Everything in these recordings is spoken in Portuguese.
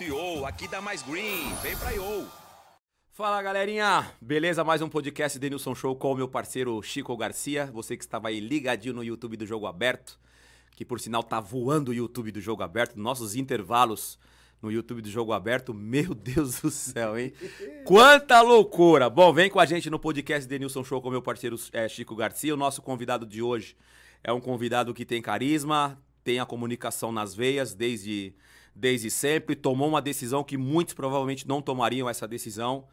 IO. Aqui dá mais green. Vem pra IO. Fala galerinha, beleza? Mais um podcast Denilson Show com o meu parceiro Chico Garcia. Você que estava aí ligadinho no YouTube do Jogo Aberto, que por sinal tá voando o YouTube do Jogo Aberto, nossos intervalos no YouTube do Jogo Aberto. Meu Deus do céu, hein? Quanta loucura! Bom, vem com a gente no podcast Denilson Show com meu parceiro é, Chico Garcia. O nosso convidado de hoje é um convidado que tem carisma, tem a comunicação nas veias desde desde sempre, tomou uma decisão que muitos provavelmente não tomariam essa decisão.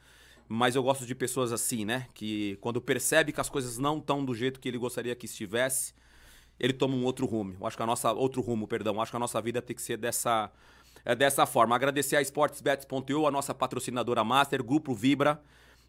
Mas eu gosto de pessoas assim, né? Que quando percebe que as coisas não estão do jeito que ele gostaria que estivesse, ele toma um outro rumo. Eu acho que a nossa outro rumo, perdão. Eu acho que a nossa vida tem que ser dessa é dessa forma. Agradecer a sportsbets.io, a nossa patrocinadora master, Grupo Vibra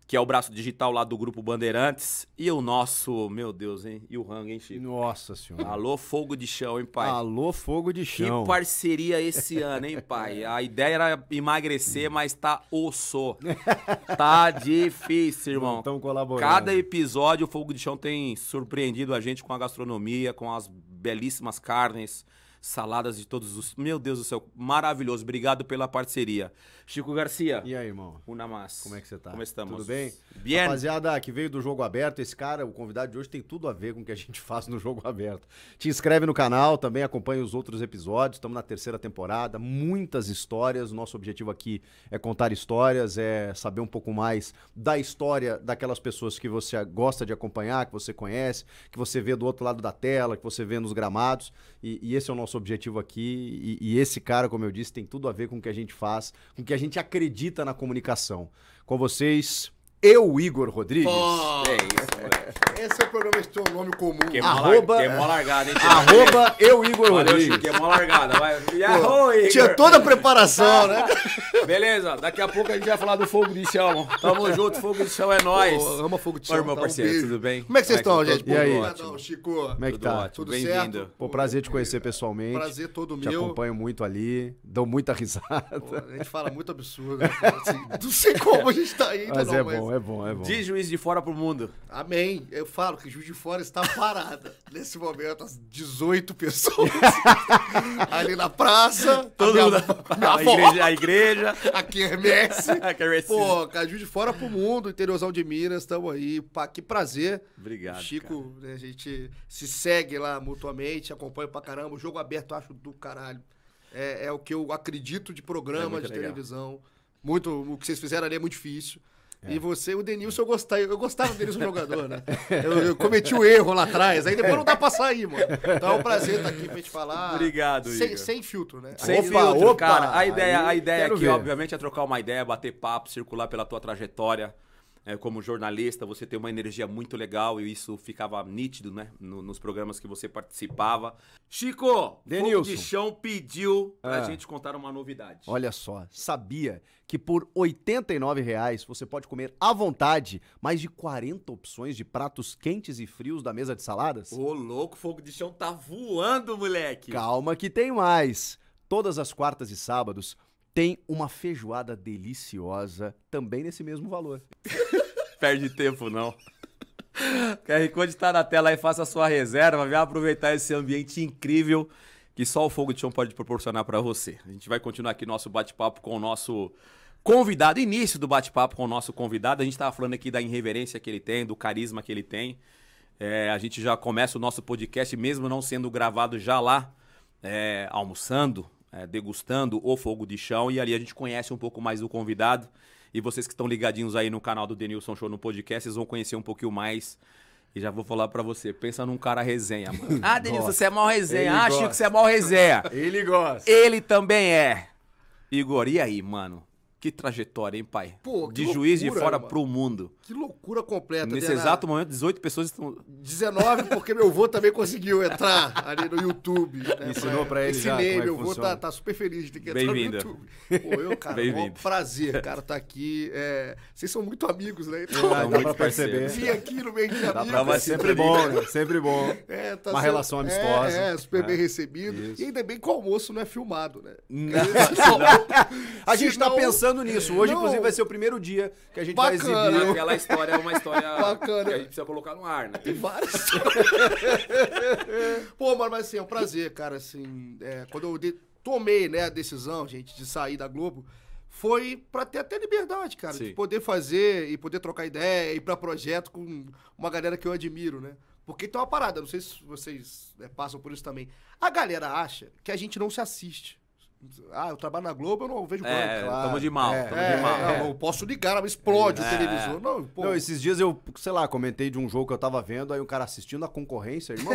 que é o braço digital lá do Grupo Bandeirantes. E o nosso, meu Deus, hein? E o rango, hein, Chico? Nossa Senhora. Alô, fogo de chão, hein, pai? Alô, fogo de chão. Que parceria esse ano, hein, pai? A ideia era emagrecer, mas tá osso. Tá difícil, irmão. Então colaborando. Cada episódio, o fogo de chão tem surpreendido a gente com a gastronomia, com as belíssimas carnes, saladas de todos os. Meu Deus do céu, maravilhoso. Obrigado pela parceria. Chico Garcia. E aí, irmão? Una más. Como é que você tá? Como estamos? Tudo bem? Bien. Rapaziada, que veio do jogo aberto, esse cara, o convidado de hoje, tem tudo a ver com o que a gente faz no jogo aberto. Te inscreve no canal, também acompanha os outros episódios. Estamos na terceira temporada, muitas histórias. Nosso objetivo aqui é contar histórias, é saber um pouco mais da história daquelas pessoas que você gosta de acompanhar, que você conhece, que você vê do outro lado da tela, que você vê nos gramados. E, e esse é o nosso nosso objetivo aqui. E, e, esse cara, como eu disse, tem tudo a ver com o que a gente faz, com o que a gente acredita na comunicação. Com vocês, eu, Igor Rodrigues. Oh, é isso, Esse é o programa de teu nome comum. Que é arroba, é mó largada, hein? Arroba eu, Igor Valeu, Rodrigues. Que é mó largada. Vai. Igor. Tinha toda a preparação, né? Beleza, daqui a pouco a gente vai falar do fogo de chão. Tamo junto, fogo de chão é nóis. Pô, ama fogo de chão. Oi, meu tá parceiro, tudo bem? Como é que vocês é estão, gente? Tá? E aí? Ótimo. Chico. Como é que tudo tá? Ótimo. Tudo Bem-vindo. Pô, prazer te conhecer pessoalmente. Prazer todo meu. Te acompanho muito ali, dou muita risada. Pô, a gente fala muito absurdo. Né? Assim, não sei como a gente tá aí, Mas é bom, é bom, é bom. De Juiz de Fora pro mundo. Amém. Eu falo que Juiz de Fora está parada. Nesse momento, as 18 pessoas ali na praça. Todo a minha, mundo. Minha a, igreja, a igreja. quermesse. a quermesse. Pô, cara, Juiz de Fora pro mundo, interiorzão de Minas, estamos aí. que prazer. Obrigado, Chico, né, a gente se segue lá mutuamente, acompanha pra caramba. O jogo aberto, acho, do caralho. É, é o que eu acredito de programa é de legal. televisão. Muito, o que vocês fizeram ali é muito difícil. É. E você, o Denilson, eu gostava, eu gostava do Denilson jogador, né? Eu, eu cometi o um erro lá atrás, aí depois não dá pra sair, mano. Então é um prazer estar tá aqui pra gente falar. Obrigado, Igor. sem, sem filtro, né? Sem opa, filtro, opa, cara. A ideia, a ideia aqui, ver. obviamente, é trocar uma ideia, bater papo, circular pela tua trajetória é, como jornalista, você tem uma energia muito legal e isso ficava nítido, né? No, nos programas que você participava. Chico, Denilson. Fogo de Chão pediu pra é. gente contar uma novidade. Olha só, sabia que por R$ reais você pode comer à vontade mais de 40 opções de pratos quentes e frios da mesa de saladas? Ô, louco, Fogo de Chão tá voando, moleque! Calma que tem mais! Todas as quartas e sábados, tem uma feijoada deliciosa também nesse mesmo valor. Perde tempo, não. QR Code está na tela e faça a sua reserva. Vem aproveitar esse ambiente incrível que só o Fogo de Chão pode proporcionar para você. A gente vai continuar aqui nosso bate-papo com o nosso convidado, início do bate-papo com o nosso convidado. A gente estava falando aqui da irreverência que ele tem, do carisma que ele tem. É, a gente já começa o nosso podcast, mesmo não sendo gravado já lá, é, almoçando, é, degustando o fogo de chão e ali a gente conhece um pouco mais do convidado. E vocês que estão ligadinhos aí no canal do Denilson Show no podcast, vocês vão conhecer um pouquinho mais. E já vou falar para você, pensa num cara resenha, mano. ah, Denilson, você é mal resenha. Ele ah, gosta. Chico, você é mal resenha. Ele gosta. Ele também é. Igor, e aí, mano? Que trajetória, hein, pai? Pô, que de loucura, juiz de fora mano. pro mundo. Que loucura completa. Nesse exato momento, 18 pessoas estão. 19, porque meu avô também conseguiu entrar ali no YouTube. Né, Ensinou pra, pra ele. Ensinei, já, meu é avô tá, tá, super feliz de ter que entrar no YouTube. Pô, eu, cara, é um prazer, cara, tá aqui. É... Vocês são muito amigos, né? É, então, é, dá pra perceber. Vim aqui no meio de amigos. Dá pra... Sempre bom, né? Sempre bom. É, tá Uma sendo... relação amistosa. É, é super bem recebido. Isso. E ainda bem que o almoço não é filmado, né? Não, não. A gente Senão... tá pensando pensando nisso. Hoje, Não. inclusive, vai ser o primeiro dia que a gente vai exibir. Aquela história é uma história Bacana. que a gente precisa colocar no ar, né? Tem várias. Pô, mano, mas assim, é um prazer, cara, assim, é, quando eu de- tomei, né, a decisão, gente, de sair da Globo, foi pra ter até liberdade, cara, Sim. de poder fazer e poder trocar ideia e ir pra projeto com uma galera que eu admiro, né? Porque tem uma parada, não sei se vocês né, passam por isso também. A galera acha que a gente não se assiste. Ah, eu trabalho na Globo, eu não vejo Globo. É, claro. tamo de mal, é, tamo é, de mal. É, não, eu posso ligar, mas explode o é. televisor. Não, não, esses dias eu, sei lá, comentei de um jogo que eu tava vendo, aí o um cara assistindo a concorrência, irmão,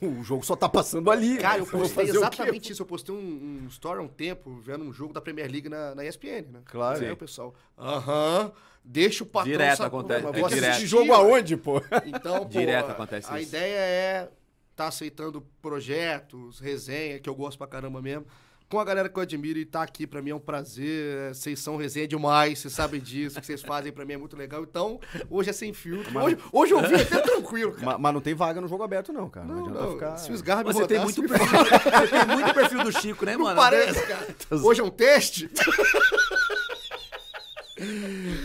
o, o jogo só tá passando ali. Cara, eu postei exatamente isso. Eu postei um, um story há um tempo, vendo um jogo da Premier League na, na ESPN, né? Claro. Aí o pessoal, aham... deixa o patrão Direto saber, acontece. Mas é, jogo aonde, pô? Então, pô, direto acontece a, isso. a ideia é tá aceitando projetos, resenha, que eu gosto pra caramba mesmo com a galera que eu admiro e tá aqui para mim é um prazer. É, vocês são resenha demais, vocês sabem disso, o que vocês fazem para mim é muito legal. Então, hoje é sem filtro. Mas... Hoje, hoje eu vim é. até tranquilo, cara. Mas, mas, não tem vaga no jogo aberto, não, cara. Não, não adianta não. ficar. Se os garras Você tem muito perfil. tem muito perfil do Chico, né, não mano? Parece, cara. Hoje é um teste?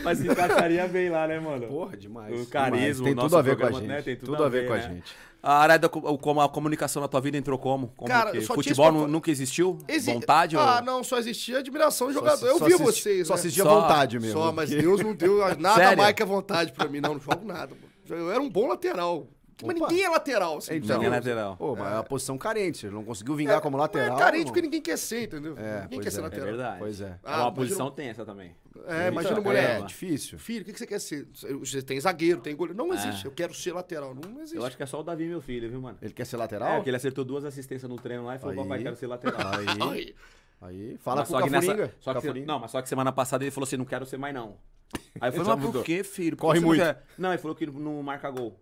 Mas se encaixaria bem lá, né, mano? Porra, demais. O carisma, demais. tem tudo a ver com a né, gente. Né? Tem tudo, tudo a ver, a ver com a né? gente. A área da como a comunicação na tua vida entrou como? como Cara, que? futebol tinha... nunca existiu? Exi... Vontade? Ah, ou... não, só existia admiração de jogador. eu vi assisti... vocês. Só né? existia só... vontade mesmo. Só, mas Deus não deu nada Sério? mais que a vontade pra mim. Não, não jogo nada. Mano. Eu era um bom lateral. Mas ninguém é lateral, assim. Então, ninguém é lateral. Pô, mas é uma é. posição carente. não conseguiu vingar é, como é lateral. É carente mano. porque ninguém quer ser, entendeu? É, ninguém quer é, ser é lateral. É verdade. Pois é. Ah, é uma ah, posição tensa também. É, imagina o goleiro. É, difícil. Filho, o que, você quer ser? Você tem zagueiro, tem goleiro. Não existe. É. Eu quero ser lateral. Não existe. Eu acho que é só o Davi, meu filho, viu, mano? Ele quer ser lateral? É, porque ele acertou duas assistências no treino lá e falou, papai, quero ser lateral. Aí. aí. aí. Fala mas com só Nessa, só Que, não, mas só que semana passada ele falou assim, não quero ser mais não. Aí eu falei, mas por quê, filho? Por Corre muito. não, ele falou que não marca gol.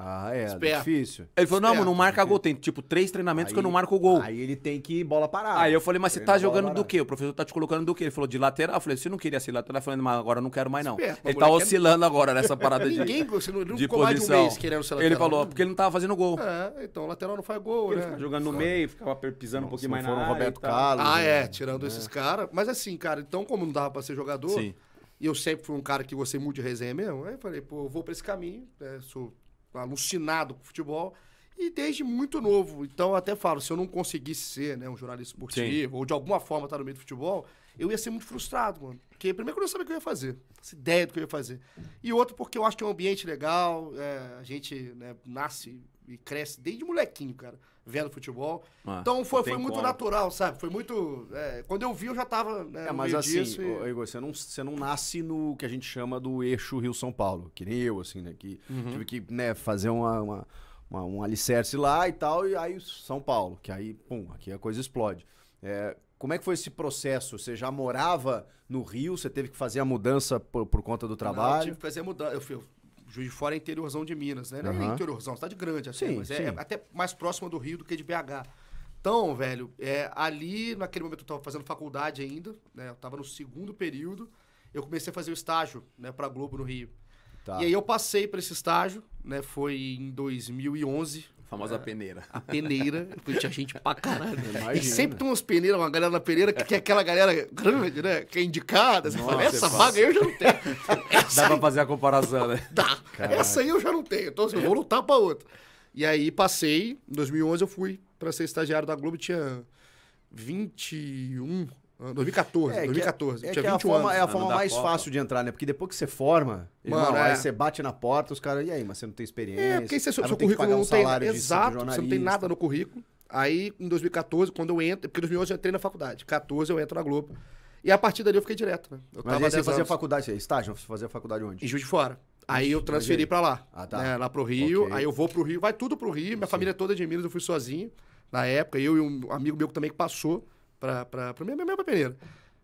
Ah, é. Difícil. Ele falou: não, mano, não marca gol. Tem tipo três treinamentos aí, que eu não marco o gol. Aí ele tem que ir bola parada. Aí eu falei, mas você tá jogando do quê? O professor tá te colocando do quê? Ele falou de lateral. Eu falei, você não queria ser lateral? Ele falei, mas agora eu não quero mais, não. Esperto, ele tá é oscilando agora nessa parada de. Ninguém, você não, de posição. mais um mês querendo ser lateral. Ele falou, é porque ele não tava fazendo gol. É, então o lateral não faz gol, ele né? Fica jogando no meio, ficava pisando não, um pouquinho mais na área. Roberto Carlos. Ah, é, né? tirando é. esses caras. Mas assim, cara, então como não dava pra ser jogador. E eu sempre fui um cara que gostei muito de resenha mesmo. Aí eu falei, pô, eu vou pra esse caminho, né? Sou alucinado com futebol e desde muito novo. Então, até falo, se eu não conseguisse ser né, um jornalista esportivo Sim. ou de alguma forma estar tá no meio do futebol, eu ia ser muito frustrado, mano. Porque, primeiro, que eu não sabia o que eu ia fazer, essa ideia do que eu ia fazer. E outro, porque eu acho que é um ambiente legal, é, a gente né, nasce e cresce desde molequinho, cara vendo futebol. Ah, então foi, foi muito natural, sabe? Foi muito. É, quando eu vi, eu já tava. Né, é, mas assim, e... Igor, você não, você não nasce no que a gente chama do eixo Rio São Paulo, que nem eu, assim, né? Que uhum. tive que né, fazer uma, uma, uma, um alicerce lá e tal, e aí São Paulo, que aí, pum, aqui a coisa explode. É, como é que foi esse processo? Você já morava no Rio? Você teve que fazer a mudança por, por conta do trabalho? Não, eu tive que fazer a mudança. Eu, fui, Juiz de Fora é interiorzão de Minas, né? Não uhum. é interiorzão, é cidade grande, assim, sim, mas é, é, até mais próxima do Rio do que de BH. Então, velho, é, ali, naquele momento eu estava fazendo faculdade ainda, né? Eu estava no segundo período, eu comecei a fazer o estágio, né, pra Globo no Rio. Tá. E aí eu passei para esse estágio, né? Foi em 2011, famosa a, é. peneira. A peneira, porque tinha gente pra caralho. Né? Imagina. E sempre tem umas peneiras, uma galera na peneira, que tem aquela galera grande, né? Que é indicada. Você Nossa, fala, essa é vaga eu já não tenho. Essa... Dá pra fazer a comparação, né? Dá. Caralho. Essa aí eu já não tenho. Então, assim, eu vou lutar pra outra. E aí passei, em 2011 eu fui pra ser estagiário da Globo, tinha 21 2014, ah, é, 2014. É-, é, tinha é 21 forma, anos. É a forma é mais fácil de entrar, né? Porque depois que você forma, Mano, irmão, é. aí você bate na porta, os caras, e aí, mas você não tem experiência. É, porque você, seu, seu currículo não um tem. Exato, você não tem nada no currículo. Aí, em 2014, quando eu entro, porque em 2011 eu entrei na faculdade, 14 eu entro na Globo. E a partir dali eu fiquei direto, né? Eu mas aí você fazia faculdade, você estágio? Você fazia faculdade onde? Em Juiz de Fora. Aí eu transferi para lá, ah, tá. né, lá pro Rio, okay. aí eu vou pro Rio, vai tudo pro Rio, minha Sim. família é toda de Minas, eu fui sozinho na época, eu e um amigo meu também que passou para minha, minha, mesma peneira.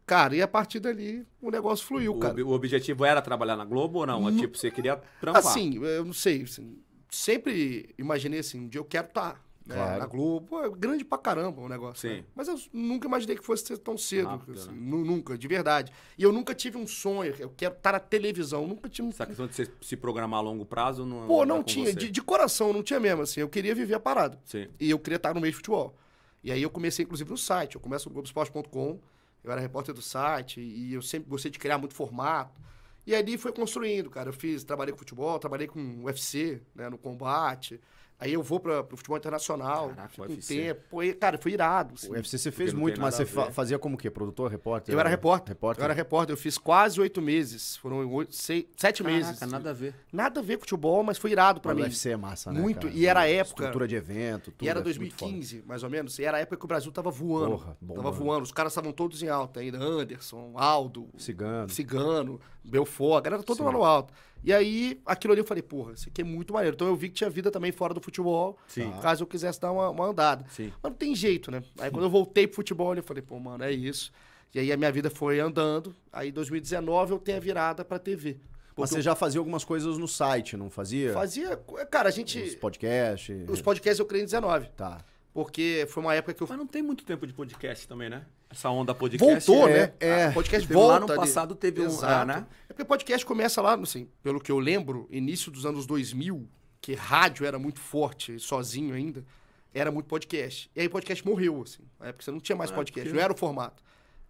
Cara, e a partir dali o negócio fluiu, o, cara. O objetivo era trabalhar na Globo ou não? tipo, você queria trampar? Assim, eu não sei. Assim, sempre imaginei assim, um dia eu quero estar tá, né, claro. na Globo. Pô, é grande pra caramba o negócio. Né? Sim. Né? Mas eu nunca imaginei que fosse ser tão cedo. Rápido, assim, né? Nunca, de verdade. E eu nunca tive um sonho, eu quero estar tá na televisão. Eu nunca tive Essa questão de você se programar a longo prazo não Pô, não, não é tinha. De, de, coração, não tinha mesmo, assim. Eu queria viver a parada. Sim. E eu queria estar tá no meio de futebol. E aí eu comecei, inclusive, no site. Eu começo no Globoesporte.com, eu era repórter do site e eu sempre gostei de criar muito formato. E ali foi construindo, cara. Eu fiz, trabalhei com futebol, trabalhei com UFC, né, no combate. Aí eu vou para o futebol internacional, Caraca, fico um tempo. E, cara, foi irado. Assim. O UFC você fez muito, mas você fazia como o quê? Produtor, repórter? Eu era repórter. repórter. Eu era repórter. Eu fiz quase oito meses. Foram sete Caraca, meses. nada a ver. Nada a ver com futebol, mas foi irado para mim. O UFC é massa, né? Muito. Cara? E era a época... Estrutura de evento, tudo. E era 2015, é mais ou menos. E era a época que o Brasil tava voando. Porra, bom tava mano. voando. Os caras estavam todos em alta ainda. Anderson, Aldo... Cigano. Cigano, Belfort. A galera toda lá no alto. E aí, aquilo ali eu falei, porra, isso aqui é muito maneiro. Então eu vi que tinha vida também fora do futebol, Sim. Tá? caso eu quisesse dar uma, uma andada. Sim. Mas não tem jeito, né? Aí quando eu voltei pro futebol, eu falei, pô, mano, é isso. E aí a minha vida foi andando. Aí em 2019 eu tenho a virada pra TV. Mas você eu... já fazia algumas coisas no site, não fazia? Fazia. Cara, a gente. Os podcasts. Os podcasts eu criei em 19. Tá. Porque foi uma época que eu. Mas não tem muito tempo de podcast também, né? Essa onda podcast. Voltou, é, né? É. Podcast volta. Lá no passado de... teve um. É, né? É porque podcast começa lá, assim, pelo que eu lembro, início dos anos 2000, que rádio era muito forte, sozinho ainda, era muito podcast. E aí podcast morreu, assim. Na época você não tinha mais é, podcast, porque... não era o formato.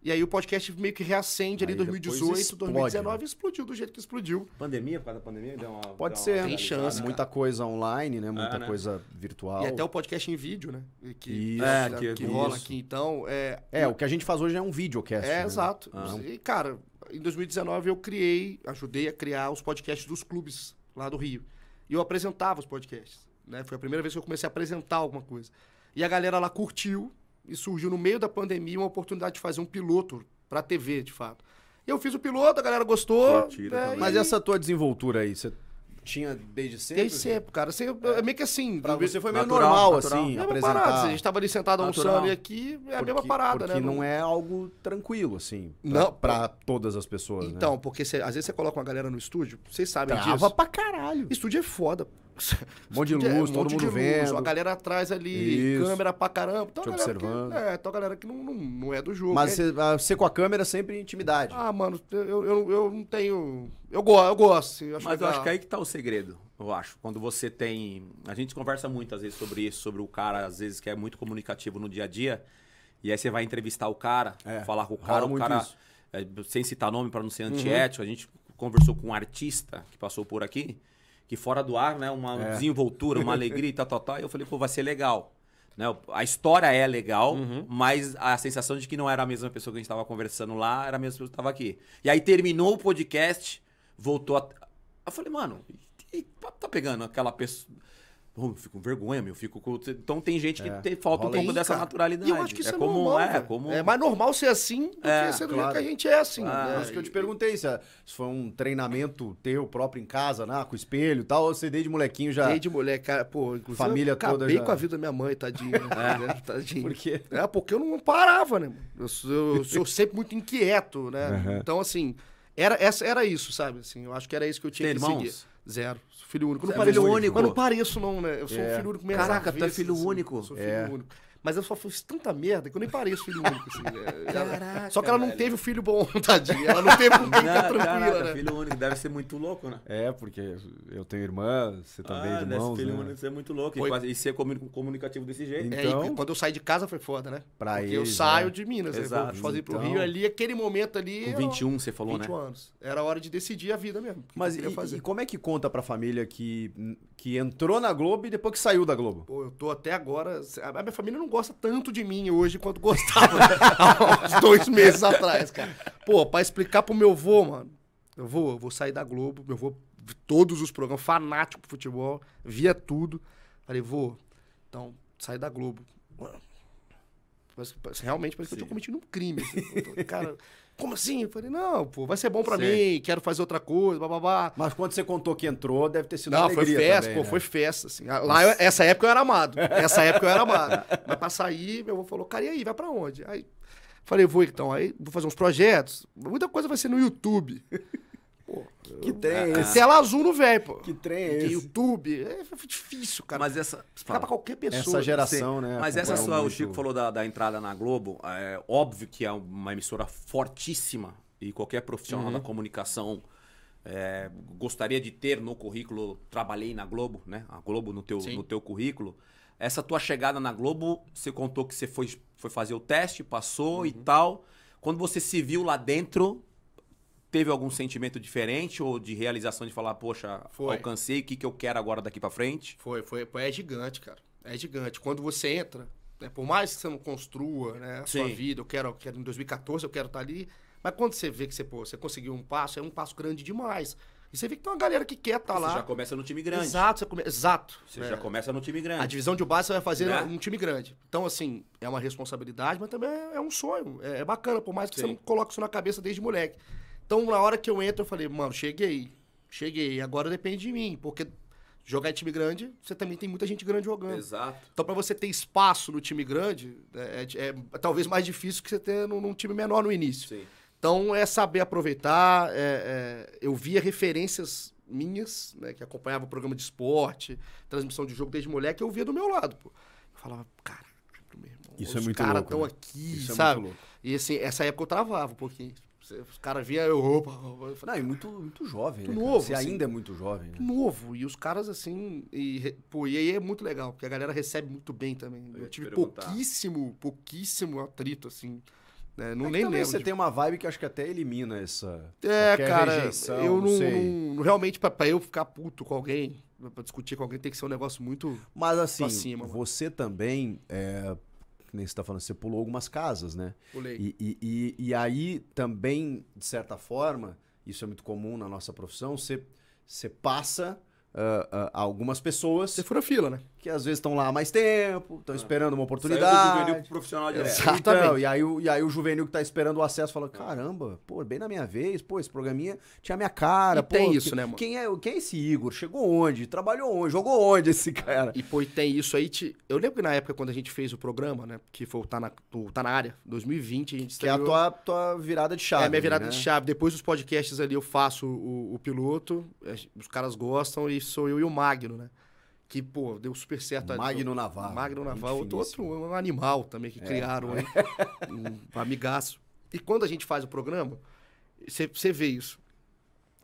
E aí o podcast meio que reacende aí ali 2018, explode, 2019 né? explodiu do jeito que explodiu. Pandemia, por causa da pandemia, deu uma. Pode deu ser. Uma... Tem chance. Muita coisa online, né? É, muita ah, né? coisa virtual. E até o podcast em vídeo, né? Que, isso, é, que, que, rola aqui. Então. É, é, o que a gente faz hoje é um videocast. É, né? exato. Ah. E, cara, em 2019 eu criei, ajudei a criar os podcasts dos clubes lá do Rio. E eu apresentava os podcasts. Né? Foi a primeira vez que eu comecei a apresentar alguma coisa. E a galera lá curtiu, e surgiu no meio da pandemia uma oportunidade de fazer um piloto para a TV, de fato. E eu fiz o piloto, a galera gostou. Mentira, é, Mas essa tua desenvoltura aí, você tinha desde sempre? Desde sempre, cara. Assim, é. Meio que assim. Pra você foi meio natural, normal, natural, assim. Mesma apresentar... parada. Assim, a gente tava ali sentado natural. almoçando e aqui é a porque, mesma parada, porque né? Porque não... é algo tranquilo, assim. Pra, não. Pra todas as pessoas. Né? Então, né? porque cê, às vezes você coloca uma galera no estúdio, vocês sabem Trava disso. Trava pra caralho. Estúdio é foda. Um monte de luz, é, um todo mundo vendo. Luz, a galera atrás ali, Isso. câmera pra caramba. Então, Te observando. Que, é, então a galera que não, não, não é do jogo. Mas é... Ah, você com a câmera sempre intimidade. Ah, mano, eu, eu, eu não tenho... Eu, gosto eu gosto. Eu Mas eu acho que aí que tá o segredo, eu acho. Quando você tem... A gente conversa muito, às vezes, sobre isso, sobre o cara, às vezes, que é muito comunicativo no dia a dia. E aí você vai entrevistar o cara, é, falar com o cara, o cara... É, sem citar nome para não ser uhum. antiético, uhum. a gente conversou com um artista que passou por aqui que fora do ar, né? Uma é. desenvoltura, uma alegria e tal, tal, tal. E eu falei, pô, vai ser legal. Né? A história é legal, uhum. mas a sensação de que não era a mesma pessoa que a gente estava conversando lá, era a mesma pessoa que estava aqui. E aí terminou o podcast, voltou a. Eu falei, mano, tá pegando aquela pessoa Pô, eu fico com vergonha, meu. Fico com... Então tem gente que é. tem, falta Rola um pouco dessa cara. naturalidade. E eu acho que isso é, é comum, normal, é, como É mais normal ser assim do é, que ser do claro. que a gente é assim. Ah, né? É que eu te perguntei, é, se, foi um treinamento teu próprio em casa, né? Com espelho e tal, ou você desde molequinho já. Desde moleque, cara, pô, inclusive. Família eu acabei toda. já... com a vida da minha mãe, tadinho. Né? É. tadinho. Por quê? É, porque eu não parava, né? Eu sou, eu sou sempre muito inquieto, né? Uhum. Então, assim, era, essa, era isso, sabe? Assim, eu acho que era isso que eu tinha tem que irmãos? seguir. Zero. Filho único. Não é filho único. Mas não pareço, não, né? Eu sou é. um filho único mesmo. Caraca, tu é filho assim, único. Sou filho é. único. Mas eu só fiz tanta merda que eu nem parei esse filho único. Assim, né? Caraca, só que ela não velho. teve o filho bom, tadinha. Ela não teve um filho é ficar tranquila, né? Filho único deve ser muito louco, né? É, porque eu tenho irmã, você também tá ah, é de filho né? único, você é muito louco. Foi... E, ser comunicativo desse jeito. É, então... É, quando eu saí de casa foi foda, né? Pra porque eles, eu né? saio né? de Minas, né? Exato. Fazer então... pro Rio ali, aquele momento ali... Com 21, você falou, 21 né? 21 anos. Era hora de decidir a vida mesmo. Mas e, fazer. e como é que conta pra família que, que entrou na Globo e depois que saiu da Globo? Pô, eu tô até agora... A minha família não gosta tanto de mim hoje quanto gostava há uns dois meses atrás, cara. Pô, pra explicar pro meu avô, mano, eu vou, eu vou sair da Globo, meu vou todos os programas, fanático pro futebol, via tudo. Falei, vô, então, sair da Globo. Mas, realmente parece Sim. que eu tô cometendo um crime. Assim. Cara, como assim? Eu falei, não, pô, vai ser bom pra Sim. mim, quero fazer outra coisa, blá. Mas quando você contou que entrou, deve ter sido Não, foi festa, também, pô, né? foi festa, assim. Ah, lá, eu, essa época eu era amado, essa época eu era amado. Mas pra sair, meu avô falou, cara, e aí, vai pra onde? Aí, falei, vou então, aí vou fazer uns projetos, muita coisa vai ser no YouTube. Que, que trem é ah, esse? Tela azul no velho, pô. Que trem é esse? YouTube. É, é difícil, cara. Mas essa. Ficar pra qualquer pessoa. Essa geração, né? Mas essa sua, o Chico falou da, da entrada na Globo. É óbvio que é uma emissora fortíssima. E qualquer profissional uhum. da comunicação é, gostaria de ter no currículo. Trabalhei na Globo, né? A Globo no teu, no teu currículo. Essa tua chegada na Globo, você contou que você foi, foi fazer o teste, passou uhum. e tal. Quando você se viu lá dentro, teve algum sentimento diferente ou de realização de falar, poxa, foi. alcancei, o que, que eu quero agora daqui para frente? Foi, foi, é gigante, cara. É gigante. Quando você entra, né, por mais que você não construa né, a Sim. sua vida, eu quero, eu quero em 2014, eu quero estar tá ali, mas quando você vê que você, pô, você conseguiu um passo, é um passo grande demais. E você vê que tem uma galera que quer estar tá lá. Você já começa no time grande. Exato, você come... exato. Você né. já começa no time grande. A divisão de base você vai fazer né? um time grande. Então, assim, é uma responsabilidade, mas também é, é um sonho. É, é, bacana, por mais que Sim. você não coloque isso na cabeça desde moleque. Então, na hora que eu entro, eu falei, mano, cheguei. Cheguei. Agora depende de mim. Porque jogar em time grande, você também tem muita gente grande jogando. Exato. Então, para você ter espaço no time grande, é, é, é talvez mais difícil que você ter num, num, time menor no início. Sim. Então, é saber aproveitar. É, é eu via referências minhas, né, que acompanhava o programa de esporte, transmissão de jogo desde moleque, eu via do meu lado. Pô. Eu falava, cara, meu irmão, Isso os é caras estão né? aqui, Isso sabe? É muito louco. E assim, essa época eu travava um pouquinho. Os caras via eu. Opa, opa. Não, e muito, muito jovem, muito né, Novo, Você assim, ainda é muito jovem. Né? Novo. E os caras, assim. E, pô, e aí é muito legal, porque a galera recebe muito bem também. Eu, eu tive pouquíssimo, pouquíssimo atrito, assim. Né? Não é nem lembro. Você de... tem uma vibe que acho que até elimina essa. É, cara. Rejeição, eu não. não, não realmente, pra, pra, eu ficar puto com alguém, pra discutir com alguém, tem que ser um negócio muito. Mas assim, cima, você mano. também. É que nem você está falando, você pulou algumas casas, né? Pulei. E, e, e, e, aí também, de certa forma, isso é muito comum na nossa profissão, você, você passa uh, uh, algumas pessoas. Você fura fila, né? Que às vezes estão lá há mais tempo, estão ah. esperando uma oportunidade. Saiu do juvenil pro profissional direto. Então, Exatamente. Então, e, aí, o, e aí o juvenil que tá esperando o acesso fala: caramba, pô, bem na minha vez, pô, esse programinha tinha minha cara. E pô, tem isso, que, né, mano? Quem é, quem é esse Igor? Chegou onde? Trabalhou onde? Jogou onde esse cara? E, pô, tem isso aí. Te... Eu lembro que na época, quando a gente fez o programa, né? Que foi o Tá na, o tá na Área, 2020, a gente Que é a tua, tua virada de chave. É, minha virada né? de chave. Depois dos podcasts ali eu faço o, o piloto, é, os caras gostam e sou eu e o Magno, né? Que, pô, deu super certo. O Magno a... Então, Naval. Magno Naval, outro, outro um animal também que é, criaram, né? um amigaço. E quando a gente faz o programa, você vê isso.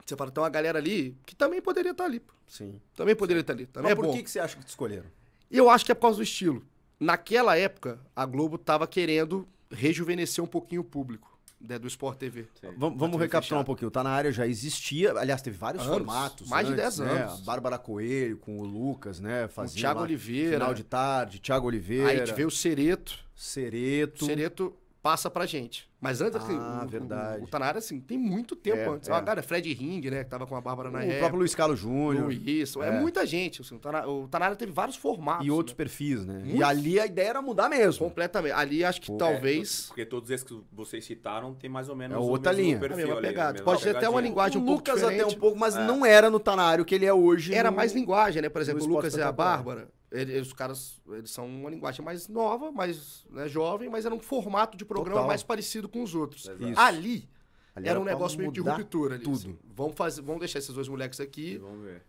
Você fala, tem uma galera ali que também poderia estar tá ali. Sim. Também poderia estar tá ali. Também tá Mas é por bom. que você acha que te escolheram? Eu acho que é por causa do estilo. Naquela época, a Globo estava querendo rejuvenescer um pouquinho o público. Né, do Sport TV. Vamos, vamos tá recapitular fechado. um pouquinho. Tá na área já existia, aliás, teve vários anos, formatos. Mais antes, de 10 né? anos. Né? Bárbara Coelho com o Lucas, né? Fazia Thiago Oliveira. Final de tarde, Thiago Oliveira. Aí a gente veio o Cereto. Cereto. Cereto passa pra gente. Mas antes, assim, ah, assim, o, verdade. O, o, Tanara, assim, tem muito tempo é, antes. É. Ah, cara, Fred Ring, né, que tava com a Bárbara na o época. O próprio Luiz Carlos Júnior. Isso, é. é, muita gente. Assim, Tanara, o, Tanara, teve vários formatos. E né. outros né? perfis, né? E ali a ideia era mudar mesmo. Completamente. Ali acho que Pô, talvez... É, porque todos esses que vocês citaram tem mais ou menos... É outra linha. Perfil, a mesma pegada. Pode ser até uma linguagem um pouco Lucas diferente. até um pouco, mas é. não era no Tanara o que ele é hoje. Era no... mais linguagem, né? Por exemplo, o Lucas e a Bárbara eles os caras, eles são uma linguagem mais nova, mais né, jovem, mas era um formato de programa Total. mais parecido com os outros. Ali, ali, era um negócio meio de ruptura. Ali, tudo. Assim. Vamos, fazer, vamos deixar esses dois moleques aqui.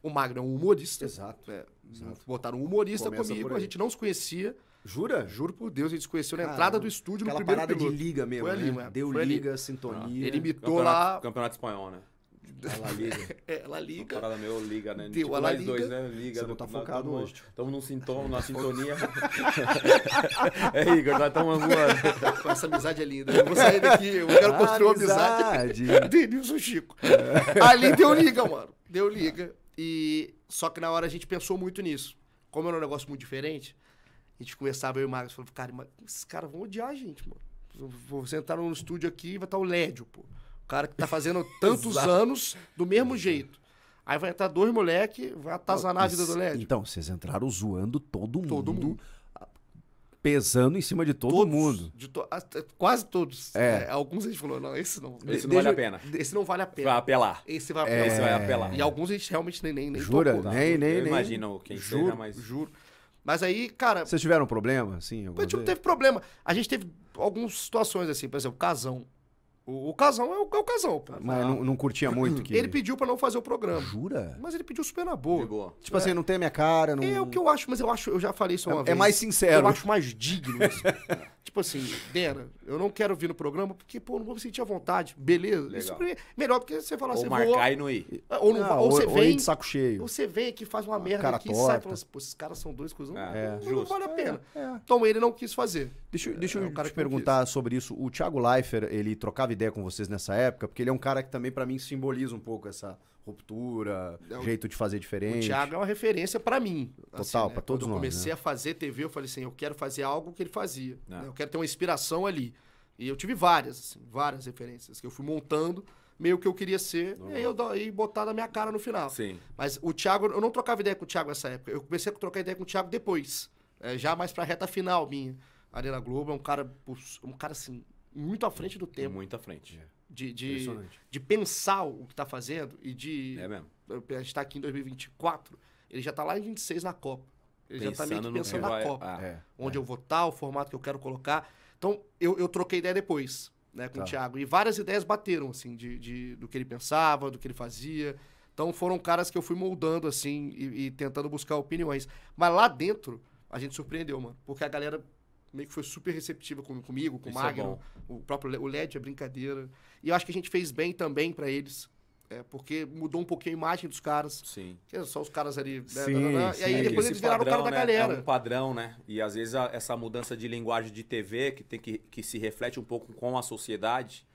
O Magno é um humorista. Exato. É, Exato. Botaram um humorista Começa comigo, a gente não se conhecia. Jura? Juro por Deus, a gente se conheceu na entrada do estúdio no primeiro parada piloto. de liga mesmo, Foi ali, né? Deu Foi liga, ali. sintonia. Ah, ele imitou campeonato, lá... Campeonato espanhol, né? ela é, Liga. é, Liga. Uma parada meu, Liga, né? Deu tipo, a Liga. dois, né? Liga. Você não né? tá focado no hoje. Estamos num sintoma, na sintonia. é, Igor, nós estamos voando. Essa amizade é linda. Eu vou sair daqui, eu quero ah, construir uma amizade. amizade. Denilson Chico. É. Ali deu liga, mano. Deu liga. E só que na hora a gente pensou muito nisso. Como era um negócio muito diferente, a gente conversava, eu e o Marcos, falava, cara, mas esses caras vão odiar a gente, mano. vou sentar no estúdio aqui e vai estar o Lédio, pô cara que tá fazendo tantos anos do mesmo jeito. Aí vai entrar dois moleque, vai atazanar a vida do LED. Então, vocês entraram zoando todo mundo. Todo mundo. Pesando em cima de todo todos, mundo. De to quase todos. É. É, alguns a gente falou, não, esse não. Esse não vale a pena. Esse não vale a pena. Vai apelar. Esse vai apelar. Esse vai apelar. E alguns a gente realmente nem, nem, nem Jura? Tocou, nem, nem, Eu nem. imagino quem juro, seja, mas... Juro. Mas aí, cara... Vocês tiveram problema, assim? A gente não teve problema. A gente teve algumas situações, assim, por exemplo, casão. O, o Casão é o, é o Casão, pô. Mas não, não curtia muito que... Ele pediu pra não fazer o programa. Jura? Mas ele pediu super na boa. Tipo assim, é. não tem a minha cara, não... É o que eu acho, mas eu acho, eu já falei isso é, uma É, vez. é mais sincero. Eu acho mais digno isso. tipo assim, Dera, eu não quero vir no programa porque, pô, não vou me sentir à vontade. Beleza? Legal. Isso é melhor porque você fala assim, Ou marcar e não ir. É, ou, não, ah, ou, ou você ou vem... de saco cheio. Ou você vem aqui, faz uma ah, merda cara aqui torta. e sai assim, pô, esses caras são dois cuzão. É, não, não vale a pena. Então ele não quis fazer. Deixa, deixa é, eu te é perguntar sobre isso. O Thiago Leifer, ele trocava ideia com vocês nessa época, porque ele é um cara que também, para mim, simboliza um pouco essa ruptura, é, jeito de fazer diferente. O Thiago é uma referência para mim. Total, assim, né? para todos Quando nós. Quando né? eu comecei né? a fazer TV, eu falei assim, eu quero fazer algo que ele fazia. É. Né? Eu quero ter uma inspiração ali. E eu tive várias, assim, várias referências que eu fui montando meio que eu queria ser, e aí eu e botar na minha cara no final. Sim. Mas o Thiago, eu não trocava ideia com o Thiago nessa época. Eu comecei a trocar ideia com o Thiago depois, eh, já mais pra reta final minha. Arena Globo, é um cara, um cara assim, muito à frente do tempo. Muito à frente. É. De, de, de pensar o que está fazendo e de. É mesmo. A gente está aqui em 2024, ele já está lá em 26 na Copa. Ele tá pensando já está meio que pensando na vai... Copa. Ah, é, onde é. eu vou estar, tá, o formato que eu quero colocar. Então, eu, eu troquei ideia depois né, com tá. o Thiago. E várias ideias bateram, assim, de, de, do que ele pensava, do que ele fazia. Então, foram caras que eu fui moldando, assim, e, e tentando buscar opiniões. Mas lá dentro, a gente surpreendeu, mano. Porque a galera meio que foi super receptiva com, comigo, com Isso o é Magno, é o próprio o LED, a é brincadeira. E eu acho que a gente fez bem também para eles. É, porque mudou um pouquinho a imagem dos caras. Sim. Que é só os caras ali. Né, sim, sim, E aí depois eles viraram padrão, o cara né, da galera. É um padrão, né? E às vezes a, essa mudança de linguagem de TV, que tem que, que se reflete um pouco com a sociedade,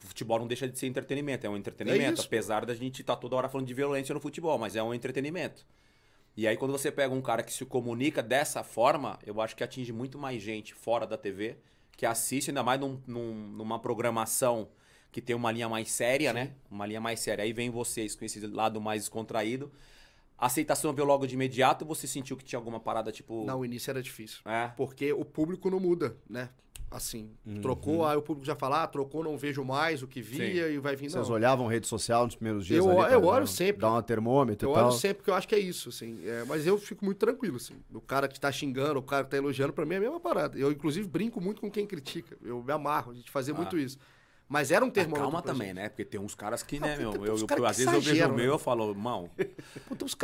futebol não deixa de ser entretenimento, é um entretenimento. É apesar da gente estar tá toda hora falando de violência no futebol, mas é um entretenimento. E aí, quando você pega um cara que se comunica dessa forma, eu acho que atinge muito mais gente fora da TV que assiste, ainda mais num, num, numa programação que tem uma linha mais séria, né? Sim. né? Uma linha mais séria. Aí vem vocês com esse lado mais descontraído. A aceitação veio logo de imediato ou você sentiu que tinha alguma parada tipo. Não, o início era difícil. É. Porque o público não muda, né? assim. Uhum. Trocou, aí o público já fala, ah, trocou, não vejo mais o que via Sim. e vai vir. Não. Vocês olhavam rede social nos primeiros dias? Eu, ali, eu olho sempre. Dá um termômetro eu e tal. Eu olho sempre, porque eu acho que é isso, assim. É, mas eu fico muito tranquilo, assim. O cara que tá xingando, o cara que tá elogiando, para mim é a mesma parada. Eu, inclusive, brinco muito com quem critica. Eu me amarro de fazer ah. muito isso. Mas era um termômetro. Calma também, né? Porque tem uns caras que, né, meu? Eu, eu, às vezes eu vejo o meu né? e falo, mal.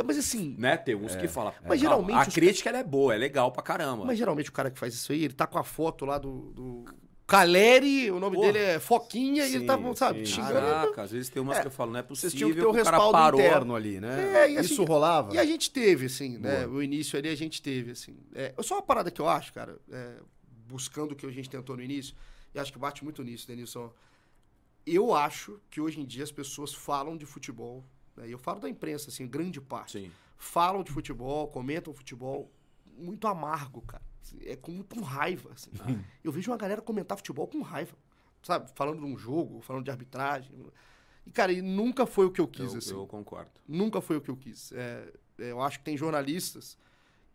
Mas assim. Né? Tem uns que é. falam. Mas geralmente. A crítica ela é boa, é legal pra caramba. Mas geralmente o cara que faz isso aí, ele tá com a foto lá do... Caleri, o nome Porra. dele é Foquinha, sim, e ele tá, sabe, sim. xingando. Caraca, às vezes tem umas é, que eu falo, não é possível vocês tinham que ter o, o respaldo parou. interno ali, né? É, assim, Isso rolava? E a gente teve, assim, né, Boa. né? O início ali a gente teve, assim. É, só uma parada que eu acho, cara, é, buscando o que a gente tentou no início, e acho que bate muito nisso, Denilson, eu acho que hoje em dia as pessoas falam de futebol, né? eu falo da imprensa, assim, grande parte. Sim. Falam de futebol, comentam futebol, muito amargo, cara. É com, com raiva, assim. Eu vejo uma galera comentar futebol com raiva, sabe? Falando de um jogo, falando de arbitragem. E, cara, e nunca foi o que eu quis, eu, assim. Eu concordo. Nunca foi o que eu quis. É, é eu acho que tem jornalistas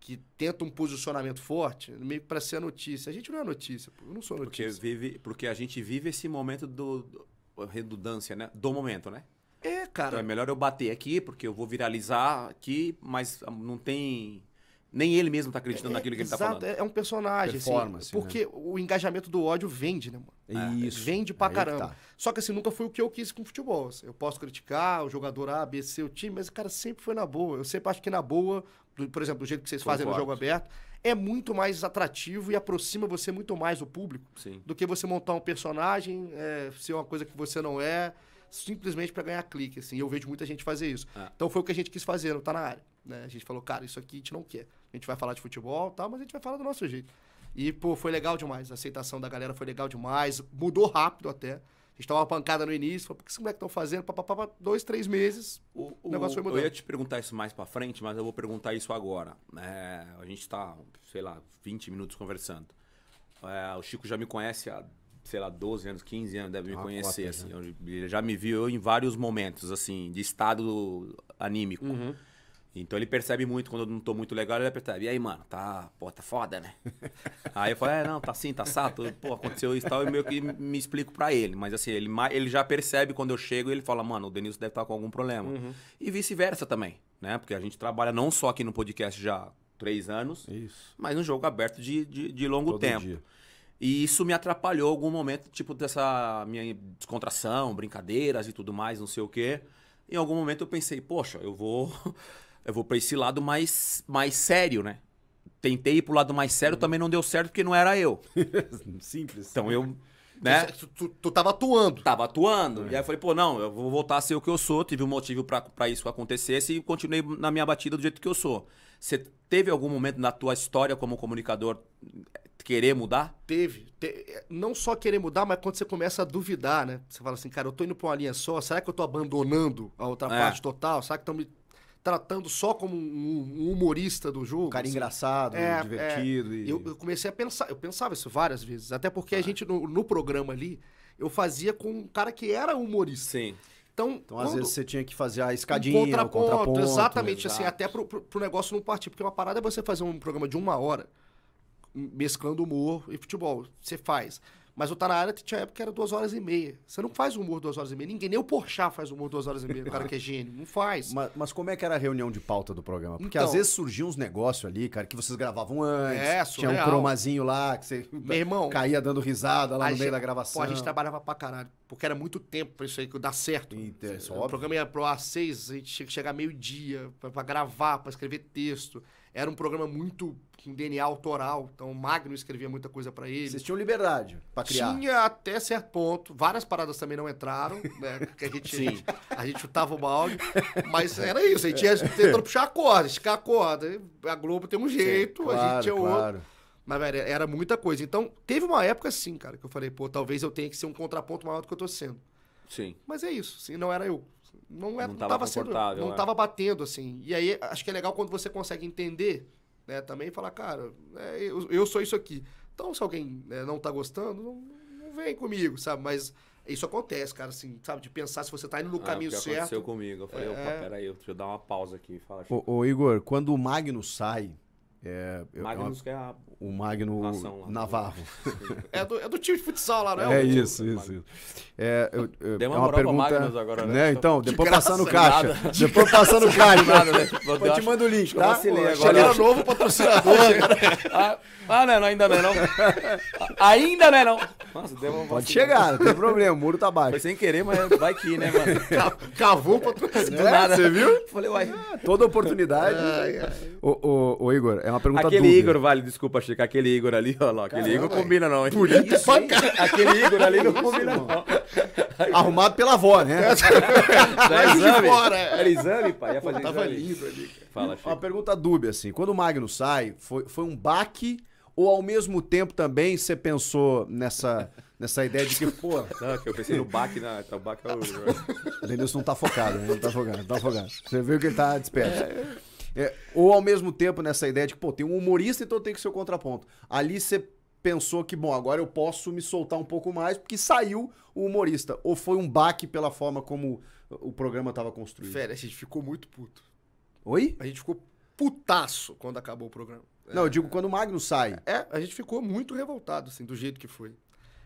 que tentam um posicionamento forte, meio para ser a notícia. A gente não é a notícia, pô. eu não sou a notícia. Porque, vive, porque a gente vive esse momento do, do redundância, né? Do momento, né? É, cara. Então é melhor eu bater aqui, porque eu vou viralizar aqui, mas não tem nem ele mesmo tá acreditando é, naquilo que ele tá exato, tá falando. É um personagem, assim, né? Porque né? o engajamento do ódio vende, né, mano? É, é isso. Vende pra é caramba. tá. Só que assim, nunca foi o que eu quis com o futebol. Assim. Eu posso criticar o jogador A, B, C, o time, mas, cara, sempre foi na boa. Eu sempre acho que na boa, por exemplo, do jeito que vocês Concordo. fazem no jogo aberto, é muito mais atrativo e aproxima você muito mais do público Sim. do que você montar um personagem, é, ser uma coisa que você não é, simplesmente para ganhar clique, assim. Eu vejo muita gente fazer isso. É. Então foi o que a gente quis fazer, não tá na área. Né? A gente falou, cara, isso aqui a gente não quer. A gente vai falar de futebol e tal, mas a gente vai falar do nosso jeito. E, pô, foi legal demais. A aceitação da galera foi legal demais. Mudou rápido até. A gente tava uma pancada no início. Falou, é que estão fazendo? Pá, pá, pá, dois, três meses, o, o, negócio foi mudando. Eu ia te perguntar isso mais pra frente, mas eu vou perguntar isso agora. É, a gente tá, sei lá, 20 minutos conversando. É, o Chico já me conhece há, sei lá, 12 anos, 15 anos, deve me ah, conhecer. assim, né? Ele já me viu em vários momentos, assim, de estado anímico. Uhum. Então ele percebe muito quando eu não tô muito legal, ele percebe. E aí, mano, tá, pô, tá foda, né? aí eu falo, é, não, tá assim, tá sato, pô, aconteceu isso e tal, e meio que me explico para ele. Mas assim, ele, ele já percebe quando eu chego e ele fala, mano, o Denilson deve estar tá com algum problema. Uhum. E vice-versa também, né? Porque a gente trabalha não só aqui no podcast já três anos, isso. mas um jogo aberto de, de, de longo Todo tempo. Dia. E isso me atrapalhou algum momento, tipo, dessa minha descontração, brincadeiras e tudo mais, não sei o quê. Em algum momento eu pensei, poxa, eu vou eu vou para esse lado mais, mais sério, né? Tentei ir pro lado mais sério, uhum. também não deu certo porque não era eu. Simples. Então eu né? Tu, tu, tu, tava atuando. Tava atuando. É. E aí eu falei, pô, não, eu vou voltar a ser o que eu sou. Tive um motivo para isso acontecesse e continuei na minha batida do jeito que eu sou. Você teve algum momento na tua história como comunicador eh, querer mudar? Teve. Te... Eh, não só querer mudar, mas quando você começa a duvidar, né? Você fala assim, cara, eu tô indo pra uma linha só, será que eu tô abandonando a outra é. parte total? Será que estão me tratando só como um, humorista do jogo. Um cara assim. engraçado, é, divertido. É, e... eu, eu, comecei a pensar, eu pensava isso várias vezes, até porque ah. a tá. gente, no, no, programa ali, eu fazia com um cara que era humorista. Sim. Então, então às vezes você tinha que fazer a escadinha, um contraponto, contraponto exatamente assim, exato. assim, até pro, pro, pro negócio não partir, porque uma parada é você fazer um programa de uma hora mesclando humor e futebol. Você faz. Mas o Tá Na Área tinha época que era duas horas e meia. Você não faz humor duas horas e meia. Ninguém, nem o Porchat faz humor duas horas e meia, o cara que é gênio. Não faz. Mas, mas como é que era a reunião de pauta do programa? Porque então, às vezes surgiam uns negócios ali, cara, que vocês gravavam antes. É, Tinha um cromazinho lá, que você Meu irmão, caía dando risada lá no meio gente, da gravação. Pô, a gente trabalhava pra caralho. Porque era muito tempo pra isso aí que dá certo. Inter, então, é o óbvio. programa ia pro a seis, a gente tinha que chegar meio-dia pra, pra gravar, pra escrever texto. Era um programa muito com DNA autoral, então o Magno escrevia muita coisa para ele. Vocês tinham liberdade para criar? Tinha até certo ponto. Várias paradas também não entraram, né? Que a gente, Sim. a gente chutava o balde. Mas era isso, a gente ia é. tentando puxar a corda, esticar a corda. A Globo tem um jeito, Sim, claro, a gente tinha claro. outro. Mas, velho, era muita coisa. Então, teve uma época assim, cara, que eu falei, pô, talvez eu tenha que ser um contraponto maior do que eu tô sendo. Sim. Mas é isso, assim, não era eu não, é, não não Sendo, não é. batendo, assim. E aí, acho que é legal quando você consegue entender, né? Também falar, cara, é, eu, eu sou isso aqui. Então, se alguém né, não tá gostando, não, não, vem comigo, sabe? Mas isso acontece, cara, assim, sabe? De pensar se você tá indo no ah, caminho certo. aconteceu comigo. Eu falei, é... opa, peraí, deixa eu dar uma pausa aqui. Fala, ô, assim. ô, Igor, quando o Magno sai... É, eu, Magnus, eu... que é a o Magno lá, Navarro. é, do, é do time de futsal lá, não é? É isso, isso, isso. É, eu, eu, Deu uma, é uma pergunta, Magnus agora, né? né? Então, depois de passar no caixa. Nada. Depois passar no caixa. Nada, né? Eu te mando o link, tá? Chegaram novo patrocinador. ah, ah, é não, ainda não é não. Ainda não é não. Nossa, deu uma Pode chegar, não tem problema, o muro tá baixo. Foi sem querer, mas vai que, né, mano? Cavou pra patrocinador. nada. Você viu? Falei, uai. toda oportunidade. Ô, O, Igor, é uma pergunta Aquele dúvida. Igor, vale, desculpa, Chico, que aquele Igor ali, ó lá, aquele Caramba, Igor véi. combina não, hein? Por Isso, hein? Aquele Igor ali não combina não. Arrumado pela avó, né? Era exame, fora. É. era exame, pai, ia fazer Tava exame. ali, Fala, Chico. Uma pergunta dúbia, assim, quando o Magno sai, foi, foi um baque ou ao mesmo tempo também você pensou nessa, nessa ideia de que, pô. Não, que eu pensei no baque, na, né? tá, o baque é o. O não tá focado, né? Não tá focado, não tá focado. Você viu que ele tá desperto. É. É, ou ao mesmo tempo nessa ideia de que, pô, tem um humorista, então tem que ser o contraponto. Ali você pensou que, bom, agora eu posso me soltar um pouco mais, porque saiu o humorista. Ou foi um baque pela forma como o programa estava construído? Fera, a gente ficou muito puto. Oi? A gente ficou putaço quando acabou o programa. Não, é, eu digo quando o Magno sai. É, a gente ficou muito revoltado, assim, do jeito que foi.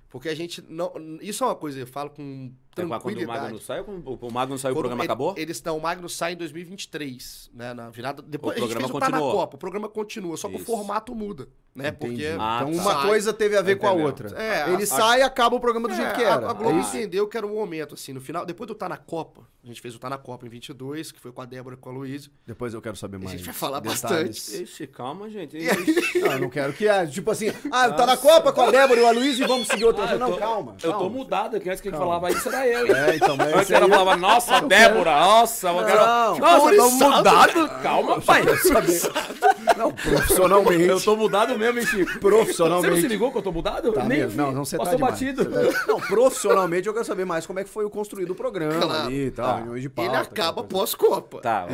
Porque a gente não. Isso é uma coisa eu falo com então, quando o Magno sai, o Magno sai, o programa ele, acabou? Eles estão, o Magno sai em 2023, né? Na virada. Depois o programa tá continua. O programa continua, só que Isso. o formato muda. Né? Porque ah, então, tá. uma coisa teve a ver entendeu? com a outra. É, ele a, sai e acaba o programa do é, jeito que era. A, a é Globo ah. entendeu que era um momento, assim, no final. Depois do Tá na Copa, a gente fez o Tá na Copa em 22, que foi com a Débora e com a Luísa. Depois eu quero saber mais. A gente vai falar detalhes. bastante. Ixi, calma, gente. não, eu não quero que. É, Tipo assim, ah, Nossa. tá na Copa com a Débora e o Luísa e vamos seguir outra. Ah, não, calma. Eu tô calma. mudado, que antes que a gente falava isso era eu. É, então, mas Antes ela é falava, nossa, Débora, nossa, não, cara, nossa, tô mudado. Calma, pai. Não, profissionalmente. Eu tô mudado mesmo, hein, Chico? Profissionalmente. Você não se ligou que eu tô mudado? Tá Nem, mesmo. Não, não, você tá Passou tá batido. Tá... Não, profissionalmente eu quero saber mais como é que foi o construído o programa claro. ali e tal, tá. de pauta. Ele acaba pós-Copa. Tá,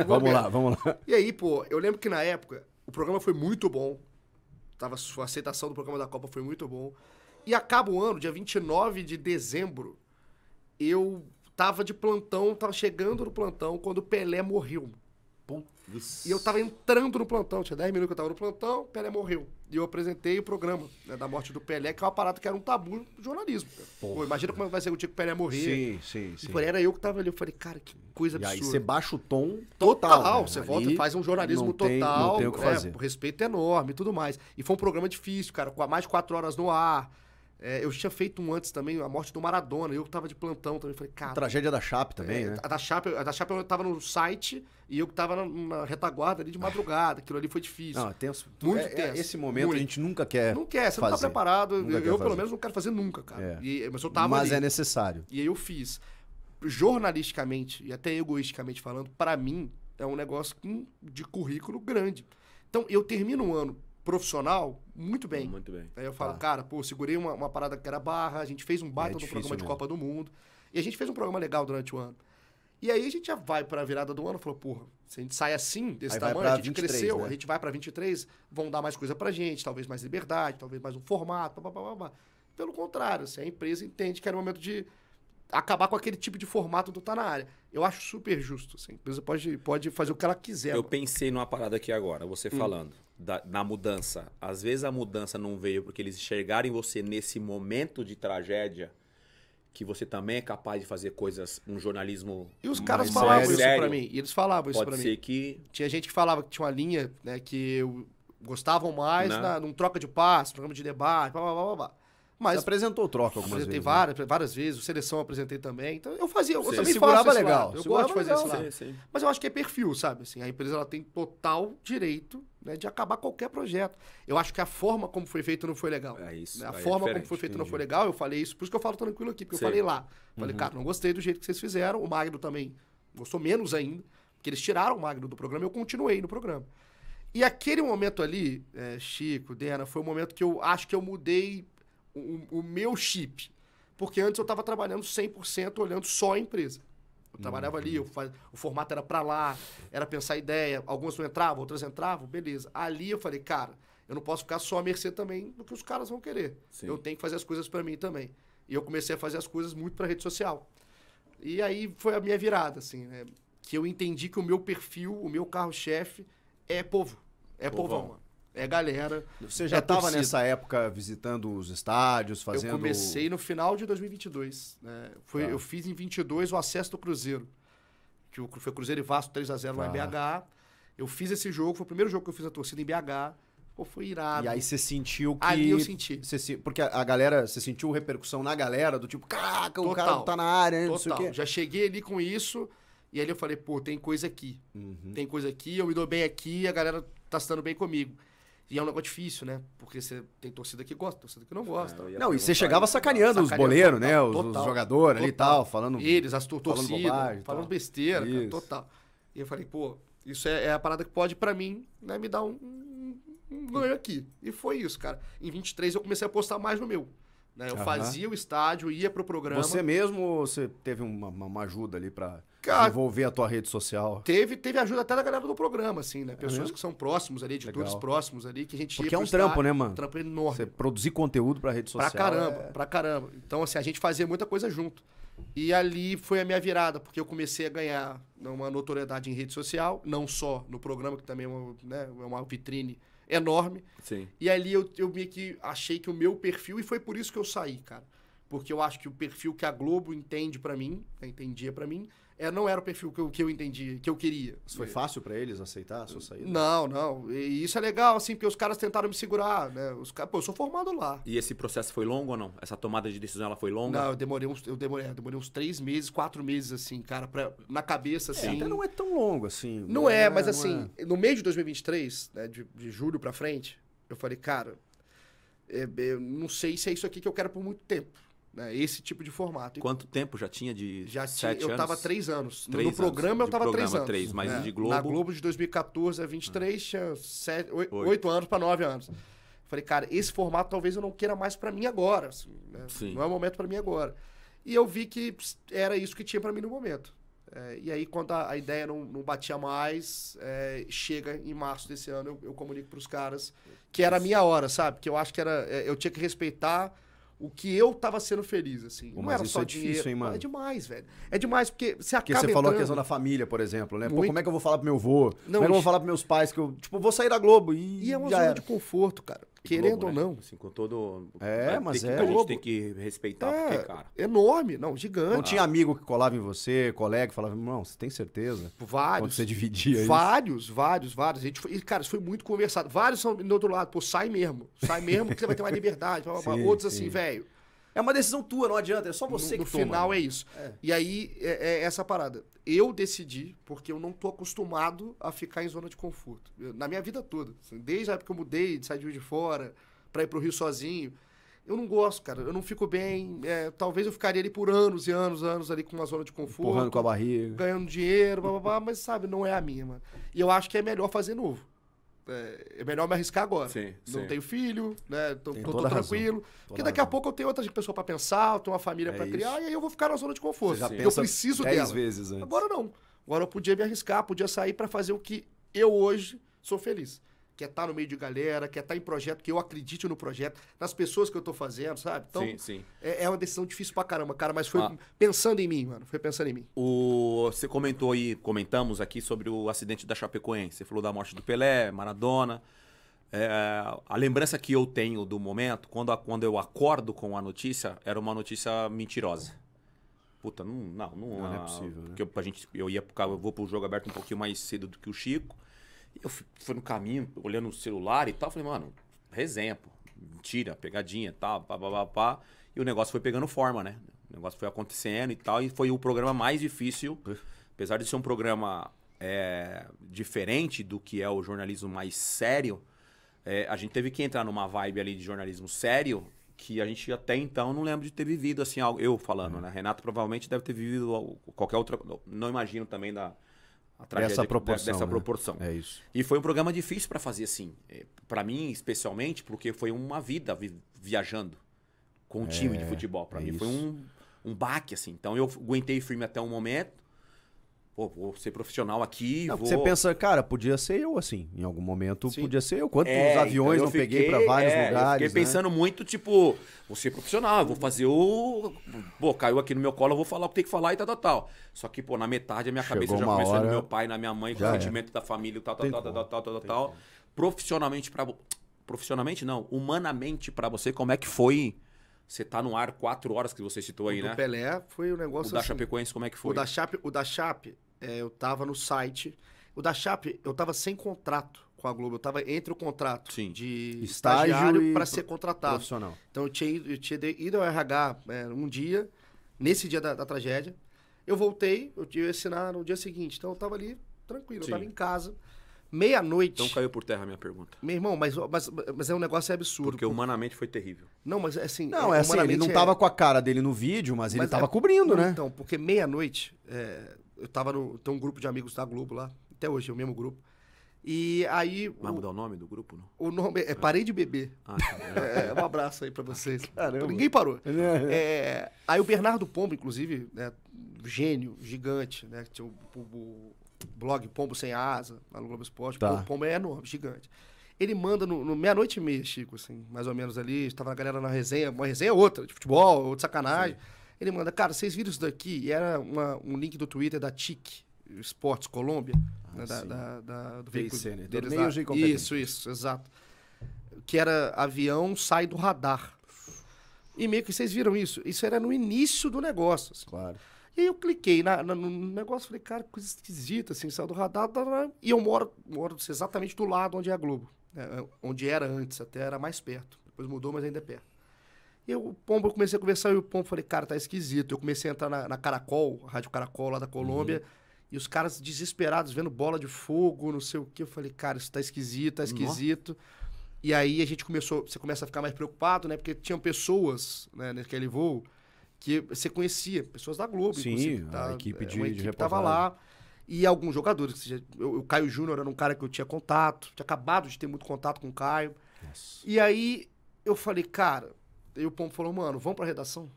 é, vamos lá, vamos lá. E aí, pô, eu lembro que na época o programa foi muito bom. Tava, a aceitação do programa da Copa foi muito bom. E acaba o ano, dia 29 de dezembro, eu tava de plantão, tava chegando no plantão quando o Pelé morreu. Putz. E eu tava entrando no plantão, tinha 10 minutos que eu tava no plantão, Pelé morreu. E eu apresentei o programa né, da morte do Pelé, que é um aparato que era um tabu do jornalismo. Pô, imagina como vai ser o dia que o Pelé morrer. Sim, sim, sim. E, aí era eu que tava ali. Eu falei, cara, que coisa absurda. E aí você baixa o tom total. total né? Você volta e faz um jornalismo não tem, total. Não tem o que é, fazer. É, respeito enorme e tudo mais. E foi um programa difícil, cara, com mais de 4 horas no ar é, eu tinha feito um antes também, a morte do Maradona. Eu que tava de plantão também. Falei, cara. tragédia da Chape também, é, né? A da Chape, a da Chape eu tava no site e eu que tava na, na retaguarda ali de madrugada. Aquilo ali foi difícil. Não, é tenso. Muito é, é tenso. Esse momento muito. a gente nunca quer. Não quer, você fazer. não tá preparado. Nunca eu, pelo menos, não quero fazer nunca, cara. É. E, mas eu tava. Mas ali, é necessário. E aí eu fiz. Jornalisticamente e até egoisticamente falando, para mim, é um negócio de currículo grande. Então, eu termino o ano profissional, muito bem. Muito bem. Aí eu falo, tá. cara, pô, segurei uma, uma, parada que era barra, a gente fez um baita é do programa mesmo. de Copa do Mundo. E a gente fez um programa legal durante o ano. E aí a gente já vai para a virada do ano, falou, porra, se a gente sai assim, desse aí tamanho, a gente 23, cresceu, né? a gente vai para 23, vão dar mais coisa pra gente, talvez mais liberdade, talvez mais um formato, blá, blá, blá, blá. Pelo contrário, assim, a empresa entende que era o momento de acabar com aquele tipo de formato do Tá Na Área. Eu acho super justo. Assim, a empresa pode, pode fazer o que ela quiser. Eu mano. pensei numa parada aqui agora, você hum. falando da, na mudança. Às vezes a mudança não veio porque eles enxergaram você nesse momento de tragédia que você também é capaz de fazer coisas, um jornalismo. E os caras falavam sério. isso pra mim. E eles falavam Pode isso pra mim. Pode ser que. Tinha gente que falava que tinha uma linha, né, que eu gostavam mais, né? na, num troca de passos, programa de debate, blá blá blá blá. Mas apresentou troca algumas apresentei vezes. Apresentei né? várias, várias vezes, o seleção apresentei também. Então eu fazia, eu também segurava faço legal. Eu segurava gosto de fazer legal. isso lá. Sim, Mas eu acho que é perfil, sabe? Assim, a empresa ela tem total direito né, de acabar qualquer projeto. Eu acho que a forma como foi feito não foi legal. É isso. Né, a é forma é como foi feito entendi. não foi legal, eu falei isso, por isso que eu falo tranquilo aqui, porque Sim. eu falei lá. Falei, uhum. cara, não gostei do jeito que vocês fizeram. O Magno também gostou menos ainda, porque eles tiraram o Magno do programa, eu continuei no programa. E aquele momento ali, é, Chico, Dena, foi o momento que eu acho que eu mudei o, o meu chip. Porque antes eu estava trabalhando 100% olhando só a empresa. Eu trabalhava uhum. ali, eu faz... o formato era para lá, era pensar ideia. Algumas não entravam, outras entravam, beleza. Ali eu falei, cara, eu não posso ficar só à mercê também do que os caras vão querer. Sim. Eu tenho que fazer as coisas para mim também. E eu comecei a fazer as coisas muito para rede social. E aí foi a minha virada, assim, né? Que eu entendi que o meu perfil, o meu carro-chefe é povo. É povão. povão é galera. Você já estava é nessa época visitando os estádios, fazendo. Eu comecei no final de 2022. Né? Foi, tá. Eu fiz em 22 o acesso do Cruzeiro, que foi Cruzeiro e Vasco 3 a 0 lá no tá. BH. Eu fiz esse jogo, foi o primeiro jogo que eu fiz a torcida em BH. Pô, foi irado. E aí você sentiu que. Aí eu senti. Você, porque a galera, você sentiu repercussão na galera, do tipo, caraca, o cara não tá na área, Total. não sei o quê. Já cheguei ali com isso, e ali eu falei, pô, tem coisa aqui. Uhum. Tem coisa aqui, eu me dou bem aqui, a galera tá se dando bem comigo. E é um negócio difícil, né? Porque você tem torcida que gosta, torcida que não é, gosta. É, não, e você chegava sacaneando, sacaneando os boleiros, né? Os, total, os jogadores total, ali e tal, falando. Eles, as torcidas, falando, bobagem, falando besteira, cara, total. E eu falei, pô, isso é, é a parada que pode, para mim, né, me dar um, um, um ganho aqui. E foi isso, cara. Em 23 eu comecei a apostar mais no meu. Né? Eu uhum. fazia o estádio, ia pro programa. Você mesmo ou você teve uma, uma ajuda ali para desenvolver a tua rede social? Teve, teve ajuda até da galera do programa, assim, né? É Pessoas é que são próximos ali, editores próximos ali, que a gente Porque é um estádio, trampo, né, mano? Um trampo enorme. Você produzir conteúdo pra rede social. Pra caramba, é... pra caramba. Então, assim, a gente fazia muita coisa junto. E ali foi a minha virada, porque eu comecei a ganhar uma notoriedade em rede social, não só no programa, que também é uma, né, é uma vitrine enorme. Sim. E ali eu, eu meio que achei que o meu perfil, e foi por isso que eu saí, cara. Porque eu acho que o perfil que a Globo entende para mim, entendia para mim, é, não era o perfil que eu, que eu entendi, que eu queria. Mas foi fácil para eles aceitar a sua saída? Não, não. E isso é legal, assim, porque os caras tentaram me segurar, né? Os caras, pô, eu sou formado lá. E esse processo foi longo ou não? Essa tomada de decisão, ela foi longa? Não, eu demorei uns, eu demorei, eu é, demorei uns três meses, quatro meses, assim, cara, pra, na cabeça, é, assim. É, até não é tão longo, assim. Não, é, é, mas não assim, é. no meio de 2023, né, de, de julho pra frente, eu falei, cara, é, eu não sei se é isso aqui que eu quero por muito tempo. Né? Esse tipo de formato. E Quanto tempo já tinha de já sete Eu estava três anos. Três no, no programa eu estava três anos. Três, mas né? de Globo... Na Globo de 2014 a 23 ah. tinha sete, oito, oito. oito anos para nove anos. Falei, cara, esse formato talvez eu não queira mais para mim agora. Assim, né? Não é o momento para mim agora. E eu vi que era isso que tinha para mim no momento. É, e aí, quando a, a ideia não, não, batia mais, é, chega em março desse ano, eu, eu comunico para os caras que era a minha hora, sabe? Que eu acho que era, é, eu tinha que respeitar o que eu tava sendo feliz, assim. Pô, não era só é dinheiro. Difícil, hein, mano? É demais, velho. É demais porque você acaba. Porque você entrando... falou a questão da família, por exemplo, né? Muito... Pô, como é que eu vou falar pro meu avô? Não, como é que eu vou falar pros meus pais que eu, tipo, vou sair da Globo e. E é uma zona era. de conforto, cara querendo Globo, ou né? não. Assim, com todo. É, mas que, é. A gente tem que respeitar, é, porque, cara. Enorme, não, gigante. Não tinha amigo que colava em você, colega, falava, irmão, você tem certeza? Vários. Quando você dividia Vários, isso? vários, vários. A gente foi, cara, isso foi muito conversado. Vários são do outro lado, pô, sai mesmo. Sai mesmo que você vai ter mais liberdade. sim, Outros assim, sim. assim, velho. É uma decisão tua, não adianta. É só você no, que no toma. No final é isso. É. E aí é, é, essa parada. Eu decidi, porque eu não tô acostumado a ficar em zona de conforto. Eu, na minha vida toda. Assim, desde a época que eu mudei, de sair de fora, pra ir pro Rio sozinho. Eu não gosto, cara. Eu não fico bem. É, talvez eu ficaria ali por anos e anos, e anos ali com uma zona de conforto. Empurrando com a barriga. Ganhando dinheiro, blá, blá, blá, mas sabe, não é a minha, mano. E eu acho que é melhor fazer novo. É, é, melhor me arriscar agora. Sim, não sim. tenho filho, né? Tô, tô, tô tranquilo. Porque daqui razão. a pouco eu tenho outra pessoa para pensar, eu tenho uma família é para criar, e aí eu vou ficar na zona de conforto. eu preciso dela. vezes antes. Agora não. Agora eu podia me arriscar, podia sair para fazer o que eu hoje sou feliz quer estar tá no meio de galera, quer estar tá em projeto, que eu acredite no projeto, nas pessoas que eu estou fazendo, sabe? Então, sim, sim. É, é, uma decisão difícil pra caramba, cara, mas foi ah. pensando em mim, mano. Foi pensando em mim. O, você comentou aí, comentamos aqui sobre o acidente da Chapecoense. Você falou da morte do Pelé, Maradona. É, a lembrança que eu tenho do momento, quando, quando eu acordo com a notícia, era uma notícia mentirosa. Puta, não, não, não, não, é possível. Porque né? a gente, eu ia pro carro, eu vou pro jogo aberto um pouquinho mais cedo do que o Chico. Eu fui, fui no caminho, olhando o celular e tal, falei, mano, resenha, pô. Mentira, pegadinha e tal, pá, pá, pá, pá. E o negócio foi pegando forma, né? O negócio foi acontecendo e tal, e foi o programa mais difícil. Apesar de ser um programa é, diferente do que é o jornalismo mais sério, é, a gente teve que entrar numa vibe ali de jornalismo sério que a gente até então não lembro de ter vivido assim, eu falando, uhum. né? Renato provavelmente deve ter vivido qualquer outra. Não imagino também da, a tragédia dessa proporção. Dessa né? proporção. É isso. E foi um programa difícil para fazer assim, eh, para mim especialmente, porque foi uma vida vi viajando com um time de é, futebol. Para é mim isso. foi um, um baque assim. Então eu aguentei firme até um momento pô, vou ser profissional aqui. Não, vou... Você pensa, cara, podia ser eu assim. Em algum momento Sim. podia ser eu. Quantos é, aviões então eu não fiquei, peguei para vários é, lugares? Eu fiquei né? pensando muito, tipo, vou ser profissional, vou fazer o. Pô, caiu aqui no meu colo, eu vou falar o que tem que falar e tal, tal, tal. Só que, pô, na metade a minha Chegou cabeça já começou hora... no meu pai, na minha mãe, com o sentimento é. da família, tal, tal, tal, tal, tal, tal, tal, tal. Profissionalmente para Profissionalmente não, humanamente para você, como é que foi? Você tá no ar quatro horas que você citou aí, o né? O Pelé foi o um negócio. O da assim, Chapecoense, como é que foi? O da Chape, o da Chape é, eu tava no site. O da Chape, eu tava sem contrato com a Globo. Eu tava entre o contrato Sim. de Estágio para ser contratado. Profissional. Então eu tinha, ido, eu tinha ido ao RH é, um dia, nesse dia da, da tragédia. Eu voltei, eu ia assinar no dia seguinte. Então eu tava ali tranquilo, Sim. eu tava em casa. Meia-noite. Então caiu por terra a minha pergunta. Meu irmão, mas, mas, mas é um negócio absurdo. Porque humanamente foi terrível. Não, mas assim. Não, é assim, ele não estava é... com a cara dele no vídeo, mas, mas ele estava é... cobrindo, não, né? Então, porque meia-noite, é... Eu tava no. Tem um grupo de amigos da Globo lá, até hoje, é o mesmo grupo. E aí. Vai o, mudar o nome do grupo, não? O nome é, é. Parei de Beber. Ah, tá é, um abraço aí pra vocês. Caramba. Ninguém parou. É. é, aí o Bernardo Pombo, inclusive, né, gênio, gigante, né? Tinha o, o, o blog Pombo Sem Asa, lá no Globo Esporte. Tá. O Pombo é enorme, gigante. Ele manda no, no meia-noite e meia, Chico, assim, mais ou menos ali. Estava a galera na resenha, uma resenha é outra, de futebol, outra sacanagem. Sim. Ele manda, cara, vocês viram isso daqui? E era uma, um link do Twitter da TIC, Esportes Colômbia, ah, né, da, da, da, do veículo TIC, né? deles Isso, isso, exato. Que era avião sai do radar. E meio que vocês viram isso? Isso era no início do negócio. Assim. Claro. E aí eu cliquei na, na, no negócio, falei, cara, coisa esquisita, assim, saiu do radar. Tá, tá, tá. e eu moro, moro exatamente do lado onde é a Globo. Né, onde era antes, até era mais perto. Depois mudou, mas ainda é perto eu, o Pombo, eu comecei a conversar e o Pombo falei, cara, tá esquisito. Eu comecei a entrar na, na Caracol, Rádio Caracol lá da Colômbia, uhum. e os caras desesperados, vendo bola de fogo, não sei o quê. Eu falei, cara, isso tá esquisito, tá esquisito. Uhum. E aí a gente começou, você começa a ficar mais preocupado, né? Porque tinham pessoas né, naquele voo que você conhecia, pessoas da Globo. Sim, tá, a equipe é, de, uma equipe de tava lá. E alguns jogadores. Eu, o Caio Júnior era um cara que eu tinha contato, tinha acabado de ter muito contato com o Caio. E aí eu falei, cara e o Pombo falou, mano, vamos pra redação?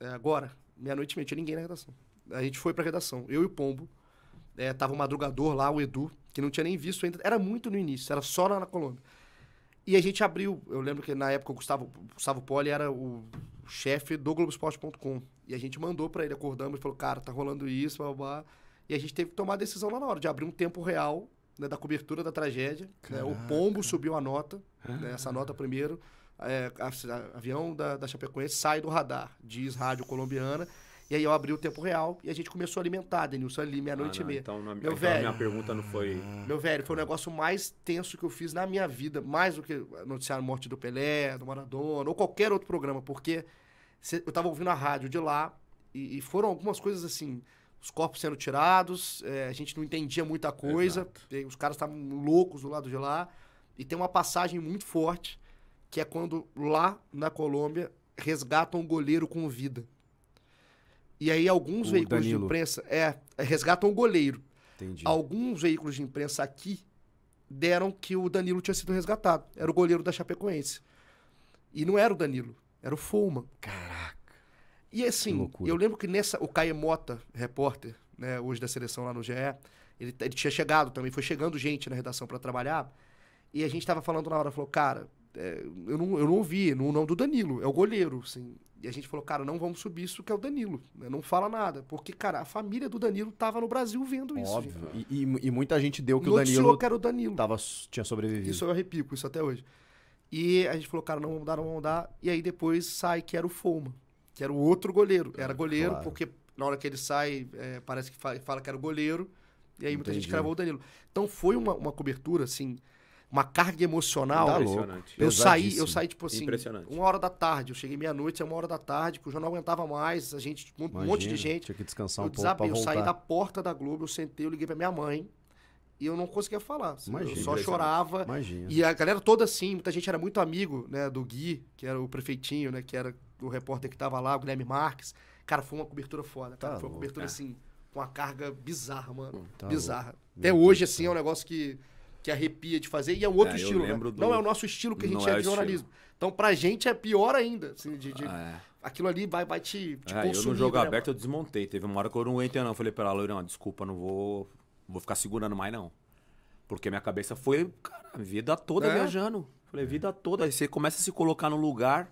É, agora, meia-noite não tinha ninguém na redação. A gente foi pra redação, eu e o Pombo. É, tava o madrugador lá, o Edu, que não tinha nem visto ainda. Era muito no início, era só na, na Colômbia. E a gente abriu. Eu lembro que na época o Gustavo, Gustavo Poli era o chefe do Globoesporte.com. E a gente mandou para ele, acordamos e falou, cara, tá rolando isso, blá, blá, blá. E a gente teve que tomar a decisão lá na hora, de abrir um tempo real né, da cobertura da tragédia. Né? o Pombo subiu a nota, né, essa nota primeiro é, a, avião da, da Chapecoense sai do radar, diz rádio colombiana. E aí eu abri o tempo real e a gente começou a alimentar, Denilson, ali, meia-noite ah, e meia. Então, na, meu então velho, minha pergunta não foi. Meu velho, foi o negócio mais tenso que eu fiz na minha vida, mais do que noticiar a morte do Pelé, do Maradona, ou qualquer outro programa, porque eu estava ouvindo a rádio de lá e, e, foram algumas coisas assim. Os corpos sendo tirados, é, a gente não entendia muita coisa, os caras estavam loucos do lado de lá. E tem uma passagem muito forte que é quando lá na Colômbia resgatam um goleiro com vida. E aí alguns o veículos Danilo. de imprensa é resgatam o um goleiro. Entendi. Alguns veículos de imprensa aqui deram que o Danilo tinha sido resgatado. Era o goleiro da Chapecoense. E não era o Danilo, era o Fulman. Caraca. E assim, eu lembro que nessa o Caio Mota, repórter, né, hoje da seleção lá no GE, ele, ele tinha chegado também, foi chegando gente na redação para trabalhar. E a gente tava falando na hora, falou, cara, é, eu, não, eu não ouvi, no nome do Danilo, é o goleiro, assim. E a gente falou, cara, não vamos subir isso que é o Danilo. Né? Não fala nada. Porque, cara, a família do Danilo tava no Brasil vendo isso. Óbvio. E, e, e, muita gente deu que o Danilo. que era o Danilo. Tava, tinha sobrevivido. Isso eu repico, isso até hoje. E a gente falou, cara, não vamos dar, não vamos dar. E aí depois sai que era o Foma, que era o outro goleiro. Era goleiro, claro. porque na hora que ele sai, é, parece que fala, fala, que era o goleiro. E aí Entendi. muita gente cravou o Danilo. Então foi uma, uma cobertura, assim uma carga emocional. Tá impressionante. Eu saí, eu saí, tipo assim, uma hora da tarde. Eu cheguei meia-noite, é uma hora da tarde, que eu não aguentava mais, a gente, um Imagina, monte de gente. Tinha que descansar um eu pouco. Desabei, eu saí da porta da Globo, eu sentei, eu liguei pra minha mãe. E eu não conseguia falar. Imagina, eu só chorava. Imagina. E a galera toda assim, muita gente era muito amigo, né, do Gui, que era o prefeitinho, né? Que era o repórter que tava lá, o Guilherme Marques. Cara, foi uma cobertura foda, cara. Tá foi uma cobertura, assim, com uma carga bizarra, mano. Tá bizarra. Até Meu hoje, Deus assim, Deus. é um negócio que que arrepia de fazer e é um outro é, estilo. Né? Do... Não é o nosso estilo que a gente não é, de é jornalismo. Estilo. Então, pra gente é pior ainda. Assim, de, de... Ah, é. Aquilo ali vai, vai te, te é, consumir. Eu no jogo né? aberto eu desmontei. Teve uma hora que eu não entrei, não. Eu falei pra ela, Loirão, desculpa, não vou, vou ficar segurando mais, não. Porque minha cabeça foi, cara, vida toda é. viajando. Falei, vida toda. Aí você começa a se colocar no lugar.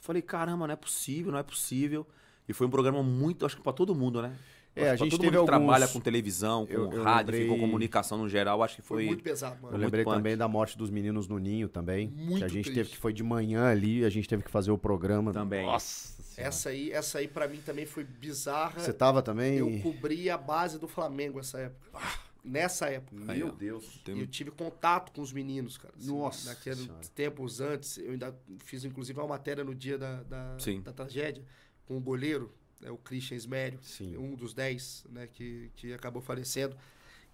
Falei, caramba, não é possível, não é possível. E foi um programa muito, acho que pra todo mundo, né? É, a gente todo teve alguns... trabalha com televisão, com eu, eu rádio, lembrei... com comunicação no geral, acho que foi. foi muito pesado, mano. Eu lembrei também da morte dos meninos no Ninho também. Muito que a gente triste. teve que foi de manhã ali, a gente teve que fazer o programa. Também. Nossa. Essa aí, essa aí para mim também foi bizarra. Você tava também? Eu cobri a base do Flamengo essa época. Ah, nessa época. Meu, Deus. Tem... Eu tive contato com os meninos, cara. Assim, Nossa. Naqueles tempos antes, eu ainda fiz inclusive uma matéria no dia da, da, da tragédia com o goleiro é o Christian Esmério, Sim. um dos dez né, que, que acabou falecendo.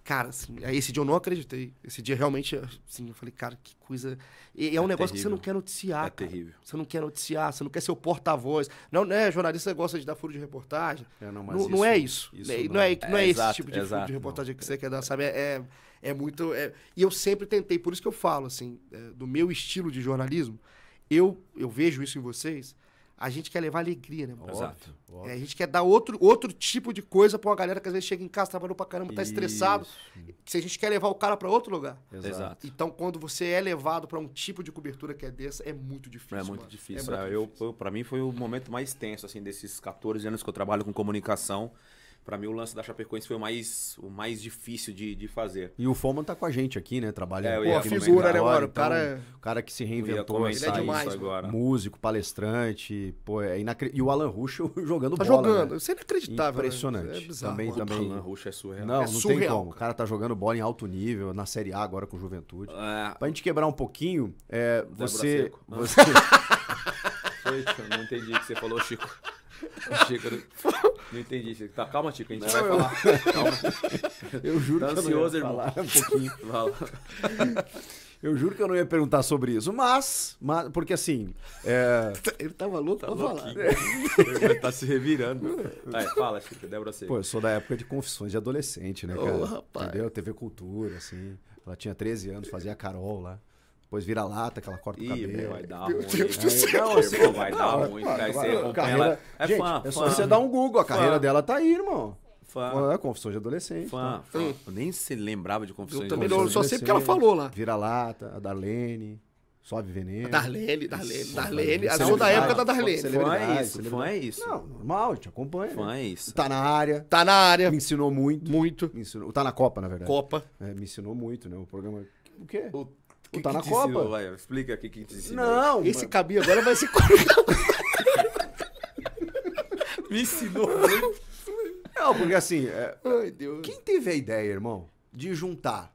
Cara, assim, é, esse dia eu não acreditei. Esse dia realmente, assim, eu falei, cara, que coisa. E, é um é negócio terrível. que você não quer noticiar. É cara. terrível. Você não quer noticiar, você não quer ser o porta-voz. Não, né, jornalista gosta de dar furo de reportagem. É, não, mas não, isso, não é isso. isso né, não, não, é, é. não é, é exato, esse tipo de exato, furo de reportagem que você quer dar, sabe? É, é, é muito. E eu sempre tentei, por isso que eu falo, assim, do meu estilo de jornalismo, eu, eu vejo isso em vocês a gente quer levar alegria, né? Mano? Exato. É, a gente quer dar outro, outro tipo de coisa pra uma galera que às vezes chega em casa, trabalhou pra caramba, tá Isso. estressado. Se a gente quer levar o cara pra outro lugar. Exato. Então, quando você é levado pra um tipo de cobertura que é dessa, é muito difícil. É muito mano. difícil. É, é difícil. Eu, pra mim foi o momento mais tenso, assim, desses 14 anos que eu trabalho com comunicação para mim o lance da Chapecoense foi o mais, o mais difícil de, de fazer. E o Foman tá com a gente aqui, né? Trabalha é, Pô, a figura, né, mano? O cara, então, o cara que se reinventou, ele é demais, agora. músico, palestrante, pô, é inacreditável e o Alan Ruschel jogando tá bola. Tá jogando, né? isso é inacreditável. Né? Impressionante. É Também, também. O Alan Ruschel é surreal. Não, é não surreal, tem como. Cara. O cara tá jogando bola em alto nível, na Série A agora com Juventude. É... Pra gente quebrar um pouquinho, é, você... Seco. você... Não entendi o que você falou, Chico. Chico, não entendi. Tá, calma, Chico, a gente não, vai eu... falar. Calma. Eu juro tá que ansioso, eu não ia falar um pouquinho. Eu juro que eu não ia perguntar sobre isso, mas, mas porque assim, é... ele tava louco tá falar. ele tá se revirando. fala, Chico, Débora você. Pô, eu sou da época de confissões de adolescente, né, cara? Oh, rapaz. Entendeu? TV Cultura, assim. Ela tinha 13 anos, fazia Carol lá. Depois vira lata, que ela corta Ih, o cabelo. Meu, vai dar Meu ruim. Deus do céu. Não, irmão, vai dar ruim. Vai, vai, carreira, ela. É gente, fã, é só você dar um Google. A fã. carreira dela tá aí, irmão. Fã. É, confissão de adolescente. Tá? Fã. fã. Eu nem se lembrava de confissão de adolescente. Eu também só sei porque ela falou lá. Vira lata, a Darlene. Sobe Veneno. Darlene, Darlene, Darlene. A da época da Darlene. Fã é isso, fã é isso. Não, normal, te acompanha. Fã né? é isso. Tá na área. Tá na área. Me ensinou muito. Muito. Me ensinou, tá na Copa, na verdade. Copa. É, me ensinou muito, né? O programa... O quê? O que tá que na Copa. vai, explica aqui quem te ensinou. Não, esse mano. cabinho agora vai se Me ensinou muito. Não, porque assim, é... Ai, quem teve a ideia, irmão, de juntar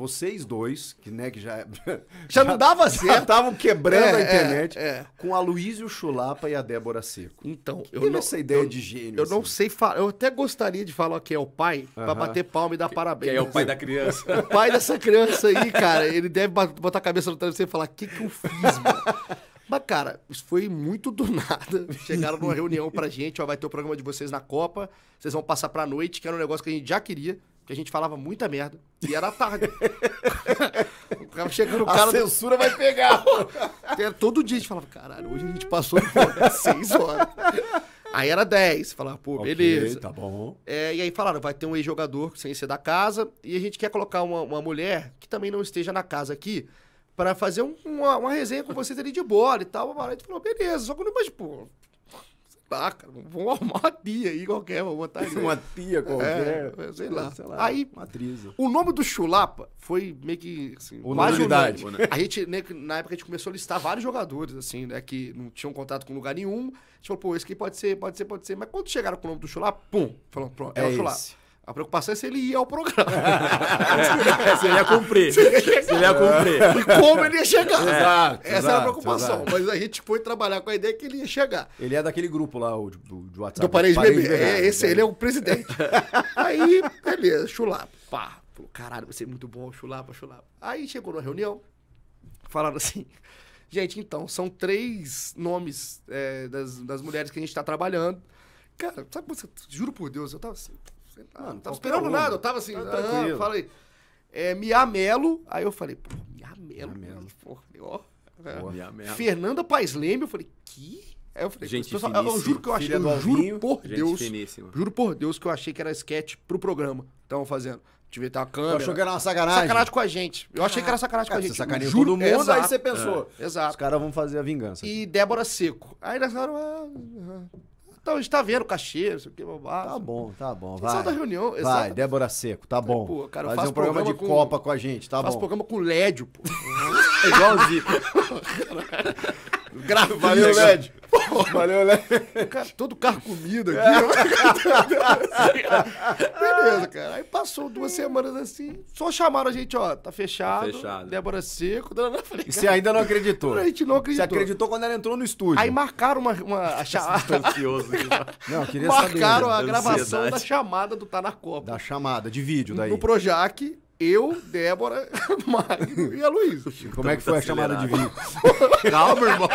vocês dois, que, né, que já. Já, não dava certo. estavam quebrando é, a é, internet é, é. com a Luísio Chulapa e a Débora Seco. Então, que eu não essa ideia eu, de gênio. Eu assim? não sei falar. Eu até gostaria de falar que é o pai, uh -huh. pra bater palma e dar que, parabéns. Que é o pai da criança. o pai dessa criança aí, cara, ele deve botar a cabeça no travesseiro e falar: o que, que eu fiz, mano? Mas, cara, isso foi muito do nada. Chegaram numa reunião pra gente, ó, vai ter o programa de vocês na Copa, vocês vão passar pra noite, que era um negócio que a gente já queria que a gente falava muita merda e era tarde. chegando, o cara A censura vai pegar. Era todo dia a gente falava, caralho, hoje a gente passou fora, seis horas. Aí era 10, falava, pô, okay, beleza. tá bom. É, e aí falaram, vai ter um ex-jogador sem ser da casa e a gente quer colocar uma, uma mulher que também não esteja na casa aqui para fazer um, uma, uma resenha com vocês ali de bola e tal. A gente falou, beleza, só que não, mas, pô, ah, cara, vamos arrumar uma tia aí qualquer, vamos botar aí. uma tia qualquer. É, sei, lá. sei lá. Aí, matriz. O nome do Chulapa foi meio que. Assim, quase A gente, né, na época, a gente começou a listar vários jogadores, assim, né? Que não tinham contato com lugar nenhum. A gente falou, pô, esse aqui pode ser, pode ser, pode ser. Mas quando chegaram com o nome do Chulapa, pum! Falou, pronto, é, é o Chulapa. Esse. A preocupação é se ele ia ao programa. É, é se ele ia cumprir. Se ele ia, cumprir. E como ele ia chegar. É, exato, Essa exato, era a preocupação. Exato. Mas a gente foi trabalhar com a ideia que ele ia chegar. Ele é daquele grupo lá, o, do, do WhatsApp. Do Parede, Bebê. Bebê. É, esse, ele é o presidente. Aí, beleza, chulapa. Pá. caralho, vai ser é muito bom, chulapa, chulapa. Aí chegou na reunião, falaram assim... Gente, então, são três nomes é, das, das mulheres que a gente está trabalhando. Cara, sabe, você, juro por Deus, eu tava assim, Falei, Mano, não tava esperando um. nada, eu tava assim, tá, ah, falei. É, Miamelo, aí eu falei, pô, Miamelo, Melo, porra, ó. É. Fernanda Paes Leme, eu falei, que? Aí eu falei, gente pessoal, eu, juro que eu achei, eu juro por Deus, finíssima. juro por Deus que eu achei que era sketch pro programa, estavam fazendo. Tive que ter uma câmera. Eu achou que era uma sacanagem. Sacanagem com a gente. Eu achei que era sacanagem cara, com a gente. Você sacaneou juro, todo mundo, exato, aí você pensou. É. Exato. Os caras vão fazer a vingança. E Débora Seco. Aí nós falaram, ah, ah, então, a gente tá vendo o cachê, não sei o que, babá. Tá bom, tá bom. Vai. Só da reunião. Vai, exatamente. Débora Seco, tá bom. Pô, cara, Fazer um programa, programa, de com... Copa com a gente, tá faço bom. Faz programa com Lédio, pô. é igual o Zico gravar, Valeu, LED. Porra. Valeu, LED. Cara, todo carro comida aqui. É. Beleza, cara. Aí passou duas semanas assim, só chamaram a gente, ó, tá fechado. fechado. Débora Seco. Dona... e você ainda não acreditou? A gente não acreditou. Você acreditou quando ela entrou no estúdio. Aí marcaram uma... uma chamada... ansioso. Né? Não, queria marcaram saber. Marcaram a gravação da chamada do Tá Na Copa. Da chamada, de vídeo daí. No Projac eu, Débora, Magno e a Luísa. Como é que foi tá a chamada de vinho? Calma, irmão.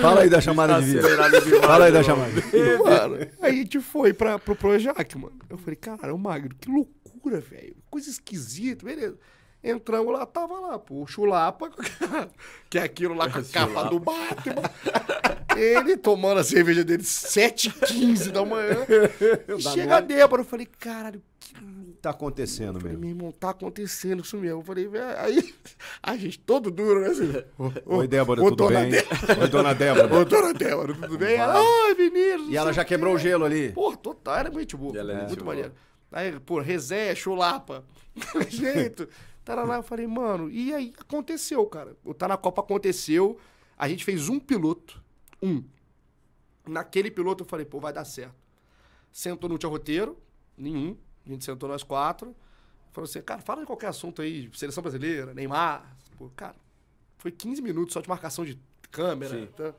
Fala aí da chamada tá de vinho. Fala aí da chamada. mano, a gente foi pra, pro Projac, mano. Eu falei, cara, o Magno, que loucura, velho. Coisa esquisita, beleza. Entramos lá, tava lá, pô, o Chulapa, que é aquilo lá com a capa do Batman. Ele tomando a cerveja dele 7h15 da manhã. Tá chega a Débora, eu falei, caralho, tá acontecendo falei, mesmo? Meu irmão, tá acontecendo isso mesmo. Eu falei, velho, aí a gente todo duro, né? Assim, Oi, Débora, tudo bem? Débora. Oi, dona Débora. Oi dona Débora, tudo bem? Ela, ai, menino. E ela já quebrou o gelo ali. Pô, total, era muito boa. É muito boa. maneiro. Aí, pô, resenha, chulapa. jeito. lá, eu falei, mano, e aí aconteceu, cara. O Tá na Copa aconteceu. A gente fez um piloto. Um. Naquele piloto eu falei, pô, vai dar certo. Sentou, não tinha roteiro nenhum. A gente sentou nós quatro. Falou assim, cara, fala de qualquer assunto aí, seleção brasileira, Neymar. Pô, cara, foi 15 minutos só de marcação de câmera. Então,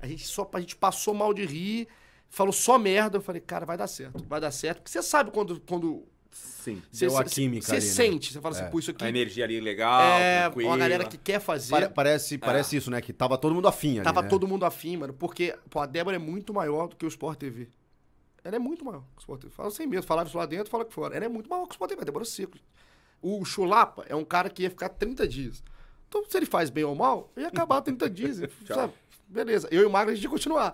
a gente só a gente passou mal de rir, falou só merda. Eu falei, cara, vai dar certo, vai dar certo. Porque você sabe quando. quando Sim, cê, deu cê, química Você né? sente, você fala assim, é. assim, pô, isso aqui... A energia ali é legal, É, tranquila. uma galera que quer fazer... Pare, parece é. parece isso, né? Que tava todo mundo afim ali, Tava né? todo mundo afim, mano. Porque, pô, a Débora é muito maior do que o Sport TV. Ela é muito maior que o Sport TV. Fala sem medo, falava isso lá dentro, fala que fora. Ela é muito maior que o Sport TV, demora ciclo. O Chulapa é um cara que ia ficar 30 dias. Então, se ele faz bem ou mal, ia acabar 30 dias. sabe? Beleza. Eu e o Magro, a gente ia continuar.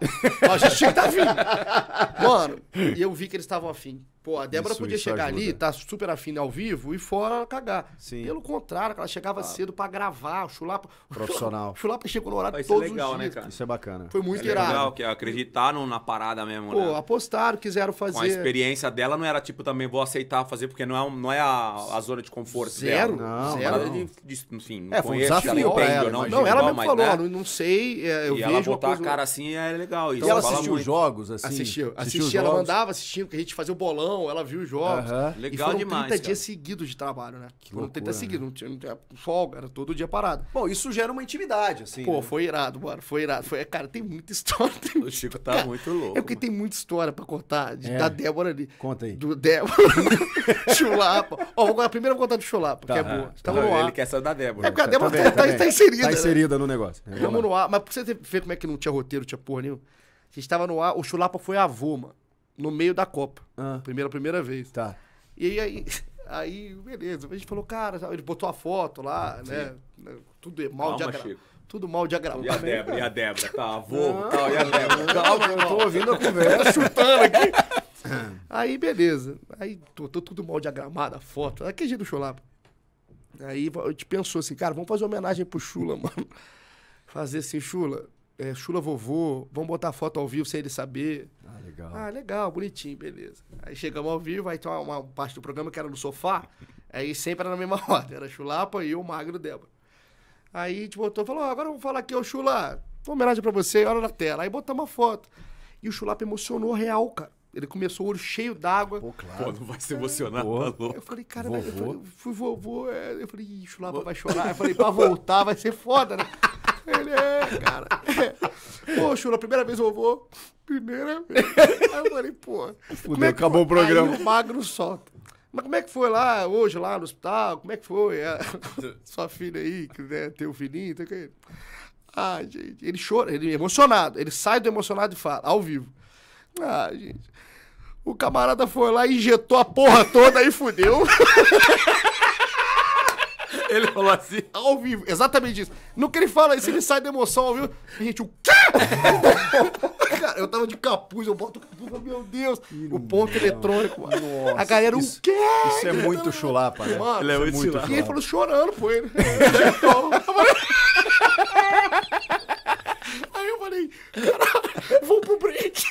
a gente tinha que estar vindo. Mano, e eu vi que eles estavam afim. Pô, a Débora isso, podia isso chegar ajuda. ali, tá super afim ao vivo e fora cagar. Sim. Pelo contrário, ela chegava cedo para gravar, o Chulapa. Profissional. O Chulapa chegou no horário Vai todos legal, é legal, Né, cara? Isso é bacana. Foi muito é irado. legal, que acreditaram na parada mesmo, Pô, né? apostaram, quiseram fazer. Com a experiência dela não era tipo também vou aceitar fazer, porque não é, não é a, a zona de conforto Zero, dela. Não, zero. De, de, enfim, não é, foi um desafio ela. Não, não ela mesmo falou, né? não sei, é, eu e vejo ela botar a cara assim é legal. Isso. E ela assistiu jogos, assim? Assistiu. Assistia, ela mandava assistindo, que a gente fazia o bolão televisão, ela viu os jogos. Legal foram demais. 30 cara. dias seguidos de trabalho, né? Que foram loucura, 30 né? seguidos, não tinha, não tinha folga, era todo dia parado. Bom, isso gera uma intimidade, assim. Pô, né? foi irado, mano, foi irado. Foi, cara, tem muita história. Tem o Chico tá cara, muito é louco. É porque tem muita história pra contar de, é. da Débora ali. Conta aí. Do Débora. chulapa. Ó, vou, a primeira eu vou contar do Chulapa, tá, que é boa. Tá, no ar. Ele quer saber da Débora. É porque a tá Débora tá, tá, tá, tá inserida. Tá né? inserida né? no negócio. Vamos é no ar. Mas pra você ver como é que não tinha roteiro, não tinha porra nenhuma. A gente tava no ar, o Chulapa foi avô, mano no meio da Copa. Ah. Primeira, primeira vez. Tá. E aí, aí, beleza. A gente falou, cara, ele botou a foto lá, né? Tudo é mal Calma, de agra... Tudo mal de agravado. E a Débora, e a Débora, tá, avô, tal, tá, e a Débora. Calma, eu tô ouvindo a conversa. chutando aqui. Aí, beleza. Aí, tô, tô tudo mal diagramado, a foto. Aquele jeito do Chulapa. Aí a gente pensou assim, cara, vamos fazer homenagem pro Chula, mano. Fazer assim, Chula, é, chula vovô, vamos botar foto ao vivo sem ele saber. Ah, legal. Ah, legal, bonitinho, beleza. Aí chegamos ao vivo, aí tem uma, uma parte do programa que era no sofá, aí sempre era na mesma ordem, era Chulapa e o Magro Débora. Aí a gente botou, falou, oh, agora vamos falar aqui, ô Chula, uma homenagem pra você, olha na tela. Aí botamos uma foto. E o Chulapa emocionou real, cara. Ele começou o olho cheio d'água. Pô, claro. Pô, não vai se emocionar, tá louco. Eu falei, cara, vovô. eu falei, fui vovô. É, eu falei, Chulapa vai chorar. Eu falei, pra voltar vai ser foda, né? Ele é, cara. É. Pô, Chula, primeira vez vovô. Primeira vez. Aí eu falei, pô. Fudeu, é acabou foi? o programa. Aí o magro solta. Mas como é que foi lá hoje, lá no hospital? Como é que foi? É, a... Sua filha aí, que né, tem o filhinho, tem que. Ah, gente. Ele chora, ele é emocionado. Ele sai do emocionado e fala, ao vivo. Ah, gente. O camarada foi lá, injetou a porra toda e fudeu. Ele falou assim, ao vivo, exatamente isso. No que ele fala isso, ele sai da emoção ao vivo. gente, o quê? cara, eu tava de capuz, eu boto o capuz, meu Deus. o ponto eletrônico, Nossa, a galera, isso, o quê? Isso é muito chulapa, né? Mano, ele é muito chulapa. E ele falou chorando, foi ele. Aí eu falei, caralho. Vou pro break.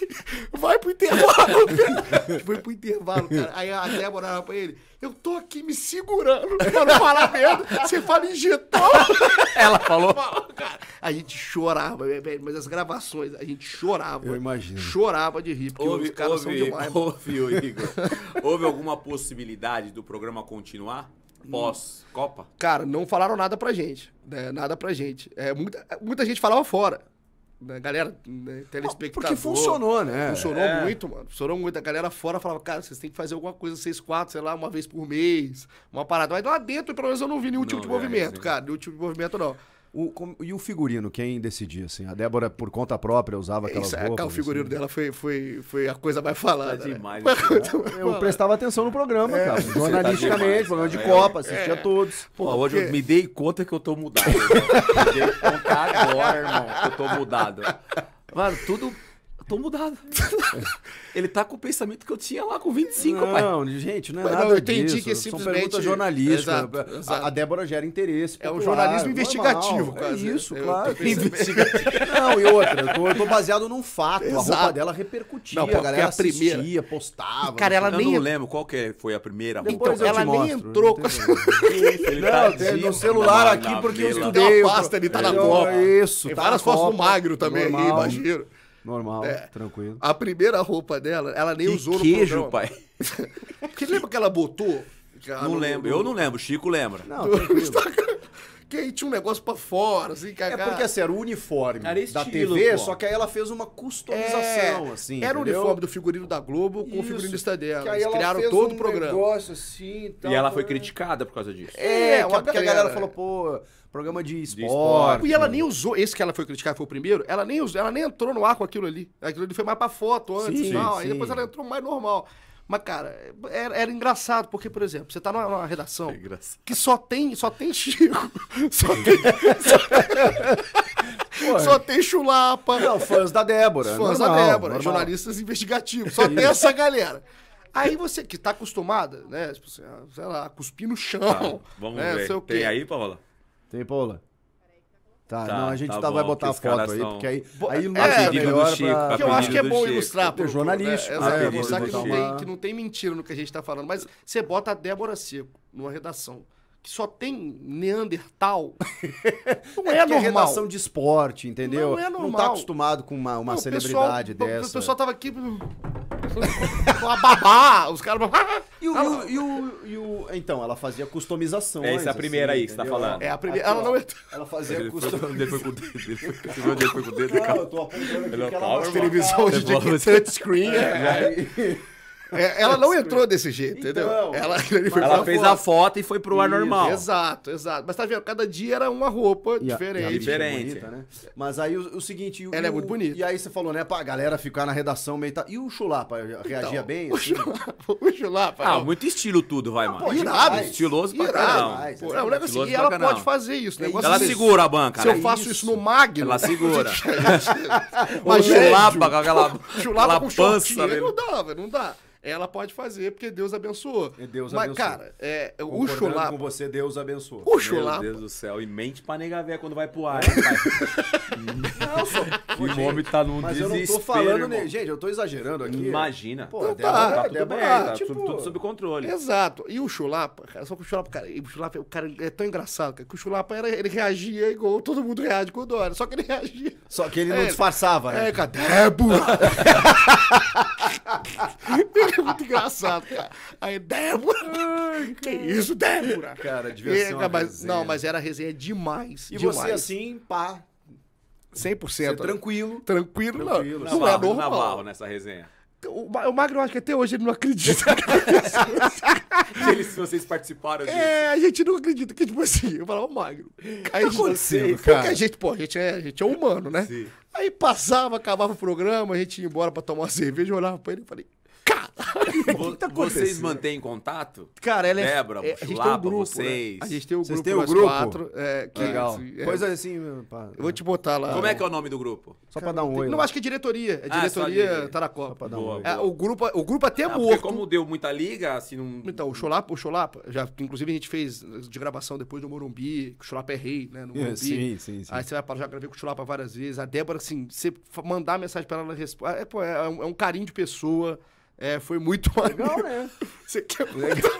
Vai pro intervalo, Foi pro intervalo, cara. Aí a Débora olhava pra ele. Eu tô aqui me segurando pra não falar merda. Você fala injetor. Ela falou. a gente chorava, é, é, mas as gravações, a gente chorava. Eu imagino. Chorava de rir, porque houve, os caras houve, são demais. Houve, Igor. houve alguma possibilidade do programa continuar? Pós-Copa? Cara, não falaram nada pra gente. Né? Nada pra gente. É, muita, muita gente falava fora. Né, galera, né, telespectador. Porque funcionou, né? Funcionou é. muito, mano. Funcionou muito. A galera fora falava, cara, vocês têm que fazer alguma coisa, seis, quatro, sei lá, uma vez por mês, uma parada. Mas lá dentro, pelo menos, eu não vi nenhum tipo não, tipo de é, movimento, é cara. Nenhum tipo de movimento, não. O, com, e o figurino, quem decidia? Assim? A Débora, por conta própria, usava aquelas Isso, é, roupas? O assim? figurino assim. dela foi, foi, foi a coisa mais falada. É demais. Assim, né? Eu prestava atenção no programa, é, cara. Tá Jornalisticamente, tá programa de é, Copa, assistia é. todos. Pô, hoje eu me dei conta que eu tô mudado. me dei conta agora, irmão, que eu tô mudado. Mano, tudo Tô mudado. ele tá com o pensamento que eu tinha lá com 25, não, pai. Não, gente, não é nada não, eu entendi disso. Que é simplesmente... São perguntas jornalísticas. Exato, exato. A, Débora gera interesse. É o jornalismo investigativo, normal. É isso, eu claro. Não, e outra, eu tô, eu tô, baseado num fato. Exato. A roupa dela repercutia, não, a galera a primeira... assistia, postava. cara, ela eu nem... não lembro qual que foi a primeira Depois então, ela mostro, nem entrou com Não, tá no celular aqui porque eu estudei. Tem uma pasta, ele tá na é, copa. Isso, tá. Várias fotos do magro também, imagino. Normal, é, tranquilo. A primeira roupa dela, ela nem que usou queijo, no pai. Porque lembra que ela botou? Que ela não, não lembro, eu não lembro, Chico lembra. Não, Que aí tinha um negócio pra fora, assim, cagado. É porque assim, era o uniforme era estilo, da TV, pô. só que aí ela fez uma customização, é, assim. Era o uniforme do figurino da Globo com Isso, o figurinista dela. Eles ela criaram fez todo um o programa. Negócio assim, e ela foi né? criticada por causa disso. É, é porque a galera falou, pô Programa de esporte. esporte. E ela né? nem usou, esse que ela foi criticar foi o primeiro, ela nem usou, ela nem entrou no ar com aquilo ali. Aquilo ali foi mais pra foto antes sim, e tal. Aí depois ela entrou mais normal. Mas, cara, era, era, engraçado, porque, por exemplo, você tá numa, numa redação é que só tem, só tem Chico. Só tem. só, só tem chulapa. Não, fãs da Débora. Fãs normal, da Débora, normal. jornalistas investigativos. Só tem essa galera. Aí você que tá acostumada, né? Tipo assim, ah, sei lá, cuspir no chão. Tá, vamos né, ver. Sei o quê. Tem aí, Paola? Tem pola? Tá, tá, não, a gente tá, tá vai botar a foto aí, são... porque aí, aí não é, é melhor Chico, pra... Que eu acho que é bom ilustrar. Pro, jornalístico. É, é, é mostrar que não, tem, que não tem mentira no que a gente tá falando. Mas você bota a Débora Seco numa redação que só tem neandertal. Não é, é normal. É redação de esporte, entendeu? Não é normal. Não tá acostumado com uma, uma Não, celebridade pessoal, dessa. O pessoal tava aqui a babá, os caras. E o, e, o, e, o, Então, ela fazia customização É essa é a primeira assim, aí que você tá falando. É a primeira. ela não Ela fazia customização customizações. Ele foi com o dedo. Você ele foi com o dedo? Não, eu tô apontando aqui. É ela, ela televisão de touchscreen. É. é. É, ela não entrou desse jeito, então, entendeu? Ela, ela fez foto. a foto e foi pro ar normal. Exato, exato. Mas tá vendo? Cada dia era uma roupa e diferente. A, e é diferente. Bonita, né? Mas aí o, o seguinte. Ela o, é muito bonita. E aí você falou, né, pra galera ficar na redação meio. E o Chulapa reagia então, bem? O assim? Chulapa. O Chulapa. Ah, não. muito estilo tudo, vai, mano. Pô, irado. Estiloso pra caramba. Pô, né? é um assim, e ela pode fazer isso. Né? É ela segura a banca. Se eu né? faço isso no Magno. Ela segura. Mas chulapa com aquela, chulapa aquela com Não dá, velho, não dá ela pode fazer, porque Deus abençoou. Deus Mas, abençoou. cara, é, é o chulapa... com você, Deus abençoou. O chulapa... Meu Deus do céu, e mente pra nega ver quando vai pro ar, é. hein, pai? não, o homem tá num mas desespero, eu não tô falando... Ne... Gente, eu tô exagerando aqui. Imagina. Pô, não, tá, tá, tudo tá bem, tá, tipo... tudo, tudo sob controle. Exato. E o chulapa, cara, só que o chulapa, cara, o chulapa, o cara é tão engraçado, cara, que o chulapa, era, ele reagia igual todo mundo reage quando né? olha, só que ele reagia. Só que ele não é. disfarçava, né? É, cara, Débora! engraçado, cara. Aí, Débora! Ai, que isso, Débora? Cara, devia e, ser uma mas, Não, mas era resenha demais. E demais. você assim, pá. 100%. Você tranquilo. Tranquilo, tranquilo não. Não, não é normal. nessa resenha. O, o Magno, acho que até hoje ele não acredita. Eles, vocês participaram disso. É, a gente não acredita. Que, tipo assim, eu falava, ô Magno. Tá Aí, tá cara? Porque a gente, pô, a gente é, a gente é humano, né? Sim. Aí passava, acabava o programa, a gente ia embora pra tomar uma cerveja, eu olhava pra ele e falei, Caralho, tá vocês mantêm contato? Cara, ela é. Débora, é, a gente tem um grupo, né? vocês. Né? A gente tem um grupo. Vocês têm um grupo? Quatro, é, que, é. Legal. É, Coisa assim. Pá, eu vou te botar lá. Como é que é o nome do grupo? Só Cara, pra dar um oi. Não, acho que é diretoria. É ah, diretoria ah, Taracopa. Só tá pra dar boa, um é, o, grupo, o grupo até é ah, Porque como deu muita liga, assim. Não... Então, o Xolapa, o Xolapa, já, inclusive a gente fez de gravação depois do Morumbi, que o Xolapa é rei, né? No é, Morumbi. Sim, sim, sim. Aí você vai já gravei com o Xolapa várias vezes. A Débora, assim, você mandar mensagem pra ela, ela responde. É, pô, é, é um carinho de pessoa. É, foi muito Legal, né? Você quer Legal.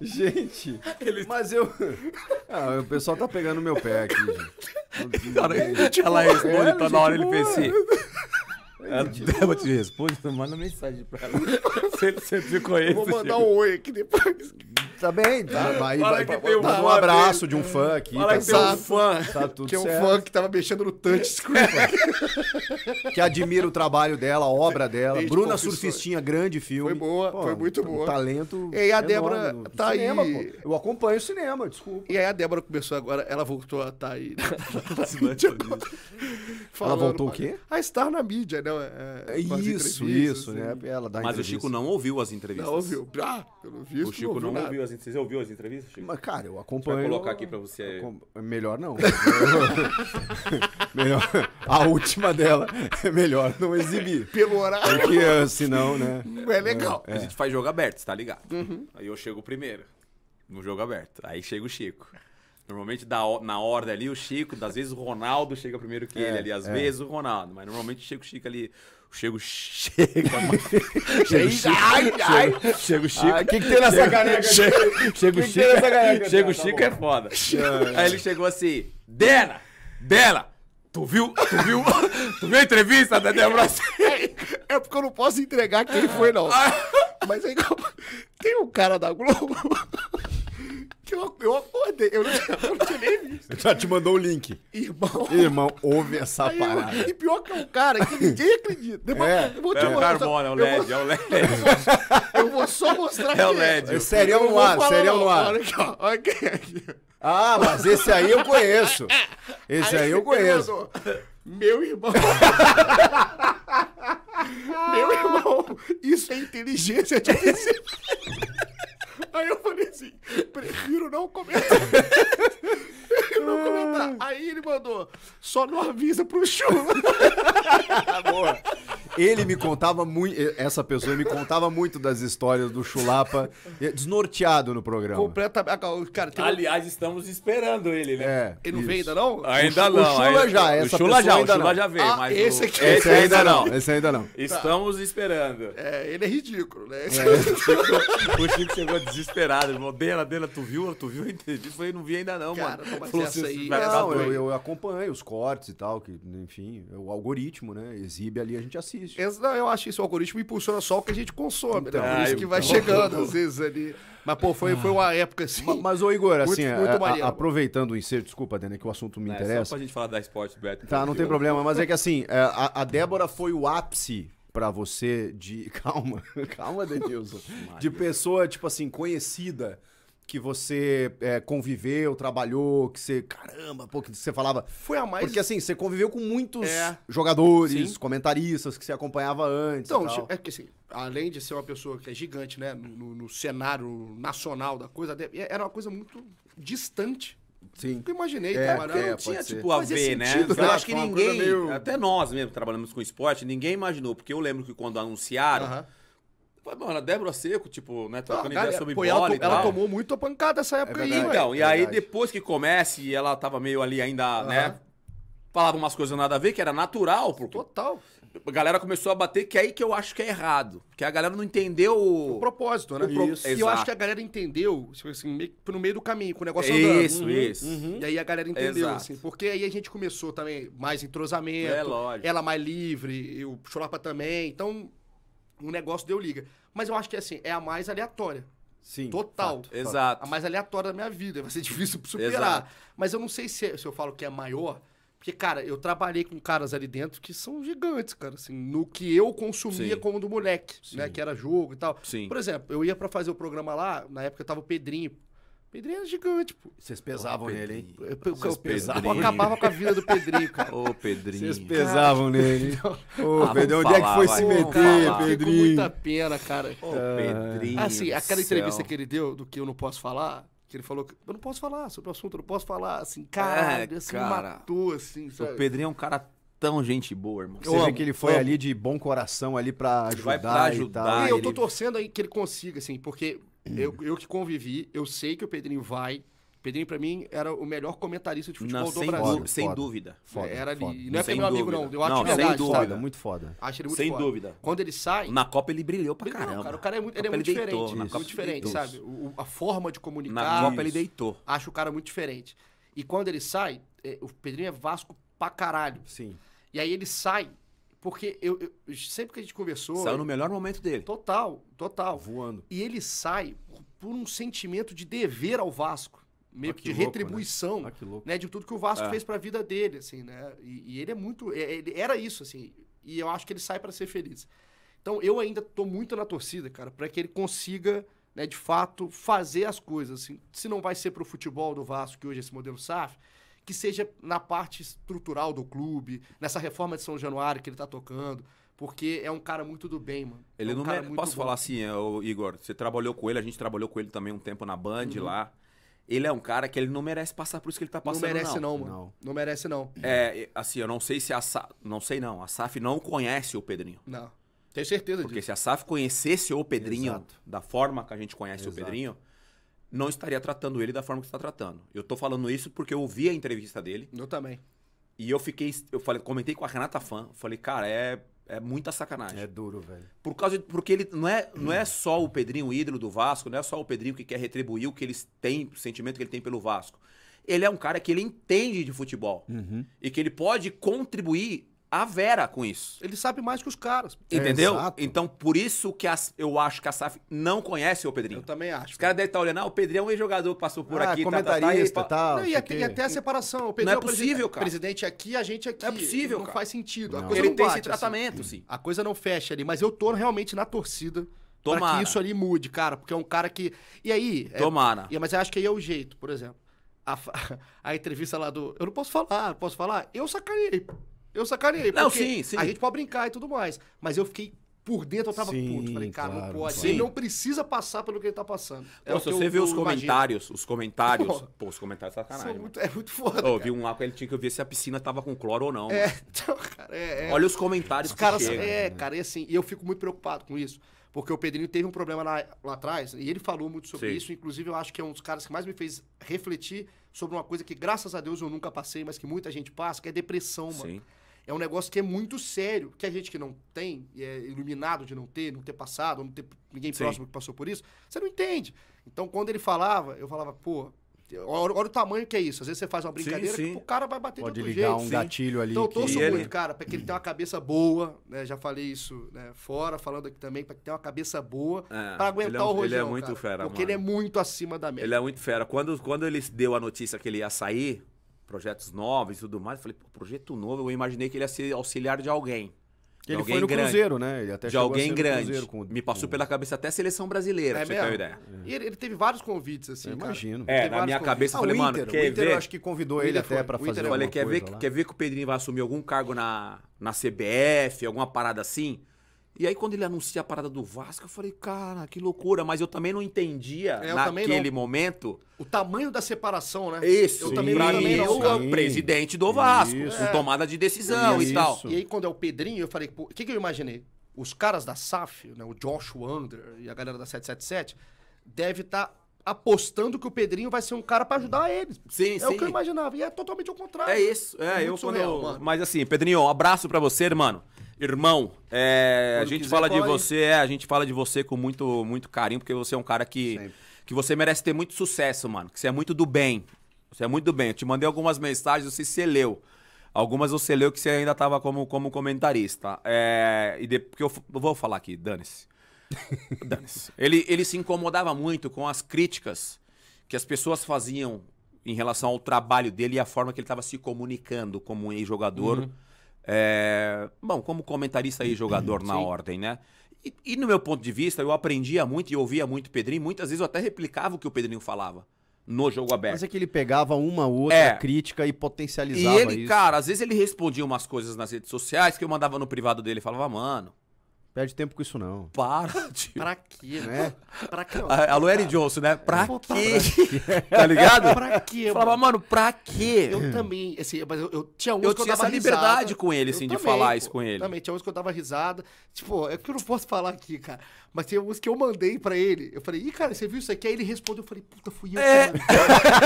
Gente, Ele... mas eu. Ah, o pessoal tá pegando meu pé aqui. Gente. Tipo, ela responde, é, tá na hora ele pensa assim. Tipo, ela, te é. responde, manda mensagem pra ela. Você, você ficou aí. Vou mandar um oi aqui depois. Tá bem, tá. Vai, vai, vai, um um abraço de um fã aqui. Fala tá, que tá, um fã. Tá tudo é um certo. fã que tava mexendo no touchscreen. que admira o trabalho dela, a obra dela. Desde Bruna Surfistinha, grande filme. Foi boa, pô, foi muito boa. Um talento. E aí a Débora tá cinema, aí. Pô. Eu acompanho o cinema, desculpa. E aí a Débora começou agora, ela voltou a tá aí. ela voltou o quê? A estar na mídia, né? É, isso, isso, assim. né? Ela dá Mas o Chico não ouviu as entrevistas. Não ouviu. Ah, eu não vi. O Chico não ouviu as as Você ouviu as entrevistas, Chico? Mas, cara, eu acompanho. Vou colocar aqui pra você. É melhor não. melhor. A última dela é melhor não exibir. Pelo horário. Porque é, senão, né? É legal. É, é. A gente faz jogo aberto, tá ligado? Uhum. Aí eu chego primeiro. No jogo aberto. Aí chega o Chico. Normalmente na ordem ali, o Chico, às vezes o Ronaldo chega primeiro que é, ele ali, às é. vezes o Ronaldo, mas normalmente chega o Chico ali Chego, chega, mano. Chego, chega. Ai, ai. Chego, ah, Chico. O que, que tem nessa caneca? Chego, Chico. Chego, tá Chico é foda. É. Aí ele chegou assim, Dena, Dena, tu viu, tu viu, tu viu a entrevista da Débora? É, é porque eu não posso entregar quem foi, não. Mas aí, tem um cara da Globo que eu, eu acordei. Eu não, eu não tinha nem visto. Já te mandou o link. Irmão. Irmão, ouve essa aí, parada. Eu, e pior que é um cara que ninguém acredita. Depois, é, eu vou te é carbono, é o LED, vou, é o LED. Eu vou, eu vou só mostrar É o é. LED. É serial no ar, no ar. Olha aqui, ó. Olha é aqui, Ah, mas esse aí eu conheço. Esse aí, aí eu conheço. meu irmão. meu irmão, isso é inteligência artificial. Aí eu falei assim: prefiro não comentar. prefiro não comentar. Aí ele mandou: só não avisa pro Tá Boa. Ele me contava muito, essa pessoa me contava muito das histórias do Chulapa, desnorteado no programa. Completamente. Ah, cara, tem... Aliás, estamos esperando ele, né? É, ele não isso. veio ainda não? Ainda não. O Chula aí, já, essa o Chula já, ainda o Chula não. já veio, ah, mas esse, aqui, esse, esse ainda não. não. Esse ainda não. Estamos tá. esperando. É, ele é ridículo, né? É. o Chico chegou desesperado, irmão. Dela, Dela, tu viu? Tu viu Entendi. Eu falei, não vi ainda não, Cara, mano. Não, aí... não eu, eu acompanho os cortes e tal, que, enfim, o algoritmo, né? Exibe ali, a gente assiste existe. eu acho isso. O algoritmo impulsiona só o que a gente consome, né? então, né? isso que vai então, chegando, às vezes, ali. Mas, pô, foi, foi uma época assim. Mas, mas ô Igor, assim, muito, muito a, aproveitando o inserto, desculpa, Dani, que o assunto me não, interessa. É só pra gente falar da esporte, Beto. Tá, não tem problema, mas é que assim, é, a, a Débora foi o ápice para você de. Calma, calma, Denilson. de pessoa, tipo assim, conhecida que você é, conviveu, trabalhou, que você. Caramba, pô, que você falava. Foi a mais. Porque assim, você conviveu com muitos é. jogadores, Sim. comentaristas que você acompanhava antes. Então, é que assim, além de ser uma pessoa que é gigante, né, no, no cenário nacional da coisa, era uma coisa muito distante Sim. Nunca imaginei é, É, não tinha, tipo, a ver, né? Sentido, eu né? acho que ninguém, meio... até nós mesmo trabalhamos com esporte, ninguém imaginou. Porque eu lembro que quando anunciaram, uh -huh. Mano, a Débora Seco, tipo, né, trocando ah, ideia sobre bola ela, e tal. Ela tomou muito a pancada essa época é verdade, aí, é Então, é e aí depois que comece, e ela tava meio ali ainda, uh -huh. né, falava umas coisas nada a ver, que era natural. Porque Total. A galera começou a bater, que é aí que eu acho que é errado. Que a galera não entendeu o... propósito, né? O pro... Isso. E eu acho que a galera entendeu, tipo assim, meio que no meio do caminho, com o negócio andando. Isso, uhum. isso. Uhum. E aí a galera entendeu, Exato. assim. Porque aí a gente começou também mais entrosamento. É, lógico. Ela mais livre, o Chulapa também. Então, o negócio deu liga. Mas eu acho que assim, é a mais aleatória. Sim. Total. Fato, Exato. A mais aleatória da minha vida. Vai ser difícil superar. Exato. Mas eu não sei se, se eu falo que é maior. Porque, cara, eu trabalhei com caras ali dentro que são gigantes, cara, assim, no que eu consumia Sim. como do moleque, né, Sim. né? Que era jogo e tal. Sim. Por exemplo, eu ia para fazer o programa lá, na época eu tava o Pedrinho, Pedrinho era gigante, pô. Vocês pesavam Ô, nele, hein? Eu, eu, nele. pesava, eu acabava com a vida do Pedrinho, cara. Ô, Pedrinho. Vocês pesavam cara, nele. Então, Ô, ah, Pedrinho, onde falar, é que foi vai, se meter, falar. Pedrinho? com muita pena, cara. Ô, Pedrinho. Assim, aquela entrevista que ele deu, do que eu não posso falar, que ele falou que eu não posso falar sobre o assunto, eu não posso falar, assim, é, caralho, é, assim, cara, matou, assim, sabe? O Pedrinho é um cara tão gente boa, irmão. Você eu vê amo, que ele foi ali de bom coração ali pra ajudar, Vai pra ajudar e tal. E eu tô ele... torcendo aí que ele consiga, assim, porque eu, eu que convivi, eu sei que o Pedrinho vai. Pedrinho, pra mim, era o melhor comentarista de futebol não, do sem Brasil. Foda, sem dúvida. Foda, era foda. Não é sem meu amigo, não. Eu acho não, verdade, sem dúvida. Muito foda. Acho ele muito sem foda. dúvida. Quando ele sai. Na Copa ele brilhou pra caramba. Não, cara, o cara é muito, ele é muito ele diferente. Deitou, muito diferente, deitou. sabe? O, a forma de comunicar. Na Copa ele deitou. Acho o cara muito diferente. E quando ele sai, é, o Pedrinho é Vasco pra caralho. Sim. E aí ele sai porque eu, eu, sempre que a gente conversou. Saiu no melhor momento dele. Total, total. Voando. E ele sai por um sentimento de dever ao Vasco. Meio ah, que de louco, né? retribuição. Né? né? De tudo que o Vasco é. fez para a vida dele, assim, né? E, e, ele é muito. É, ele era isso, assim. E eu acho que ele sai para ser feliz. Então eu ainda tô muito na torcida, cara, para que ele consiga, né, de fato, fazer as coisas. Assim. Se não vai ser para o futebol do Vasco, que hoje é esse modelo SAF que seja na parte estrutural do clube, nessa reforma de São Januário que ele tá tocando. Porque é um cara muito do bem, mano. Ele é um não mere... Posso bom. falar assim, o é, Igor? Você trabalhou com ele, a gente trabalhou com ele também um tempo na Band uhum. lá. Ele é um cara que ele não merece passar por isso que ele tá passando, não. merece não, não mano. Não. não. merece não. É, assim, eu não sei se a Sa... não sei não, a SAF não conhece o Pedrinho. Não. Tenho certeza disso. Porque se a SAF conhecesse o Pedrinho Exato. da forma que a gente conhece Exato. o Pedrinho, não estaria tratando ele da forma que está tratando. Eu estou falando isso porque eu ouvi a entrevista dele. Eu também. E eu fiquei, eu falei, comentei com a Renata Fã, falei, cara, é, é muita sacanagem. É duro, velho. Por causa de, porque ele não é, não é só o Pedrinho o ídolo do Vasco, não é só o Pedrinho que quer retribuir o que eles têm, o sentimento que ele tem pelo Vasco. Ele é um cara que ele entende de futebol uhum. e que ele pode contribuir a Vera com isso. Ele sabe mais que os caras. Entendeu? Então, por isso que as, eu acho que a SAF não conhece o Pedrinho. Eu também acho. Os caras devem estar olhando, ah, o Pedrinho é um ex-jogador que passou por ah, aqui. Comentarista, tá, tá, tá, e, tá, até, e, até a separação. O Pedrinho não é, é possível, é, cara. presidente aqui, a gente aqui. Não é possível, Não cara. faz sentido. Não. ele não tem bate, esse assim. tratamento, assim. sim. A coisa não fecha ali, mas eu tô realmente na torcida. Tomara. Pra que isso ali mude, cara, porque é um cara que... E aí... É, Tomara. É, mas eu acho que aí é o jeito, por exemplo. A, a entrevista lá do... Eu não posso falar, posso falar? Eu sacaneei, eu sacaneei. Não, sim, sim. A gente pode brincar e tudo mais. Mas eu fiquei por dentro eu tava Sim, puto. Falei, cara, claro, não pode. Ele não precisa passar pelo que ele tá passando. É se você vê os comentários, os comentários. Pô, Pô os comentários sacanagem. São muito, é muito foda. eu vi um lá que ele tinha que ver se a piscina tava com cloro ou não. É, então, cara, é, é, Olha os comentários os que caras, chegam. É, né? cara, e assim, eu fico muito preocupado com isso. Porque o Pedrinho teve um problema lá, lá atrás, e ele falou muito sobre Sim. isso. Inclusive, eu acho que é um dos caras que mais me fez refletir sobre uma coisa que, graças a Deus, eu nunca passei, mas que muita gente passa, que é depressão, mano. Sim. É um negócio que é muito sério, que a gente que não tem, e é iluminado de não ter, não ter passado, não ter ninguém Sim. próximo que passou por isso, você não entende. Então, quando ele falava, eu falava, pô, Olha, olha, o tamanho que é isso. Às vezes você faz uma brincadeira sim, sim. que o cara vai bater Pode de outro ligar jeito. um sim. gatilho ali. Então eu torço muito, cara, para que ele tenha uma cabeça boa, né? Já falei isso né? fora, falando aqui também, para que tenha uma cabeça boa é, para aguentar é, o rojão, Ele é, é muito cara, fera, Porque mano. ele é muito acima da média. Ele é muito fera. Quando, quando ele deu a notícia que ele ia sair, projetos novos e tudo mais. Eu falei, pô, projeto novo, eu imaginei que ele ia ser auxiliar de alguém. Que ele foi no grande. Cruzeiro, né? Ele até de alguém grande. Com, Me passou pela cabeça até a seleção brasileira, é, pra você ter uma ideia. É. E ele, teve vários convites, assim. Eu imagino. É, na minha convites. cabeça ah, eu falei, Inter, mano, quer o Inter, ver? Eu acho que convidou ele até para pra fazer. Eu falei, quer ver, lá. quer ver que o Pedrinho vai assumir algum cargo na, na CBF, alguma parada assim? E aí, quando ele anuncia a parada do Vasco, eu falei, cara, que loucura. Mas eu também não entendia é, naquele não. momento. O tamanho da separação, né? Isso, eu sim, também, pra mim, eu sim. presidente do Vasco, isso. com é. tomada de decisão isso. e tal. E aí, quando é o Pedrinho, eu falei, o que, que eu imaginei? Os caras da SAF, né, o Josh Wander e a galera da 777, deve estar tá apostando que o Pedrinho vai ser um cara para ajudar eles. Sim, é sim. É o que eu imaginava. E é totalmente o contrário. É isso. É, é eu surreal, quando... Mas assim, Pedrinho, um abraço para você, irmão. Irmão, é, a gente quiser, fala de você, é, a gente fala de você com muito, muito carinho, porque você é um cara que, que você merece ter muito sucesso, mano. Que você é muito do bem. Você é muito do bem. Eu te mandei algumas mensagens, não sei se você leu. Algumas você leu que você ainda estava como, como comentarista. É, e de, porque eu, eu, vou falar aqui, dane-se ele, ele se incomodava muito com as críticas que as pessoas faziam em relação ao trabalho dele e a forma que ele estava se comunicando como ex-jogador. Uhum. É, bom, como comentarista e jogador na Sim. ordem, né? E, e, no meu ponto de vista, eu aprendia muito e ouvia muito o Pedrinho. Muitas vezes eu até replicava o que o Pedrinho falava no jogo aberto. Mas é que ele pegava uma ou outra é. crítica e potencializava E ele, isso. cara, às vezes ele respondia umas coisas nas redes sociais que eu mandava no privado dele e falava, mano, Perde tempo com isso, não. Para, tio. Pra quê, né? Pra quê? A, a Lueri Johnson, né? Pra é, quê? tá ligado? pra quê? Eu falava, mano, pra quê? Eu também, assim, mas eu, eu tinha uns eu que eu tinha dava essa risada. liberdade com ele, assim, eu de também, falar pô, isso com ele. Também, tinha uns que eu dava risada. Tipo, é que eu não posso falar aqui, cara. Mas tem alguns que eu mandei pra ele. Eu falei, ih, cara, você viu isso aqui? Aí ele respondeu, eu falei, puta, fui eu. É.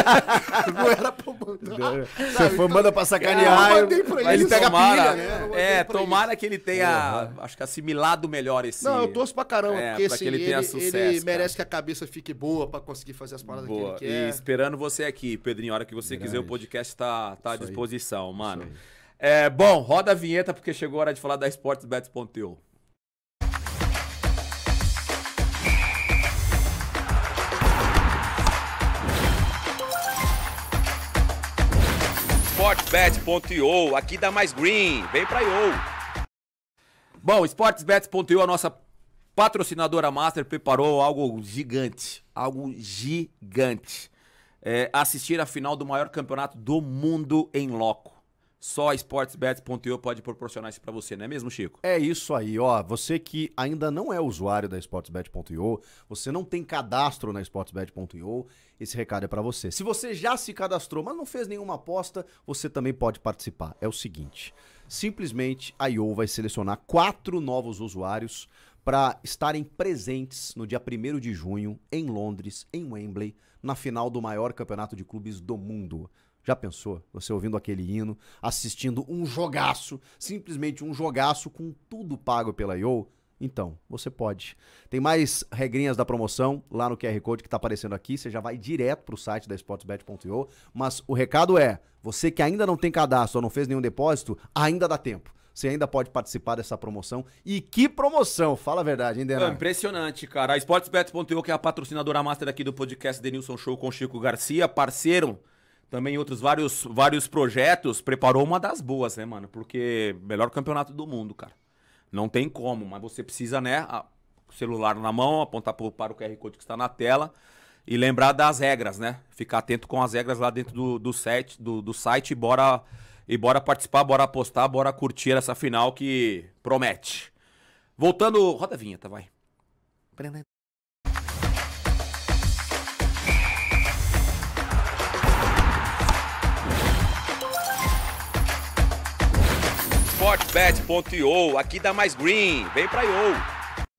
não era pra mandar. Você sabe? foi, então, manda pra sacanear. eu mandei pra ele. Ele pega tomara, pilha, né? É, tomara que ele tenha, uhum. acho que assimilado melhor esse... Não, eu torço pra caramba, é, porque assim, que ele, ele, tenha sucesso, ele merece que a cabeça fique boa pra conseguir fazer as paradas boa. que ele quer. E esperando você aqui, Pedrinho, a hora que você quiser, o podcast tá, tá à disposição, mano. É, bom, roda a vinheta porque chegou a hora de falar da Sportsbets.eu. Sportsbet.io, aqui dá mais green, vem pra IO. Bom, Sportsbet.io, a nossa patrocinadora master, preparou algo gigante, algo gigante. É, assistir a final do maior campeonato do mundo em loco. Só sportsbet.io pode proporcionar isso para você, não é mesmo, Chico? É isso aí, ó. Você que ainda não é usuário da sportsbet.io, você não tem cadastro na sportsbet.io, esse recado é para você. Se você já se cadastrou, mas não fez nenhuma aposta, você também pode participar. É o seguinte, simplesmente a IO vai selecionar quatro novos usuários para estarem presentes no dia 1 de junho em Londres, em Wembley, na final do maior campeonato de clubes do mundo. Já pensou? Você ouvindo aquele hino, assistindo um jogaço, simplesmente um jogaço com tudo pago pela IO? Então, você pode. Tem mais regrinhas da promoção lá no QR Code que está aparecendo aqui. Você já vai direto para o site da sportsbet.io. Mas o recado é: você que ainda não tem cadastro ou não fez nenhum depósito, ainda dá tempo. Você ainda pode participar dessa promoção. E que promoção! Fala a verdade, hein, Denar? É impressionante, cara. A Sportsbet.io, que é a patrocinadora master aqui do podcast Denilson Show com Chico Garcia, parceiro também outros vários, vários projetos, preparou uma das boas, né, mano? Porque melhor campeonato do mundo, cara. Não tem como, mas você precisa, né, a, celular na mão, apontar pro, para o QR Code que está na tela e lembrar das regras, né? Ficar atento com as regras lá dentro do, do, set, do, do site e bora, e bora participar, bora apostar, bora curtir essa final que promete. Voltando, roda a vinheta, vai. sportbet.io, aqui dá mais green, vem pra IO.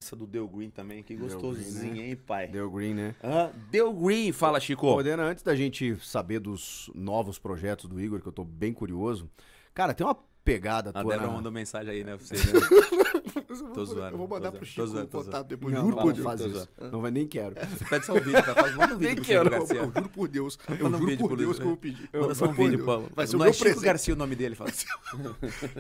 Essa do Deu Green também, que gostosinha, né? hein, pai? Deu Green, né? Ah, Deu Green, fala, Chico. Modena, antes da gente saber dos novos projetos do Igor, que eu tô bem curioso, cara, tem uma pegada a tua. A Débora na... mandou mensagem aí, né? Pra você, né? tô zoando, eu vou mandar pro Chico zoando, contato depois. Não, juro não, por Deus. Fazer isso. Não vai nem quero. Você pede só um vídeo, tá? Faz, manda um vídeo nem pro Chico Garcia. Eu, eu juro por Deus. Eu manda um juro por Deus que eu vou pedir. Manda só um vídeo, Paulo. Vai ser o é meu Chico Garcia o nome dele, fala.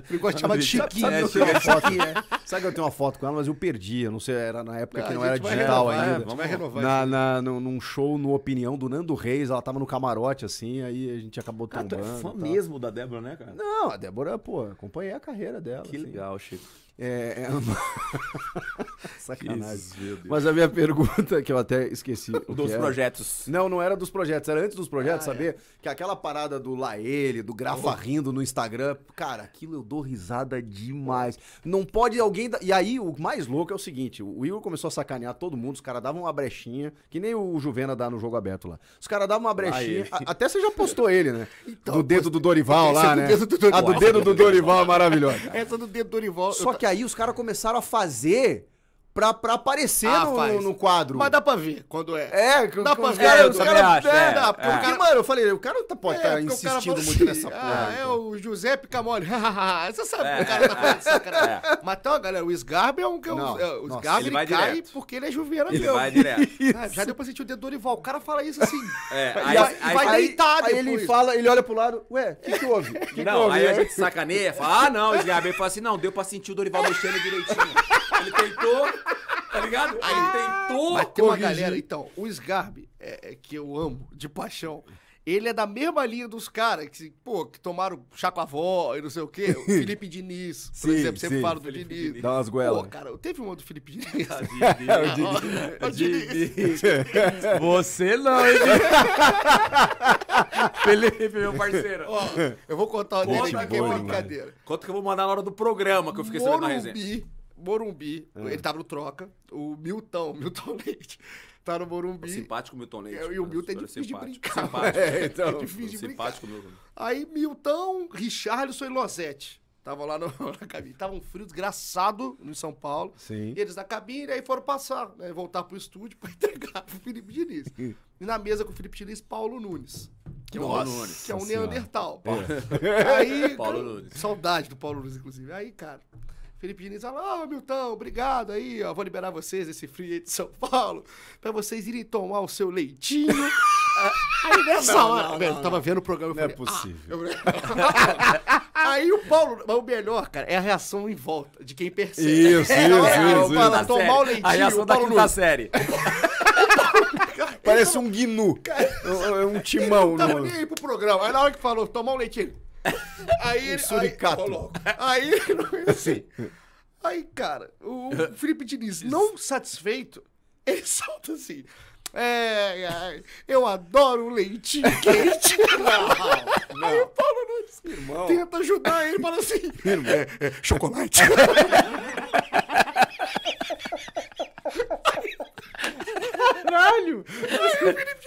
Eu gosto de chamar de Chiquinho. Né? É é? Sabe que eu tenho uma foto com ela, mas eu perdi. Eu não sei, era na época ah, que não era digital ainda. Vamos renovar. Num show, no Opinião do Nando Reis, ela tava no camarote, assim, aí a gente acabou tombando. Ah, tu é fã mesmo da Débora, né, cara? Não, a Débora, pô, acompanhei a carreira dela. Que assim. legal, Chico. É... é Sacanagem, Mas a minha pergunta, que eu até esqueci. dos projetos. Não, não era dos projetos, era antes dos projetos, ah, saber é. que aquela parada do Laele, do Grafa oh. rindo no Instagram, cara, aquilo eu dou risada demais. Não pode alguém. Da... E aí, o mais louco é o seguinte: o Igor começou a sacanear todo mundo, os caras davam uma brechinha, que nem o Juvena dá no jogo aberto lá. Os caras davam uma brechinha. A, até você já postou ele, né? Então, do dedo do Dorival lá, né? dedo do Dorival. A do dedo do Dorival é maravilhosa. Essa do dedo do Dorival. Só que que aí os caras começaram a fazer pra, pra aparecer ah, no, no, quadro. Mas dá pra ver quando é. É, que, dá pra ver. o cara, acho, é, é, é. porque, é. Cara... mano, eu falei, o cara não tá, pode estar é, tá insistindo muito nessa assim, nessa ah, é então. o José Picamole. Você sabe é. o cara tá falando isso, assim, É. Mas então, galera, o Sgarbi é um que eu... o Sgarbi, cai direto. porque ele é juvenil ele mesmo. Ele vai direto. Ah, já deu pra sentir o dedo do Dorival. O cara fala isso assim. É, aí, vai, deitado aí ele fala, ele olha pro lado, ué, o que que houve? Não, aí a né? gente sacaneia, fala, ah, não, o Sgarbi. Ele fala assim, não, deu pra sentir o Dorival mexendo direitinho. Ele tentou tá ligado? Aí ah, tem Mas tem uma galera. Então, o Sgarbi, é, é, que eu amo de paixão. Ele é da mesma linha dos caras que, pô, que tomaram chá com a avó e não sei o quê. O Felipe Diniz, por sim, exemplo, sempre sim. do Felipe Diniz. Dá umas goelas. Pô, cara, teve uma do Felipe Diniz. Ah, o Diniz. Diniz. Você não, hein? Felipe, meu parceiro. Ó, eu vou contar o dele aqui, é brincadeira. Conta que eu vou mandar na hora do programa que eu fiquei Morumbi, sabendo na resenha. Morumbi, ah. ele tava tá no troca. O Milton, Milton Leite, tá no Morumbi. O simpático Milton Leite. É, e o né? Milton é difícil de brincar. Simpático. É, então, é difícil simpático Milton. Aí Milton, Richarlison e Losetti. Tava lá no, na cabine. Tava um frio desgraçado em São Paulo. Sim. Eles na cabine, aí foram passar, né? Voltar pro estúdio pra entregar pro Felipe Diniz. e na mesa com o Felipe Diniz, Paulo Nunes. Que é Nossa, é, Nunes. Que é um Neandertal. É. Aí, Paulo cara, Nunes. Saudade do Paulo Nunes, inclusive. Aí, cara. Felipe Diniz fala: Ah, Milton, obrigado aí, ó. Vou liberar vocês esse frio aí de São Paulo, pra vocês irem tomar o seu leitinho. É, aí nessa não, hora, não, velho, não, tava vendo o programa. e é falei, é possível. Ah. aí o Paulo, o melhor, cara, é a reação em volta de quem percebe. Isso, isso, isso, isso. isso. Fala, ah, tomar o leitinho. A reação da quinta série. Parece um guinu. É um timão. Não tava no... nem aí pro programa. Aí na hora que falou, tomar o leitinho. Aí ele. Um Aí, coloca. aí, assim, aí, cara, o Felipe Diniz, não satisfeito, ele salta assim. É, é, eu adoro leite quente. Não, não. Aí o Paulo Nunes Irmão. tenta ajudar ele, fala assim: Irmão. É, é, chocolate. Caralho! Aí o Felipe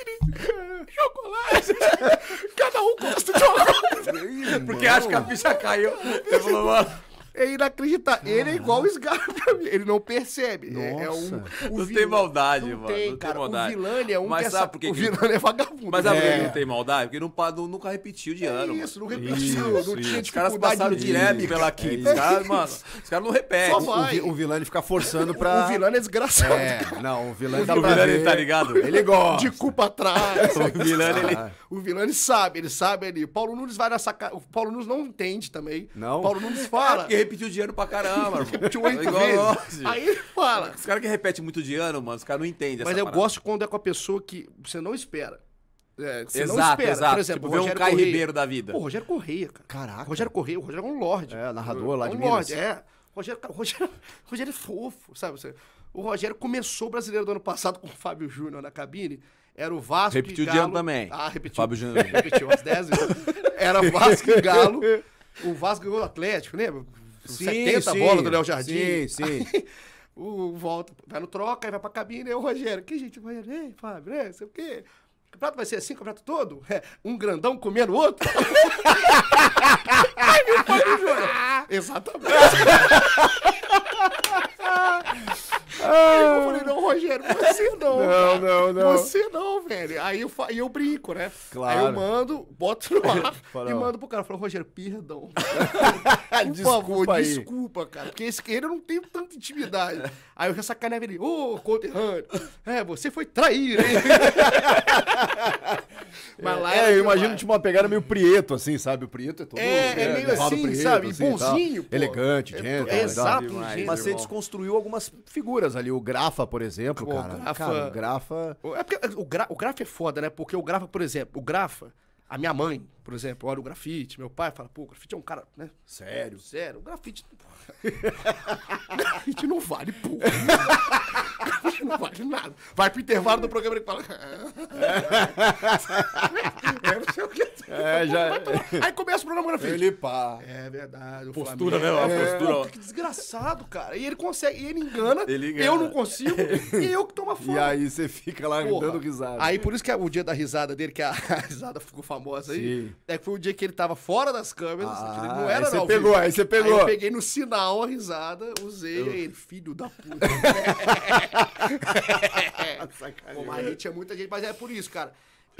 chocolate. Cada um gosta de chocolate. Porque acho que a ficha caiu. Ele falou, mano. É inacreditável. Ele é igual o Sgar pra mim. Ele não percebe. É, é um, não vilão. tem maldade, não mano. Tem, não cara. tem maldade. O Vilani é um Mas que é sabe por que... O Vilani é vagabundo. Mas sabe por que né? não tem maldade? Porque não, não, nunca repetiu de é ano. Isso, mano. não repetiu. Isso, não tinha Os caras passaram direto pela é quinta. É os caras, mano, os caras não repetem. Só vai. O, o Vilani fica forçando pra... O Vilani é desgraçado. É, não, o Vilani dá O tá ligado? Ele gosta. De culpa atrás. O Vilani, ele... O Vilani sabe, ele sabe ali. O Paulo Nunes vai nessa... O Paulo Nunes não entende também. Não? O Paulo Nunes é, fala repetiu pediu de ano pra caramba, repetiu 28 vezes. Aí fala. Os caras que repetem muito de ano, mano, os caras não entendem Mas eu parada. gosto quando é com a pessoa que você não espera. É, exato, não espera. Exato. Por exemplo, tipo, um Caio Correia. Ribeiro da vida. Pô, Rogério Correia, cara. Caraca. Rogério Correia, o Rogério é um lorde. É, narrador lá é de um Minas. Lorde, é. Rogério, Rogério, Rogério é fofo, sabe? O Rogério começou o brasileiro do ano passado com o Fábio Júnior na cabine. Era o Vasco repetiu e Galo. Repetiu o ano também. Ah, repetiu. Fábio Júnior. Repetiu umas 10 então. Era Vasco e Galo. O Vasco ganhou o Atlético, lembra? sim, 70 sim, bolas do Léo Jardim. Sim, sim. Aí, o, volta, vai no troca, aí vai pra cabine, aí o Rogério, que gente, Rogério, ei, Fábio, né, sei o quê. O campeonato vai ser assim, o campeonato todo? É, um grandão comendo o outro? Ai, meu pai, Exatamente. Ah. Eu falei, não, Rogério, você não. Não, não, não. Você não, velho. Aí eu, fa... eu brinco, né? Claro. Aí eu mando, boto no ar e mando pro cara. Falou, Rogério, perdão. Por desculpa favor, aí. desculpa, cara. Porque esse eu não tem tanta intimidade. Aí eu já sacaneava ele, ô, oh, conterrâneo. É, você foi trair, hein? Mas lá é, eu imagino que tipo, uma pegada meio Prieto, assim, sabe? O Prieto é todo. É, é, é meio né, assim, prieto, sabe? Assim, bonzinho. Pô. Elegante, gente. É, é tá exato, demais, Mas você desconstruiu algumas figuras ali. O Grafa, por exemplo, cara. O Grafa. Cara, o Grafa. É porque, o, gra, o Grafa é foda, né? Porque o Grafa, por exemplo, o Grafa, a minha mãe, por exemplo, olha o grafite. Meu pai fala, pô, o grafite é um cara, né? Sério. Sério. O grafite. grafite não vale, pô. grafite não vale nada. Vai pro intervalo do programa e fala. é, não sei o que. É, já... É. Aí começa o programa grafite. Ele pá. É verdade. postura, Flamengo, né? É, postura. Pô, que desgraçado, cara. E ele consegue, e ele engana, ele engana. eu não consigo, e eu que tomo a fome. E aí você fica lá Porra. dando risada. Aí por isso que é o dia da risada dele, que a, a risada ficou famosa aí. Sim. É que foi o dia que ele tava fora das câmeras. Ah, não era, aí você não. Pegou, aí você pegou. Aí eu peguei no sinal a risada, usei eu... ele, filho da puta. Pô, mas ali é muita gente, mas é por isso, cara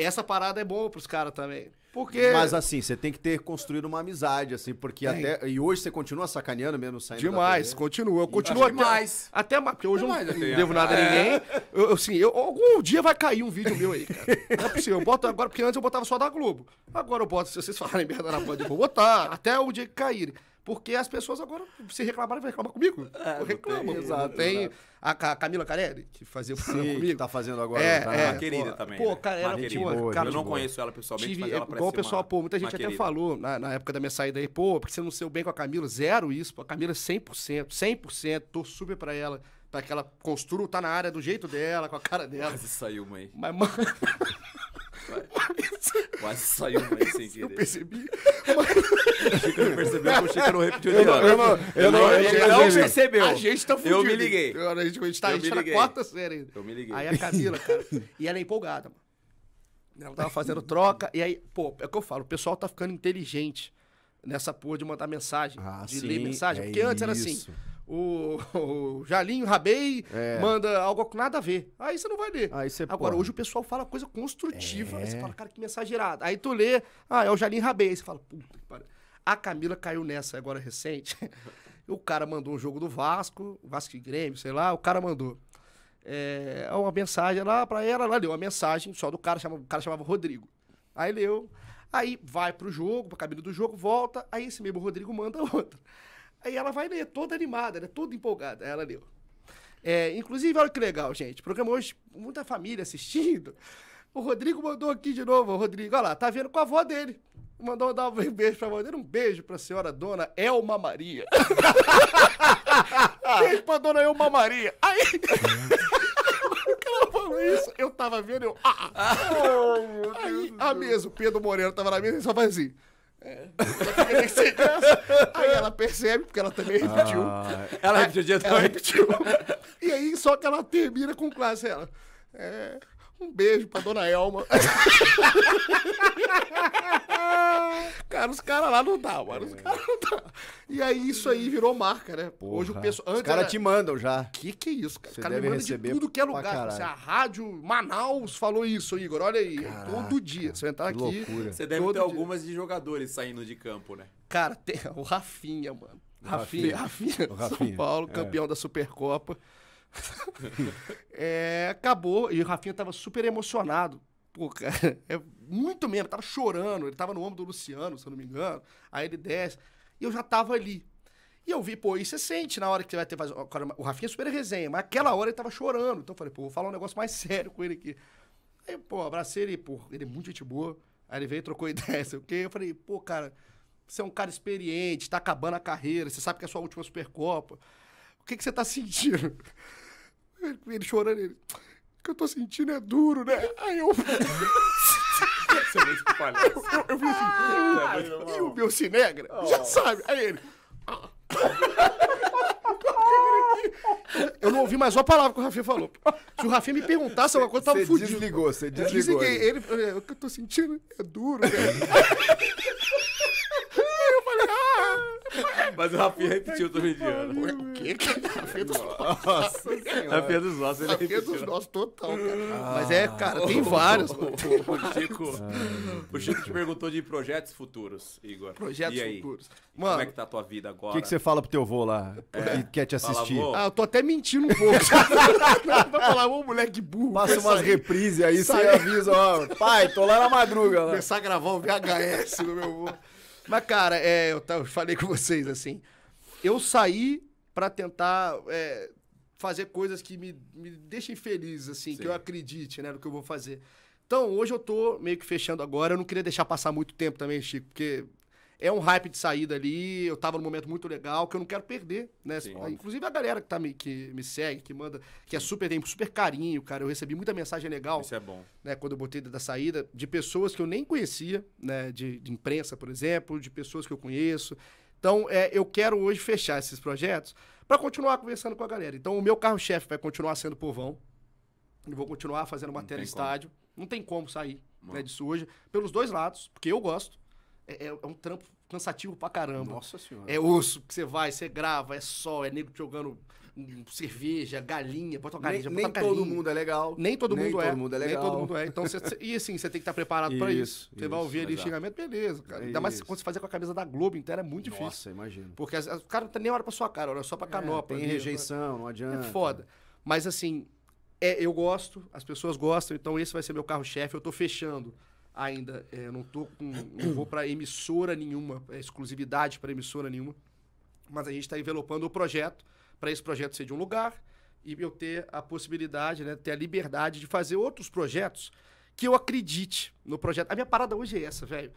essa parada é boa pros caras também. Porque... Mas assim, você tem que ter construído uma amizade, assim, porque é. até. E hoje você continua sacaneando mesmo saindo Demais, continua. Eu continuo até. Demais. Até porque hoje eu não devo nada a é. ninguém. Eu, assim, eu, algum dia vai cair um vídeo meu aí, cara. Não é possível. Eu boto agora, porque antes eu botava só da Globo. Agora eu boto, se vocês falarem merda na Band, eu vou botar. Até o dia que caírem. Porque as pessoas agora, se reclamarem, vai reclamar comigo. É, reclama. Exato. Tem a, Camila Carelli, que fazia o programa comigo. que tá fazendo agora. É, tá é, uma querida pô, também. Pô, né? cara, ela querida. Boa, cara, eu não boa. conheço ela pessoalmente, Tive, mas ela Igual o pessoal, uma, pô, muita gente até querida. falou na, na, época da minha saída aí, pô, porque você não se deu bem com a Camila, zero isso, pô. A Camila 100%, 100%, tô super pra ela para que ela construa, tá na área do jeito dela, com a cara dela. Quase saiu, mãe. Mas, mano. Quase saiu, mãe, sem querer. Eu percebi. Eu achei que o não repetiu eu não, eu não, não, eu não, percebeu. A gente tá fudido. Eu me liguei. A gente, a gente a gente tá, tá na quarta série ainda. Eu me liguei. Aí a Camila, cara. E ela é empolgada, mano. Ela tava fazendo troca. E aí, pô, é o que eu falo, o pessoal tá ficando inteligente nessa porra de mandar mensagem, ah, de sim, ler mensagem. É porque antes era assim. O, o Jalinho Rabei é. manda algo com nada a ver. Aí você não vai ler. Aí Agora, pode. hoje o pessoal fala coisa construtiva. É. Aí você fala, cara, que mensagem irada. Aí tu lê, ah, é o Jalinho Rabei. Aí você fala, puta que pariu. A Camila caiu nessa agora recente. o cara mandou um jogo do Vasco, Vasco e Grêmio, sei lá. O cara mandou é, uma mensagem lá pra ela. Ela leu uma mensagem só do cara, chama, o cara chamava Rodrigo. Aí leu. Aí vai pro jogo, pra cabine do jogo, volta. Aí esse mesmo Rodrigo manda outra. Aí ela vai ler, toda animada, né? toda empolgada. Aí ela leu. É, inclusive, olha que legal, gente. Programa hoje, muita família assistindo. O Rodrigo mandou aqui de novo, o Rodrigo. Olha lá, tá vendo com a avó dele. Mandou dar um beijo pra dele, um beijo pra senhora dona Elma Maria. beijo pra dona Elma Maria. Aí. ela falou isso, eu tava vendo, eu. Ah, Deus Aí, a mesa, o Pedro Moreno tava na mesa e só fazia assim. É. sem graça. Aí ela percebe, porque ela também ah. repetiu. Ah, ela repetiu o dia Ela repetiu. E aí, só que ela termina com classe, ela. É. Um beijo pra dona Elma. cara, os caras lá não dá, mano. Os é. caras não dá. E aí isso aí virou marca, né? Porra. Hoje o pessoal. os caras era... te mandam já. Que que é isso, cara? os caras me mandam de tudo que é lugar. Tipo se assim, a rádio Manaus falou isso, Igor. Olha aí. Caraca, todo dia. Você vai entrar aqui. Loucura. Você deve ter dia. algumas de jogadores saindo de campo, né? Cara, tem o Rafinha, mano. Rafinha, Rafinha, Rafinha. São Paulo, é. campeão é. da Supercopa. é, acabou, e o Rafinha tava super emocionado. Pô, cara, é muito mesmo, tava chorando, ele tava no ombro do Luciano, se eu não me engano. Aí ele desce, e eu já tava ali. E eu vi, pô, e você é sente na hora que você vai ter. fazer O Rafinha é super resenha, mas aquela hora ele tava chorando. Então eu falei, pô, vou falar um negócio mais sério com ele aqui. Aí, pô, abracei ele, pô, ele é muito gente boa. Aí ele veio e trocou ideia, sei o quê. Eu falei, pô, cara, você é um cara experiente, tá acabando a carreira, você sabe que é a sua última Supercopa que, que você tá sentindo? Ele chorando, ele. O que eu tô sentindo é duro, né? Aí eu. Você é muito palhaço. Eu, eu, eu assim, é ah, e o meu cinegra? Oh. Já sabe. Aí ele. Ah. Eu não ouvi mais uma palavra que o Rafinha falou. Se o Rafinha me perguntasse alguma coisa, eu tava cê fudido. Você desligou, você desligou. Eu desliguei. Ele, é, o que eu tô sentindo é duro, velho. Né? Mas o Rafinha repetiu todo dia. Né? o quê? Rafinha dos Nossos. Rafinha dos Nossos, ele Rafinha dos né? Nossos, total, cara. Ah. Mas é, cara, tem vários. O Chico, o Chico te perguntou de projetos futuros, Igor. Projetos futuros. Mano, como é que tá a tua vida agora? O que, você fala pro teu vô lá, é. que quer te assistir? ah, eu tô até mentindo um pouco. Vai falar, ô moleque burro. Passa umas reprises aí, você avisa, ó. Pai, tô lá na madruga. Pensar né? Começar a gravar um VHS no meu vô. Mas, cara, é, eu, eu falei com vocês assim. Eu saí para tentar é, fazer coisas que me, me deixem feliz, assim, Sim. que eu acredite, né, no que eu vou fazer. Então, hoje eu tô meio que fechando agora. Eu não queria deixar passar muito tempo também, Chico, porque é um hype de saída ali, eu tava num momento muito legal que eu não quero perder, né? Sim, ah, Inclusive a galera que, tá me, que me segue, que manda, que é super tempo, super carinho, cara. Eu recebi muita mensagem legal. Isso é bom. Né, quando eu botei da saída, de pessoas que eu nem conhecia, né? De, de imprensa, por exemplo, de pessoas que eu conheço. Então, é, eu quero hoje fechar esses projetos para continuar conversando com a galera. Então, o meu carro-chefe vai continuar sendo povão. Eu vou continuar fazendo matéria em estádio. Como. Não tem como sair né, disso hoje, pelos dois lados, porque eu gosto. É, é, é, um trampo cansativo pra caramba. Nossa senhora. É osso que você vai, você grava, é sol, é negro jogando cerveja, galinha, bota uma galinha, nem, nem galinha. todo mundo é legal. Nem todo nem mundo todo é. Mundo é legal. Nem todo mundo é. Então, cê, cê, e assim, você tem que estar preparado para isso. Você vai ouvir ali exato. xingamento, beleza, cara. Ainda isso. mais quando você fazer é com a camisa da Globo inteira então é muito difícil. Nossa, imagina. Porque o cara não tem tá nem hora pra sua cara, olha é só pra canopa. É, tem né? rejeição, pra... não adianta. É foda. Mas assim, é, eu gosto, as pessoas gostam, então esse vai ser meu carro-chefe, eu tô fechando ainda. É, eu não tô com, não vou para emissora nenhuma, é exclusividade para emissora nenhuma. Mas a gente está envelopando o projeto para esse projeto ser de um lugar e eu ter a possibilidade, né, ter a liberdade de fazer outros projetos que eu acredite no projeto. A minha parada hoje é essa, velho.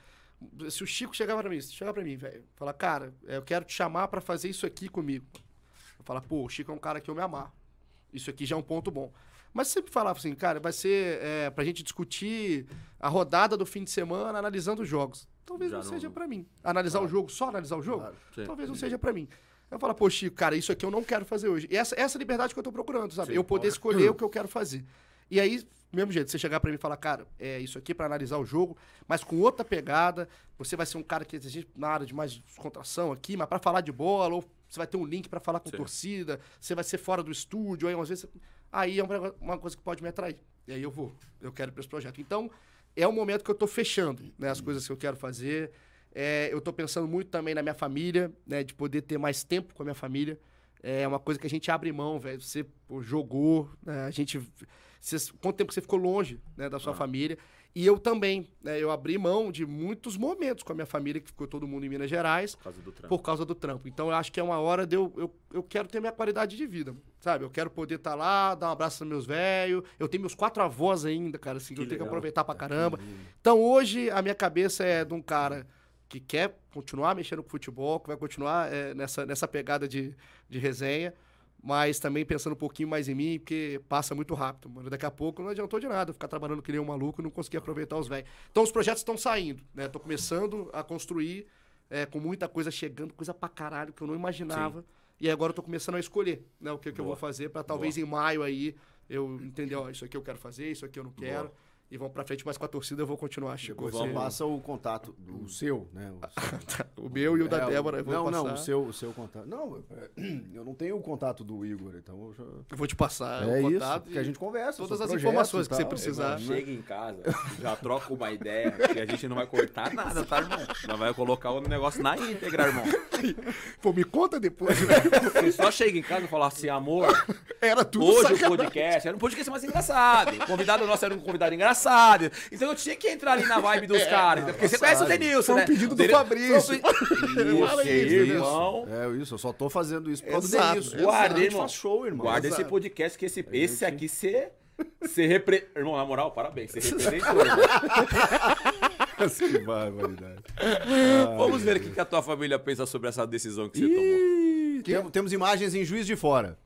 Se o Chico chegar para mim, se chegar para mim, velho, falar, cara, é, eu quero te chamar para fazer isso aqui comigo. Eu falar, pô, o Chico é um cara que eu me amar. Isso aqui já é um ponto bom. Mas sempre falava assim, cara, vai ser é, pra gente discutir a rodada do fim de semana analisando os jogos. Talvez não, não, seja para mim. Analisar claro. o jogo, só analisar o jogo? Claro. talvez sim. não seja para mim. Eu falo, poxa, Chico, cara, isso aqui eu não quero fazer hoje. E essa, essa é liberdade que eu tô procurando, sabe? Sim, eu poder escolher o que eu quero fazer. E aí, mesmo jeito, você chegar para mim e falar, cara, é isso aqui para analisar o jogo, mas com outra pegada, você vai ser um cara que é exige na área de mais contração aqui, mas para falar de bola, ou você vai ter um link para falar com Sim. torcida, você vai ser fora do estúdio, aí às vezes. Você aí é uma coisa que pode me atrair. E aí eu vou, eu quero para esse projeto. Então, é o momento que eu estou fechando né, as coisas que eu quero fazer. É, eu estou pensando muito também na minha família, né, de poder ter mais tempo com a minha família. É uma coisa que a gente abre mão, velho. Você pô, jogou, né, a gente. quanto tempo que você ficou longe né, da sua ah. família? E eu também, né, eu abri mão de muitos momentos com a minha família, que ficou todo mundo em Minas Gerais, por causa do trampo. Causa do trampo. Então eu acho que é uma hora de eu, eu, eu quero ter minha qualidade de vida, sabe? Eu quero poder estar tá lá, dar um abraço nos meus velhos. Eu tenho meus quatro avós ainda, cara, assim, que eu legal. tenho que aproveitar pra é, caramba. Então hoje a minha cabeça é de um cara que quer continuar mexendo com futebol, que vai continuar é, nessa, nessa pegada de, de resenha mas também pensando um pouquinho mais em mim, porque passa muito rápido, mano. Daqui a pouco não adiantou de nada ficar trabalhando que nem um maluco e não conseguir aproveitar os velhos. Então os projetos estão saindo, né? Tô começando a construir é, com muita coisa chegando, coisa pra caralho que eu não imaginava. Sim. E agora eu tô começando a escolher né, o que, que eu vou fazer para talvez Boa. em maio aí eu entender, ó, isso aqui eu quero fazer, isso aqui eu não quero. Boa e vão para frente, mas com a torcida eu vou continuar, Chico. O Você... passa o contato do o seu, né? O, ah, seu. Tá. o meu e o da é, Débora. O... Não, passar. não, o seu, o seu contato. Não, é, eu não tenho o contato do Igor, então eu já. Eu vou te passar é o contato. que a gente conversa. Todas as informações que você precisar. chega em casa, já troca uma ideia, que a gente não vai cortar nada, tá, irmão? Já vai colocar o negócio na íntegra, irmão. Pô, me conta depois. Né? Você só chega em casa e fala assim, amor. Era tudo Hoje sacanagem. o podcast era um podcast mais engraçado. O convidado nosso era um convidado engraçado engraçado. Então eu tinha que entrar ali na vibe dos é, caras. porque você conhece o Denilson, né? Foi um né? pedido do Fabrício. Isso, irmão. É isso, eu só tô fazendo isso por causa do Denilson. Guarda, irmão. Show, irmão. Guarda esse podcast que esse, esse aqui você... Você repre... Irmão, na moral, parabéns. Você representou. que barbaridade. Vamos ver o que, que a tua família pensa sobre essa decisão que você Ih, tomou. Temos imagens em Juiz de Fora.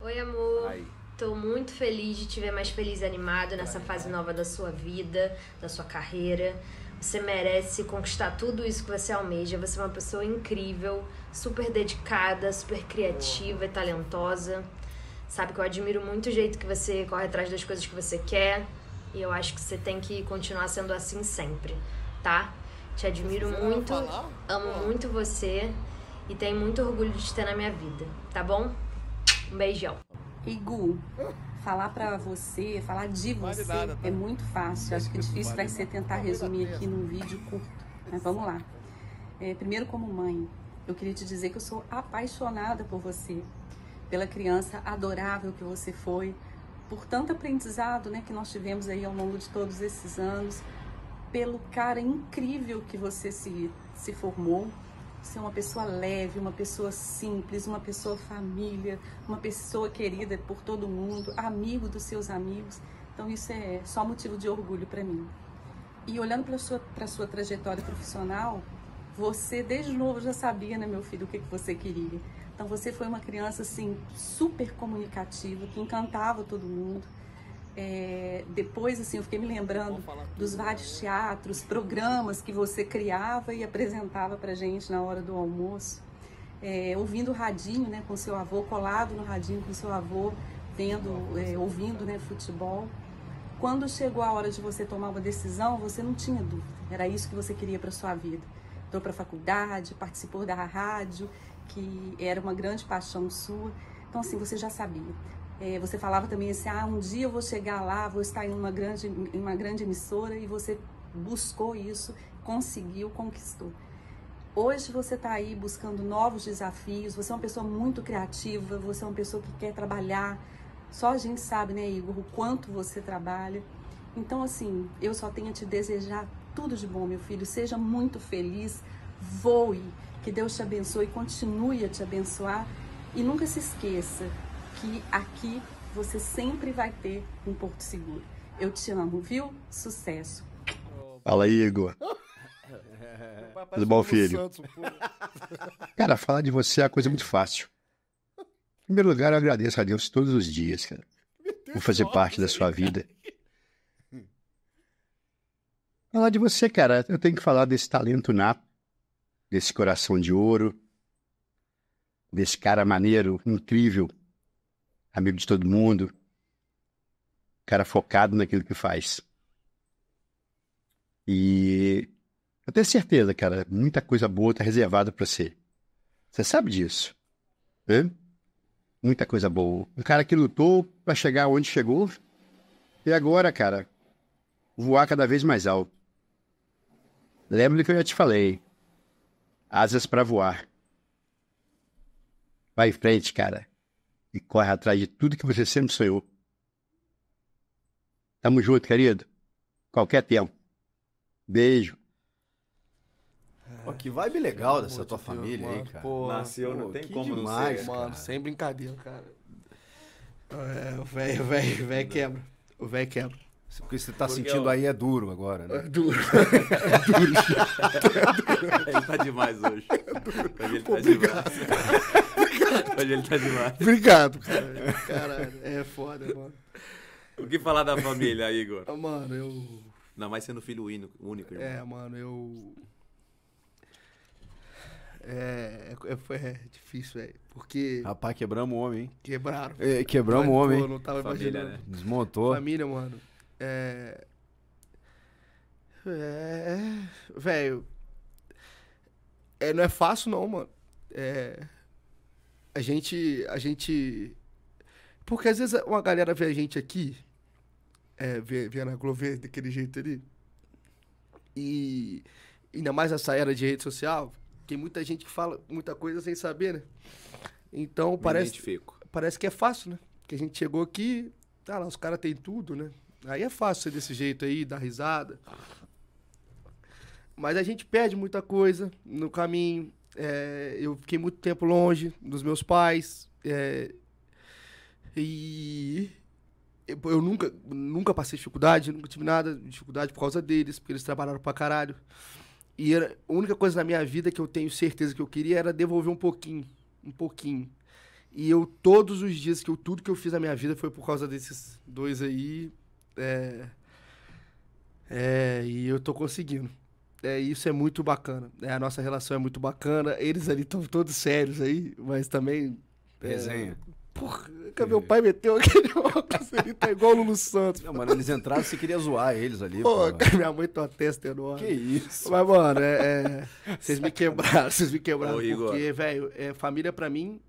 Oi, amor. Estou muito feliz de te ver mais feliz e animado nessa fase nova da sua vida, da sua carreira. Você merece conquistar tudo isso que você almeja. Você é uma pessoa incrível, super dedicada, super criativa e talentosa. Sabe que eu admiro muito o jeito que você corre atrás das coisas que você quer. E eu acho que você tem que continuar sendo assim sempre, tá? Te admiro muito, amo muito você e tenho muito orgulho de te ter na minha vida, tá bom? Um beijão. Igu, falar para você, falar de você tá? é muito fácil. Acho que difícil vai ser né? tentar resumir aqui num vídeo curto. Mas vamos lá. É, primeiro, como mãe, eu queria te dizer que eu sou apaixonada por você, pela criança adorável que você foi, por tanto aprendizado né, que nós tivemos aí ao longo de todos esses anos, pelo cara incrível que você se, se formou, ser uma pessoa leve, uma pessoa simples, uma pessoa família, uma pessoa querida por todo mundo, amigo dos seus amigos. Então isso é só motivo de orgulho para mim. E olhando para sua para sua trajetória profissional, você desde novo já sabia, né, meu filho, o que que você queria. Então você foi uma criança assim super comunicativa, que encantava todo mundo é, depois assim eu fiquei me lembrando dos vários teatros, programas que você criava e apresentava para gente na hora do almoço, é, ouvindo o radinho, né, com seu avô colado no radinho com seu avô, vendo, é, ouvindo, né, futebol. Quando chegou a hora de você tomar uma decisão, você não tinha dúvida. Era isso que você queria para sua vida. Entrou para a faculdade, participou da rádio, que era uma grande paixão sua. Então assim você já sabia. É, você falava também assim, ah, um dia eu vou chegar lá, vou estar em uma grande, em uma grande emissora e você buscou isso, conseguiu, conquistou. Hoje você está aí buscando novos desafios, você é uma pessoa muito criativa, você é uma pessoa que quer trabalhar. Só a gente sabe, né, Igor, o quanto você trabalha. Então, assim, eu só tenho a te desejar tudo de bom, meu filho. Seja muito feliz, voe, que Deus te abençoe, continue a te abençoar e nunca se esqueça que aqui você sempre vai ter um porto seguro. Eu te amo, viu? Sucesso. Fala aí, Igor. Tudo bom, filho? cara, falar de você é uma coisa muito fácil. Em primeiro lugar, eu agradeço a Deus todos os dias, cara. Por fazer parte da sua vida. Falar de você, cara, eu tenho que falar desse talento nato, desse coração de ouro, desse cara maneiro, incrível, amigo de todo mundo, cara focado naquilo que faz. E eu tenho certeza, cara, muita coisa boa está reservada para você. Você sabe disso, né? Muita coisa boa. Um cara que lutou para chegar onde chegou e agora, cara, voar cada vez mais alto. Lembra do que eu já te falei. Asas para voar. Vai em frente, cara e corre atrás de tudo que você sempre sonhou. Tamo junto, querido. Qualquer tempo. Beijo. Pô, que vibe legal dessa tua Deus, família mano, aí, cara. Pô, Nasceu, não tem como demais, não ser, Mano, sem brincadeira, cara. É, o velho, velho, velho quebra. O velho quebra. O que você tá Porque sentindo eu... aí é duro agora, né? É duro. É duro. é duro. Ele tá demais hoje. É duro. Ele tá Obrigado. demais. Hoje ele tá demais. Obrigado, cara. Caralho, é foda, mano. O que falar da família, Igor? Ah, mano, eu. Não, mas sendo filho único, irmão. É, mano, eu. É, é, é, é difícil, velho. Porque. Rapaz, quebramos o homem, hein? Quebraram. É, quebramos o homem. Pô, não tava Família, Né? Desmontou. Família, mano. É, é. É. Velho. É, não é fácil, não, mano. É a gente. A gente. Porque às vezes uma galera vê a gente aqui, é, vê, vê na Globo vê daquele jeito ali. E ainda mais essa era de rede social, tem muita gente que fala muita coisa sem saber, né? Então Me parece. Parece que é fácil, né? Que a gente chegou aqui, tá lá, os caras têm tudo, né? Aí é fácil ser desse jeito aí, dar risada. Mas a gente perde muita coisa no caminho. É, eu fiquei muito tempo longe dos meus pais. É, e eu, eu, nunca, nunca passei dificuldade, nunca tive nada de dificuldade por causa deles, porque eles trabalharam pra caralho. E era, a única coisa na minha vida que eu tenho certeza que eu queria era devolver um pouquinho, um pouquinho. E eu, todos os dias, que eu, tudo que eu fiz na minha vida foi por causa desses dois aí. É, é, e eu tô conseguindo. É, isso é muito bacana. É, a nossa relação é muito bacana. Eles ali estão todos sérios aí, mas também. É, Resenha. É, Porra, que meu pai meteu aquele óculos ali, tá igual o Lulu Santos. Não, mano, eles entraram, você queria zoar eles ali. Pô, minha mãe tem uma testa enorme. Que isso. Mas, mano, é, é, vocês me quebraram, vocês me quebraram. Ô, porque, velho, é, família pra mim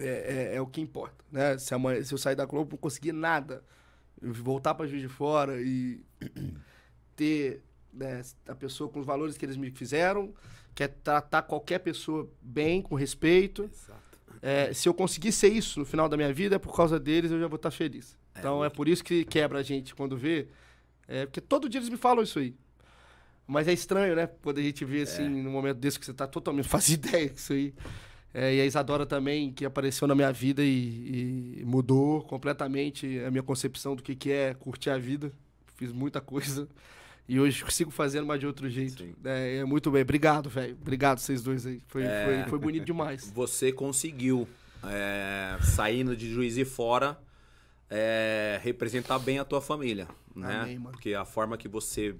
é, é, é, o que importa, né? Se, mãe se eu sair da Globo, não conseguir nada, voltar pra Juiz de Fora e ter né, a pessoa com os valores que eles me fizeram, quer é tratar qualquer pessoa bem, com respeito. É, se eu conseguir ser isso no final da minha vida, é por causa deles eu já vou estar feliz. É, então é por isso que quebra a gente quando vê. É, porque todo dia eles me falam isso aí. Mas é estranho, né? Quando a gente vê é. assim, num momento desse que você está totalmente faz ideia disso aí. É, e a Isadora também, que apareceu na minha vida e, e mudou completamente a minha concepção do que, que é curtir a vida. Fiz muita coisa. E hoje consigo fazer, mas de outro jeito. É, é, muito bem. Obrigado, velho. Obrigado vocês dois aí. Foi, é, foi, foi bonito demais. Você conseguiu, é, saindo de juiz e fora, é, representar bem a tua família. Né? Amém, Porque a forma que você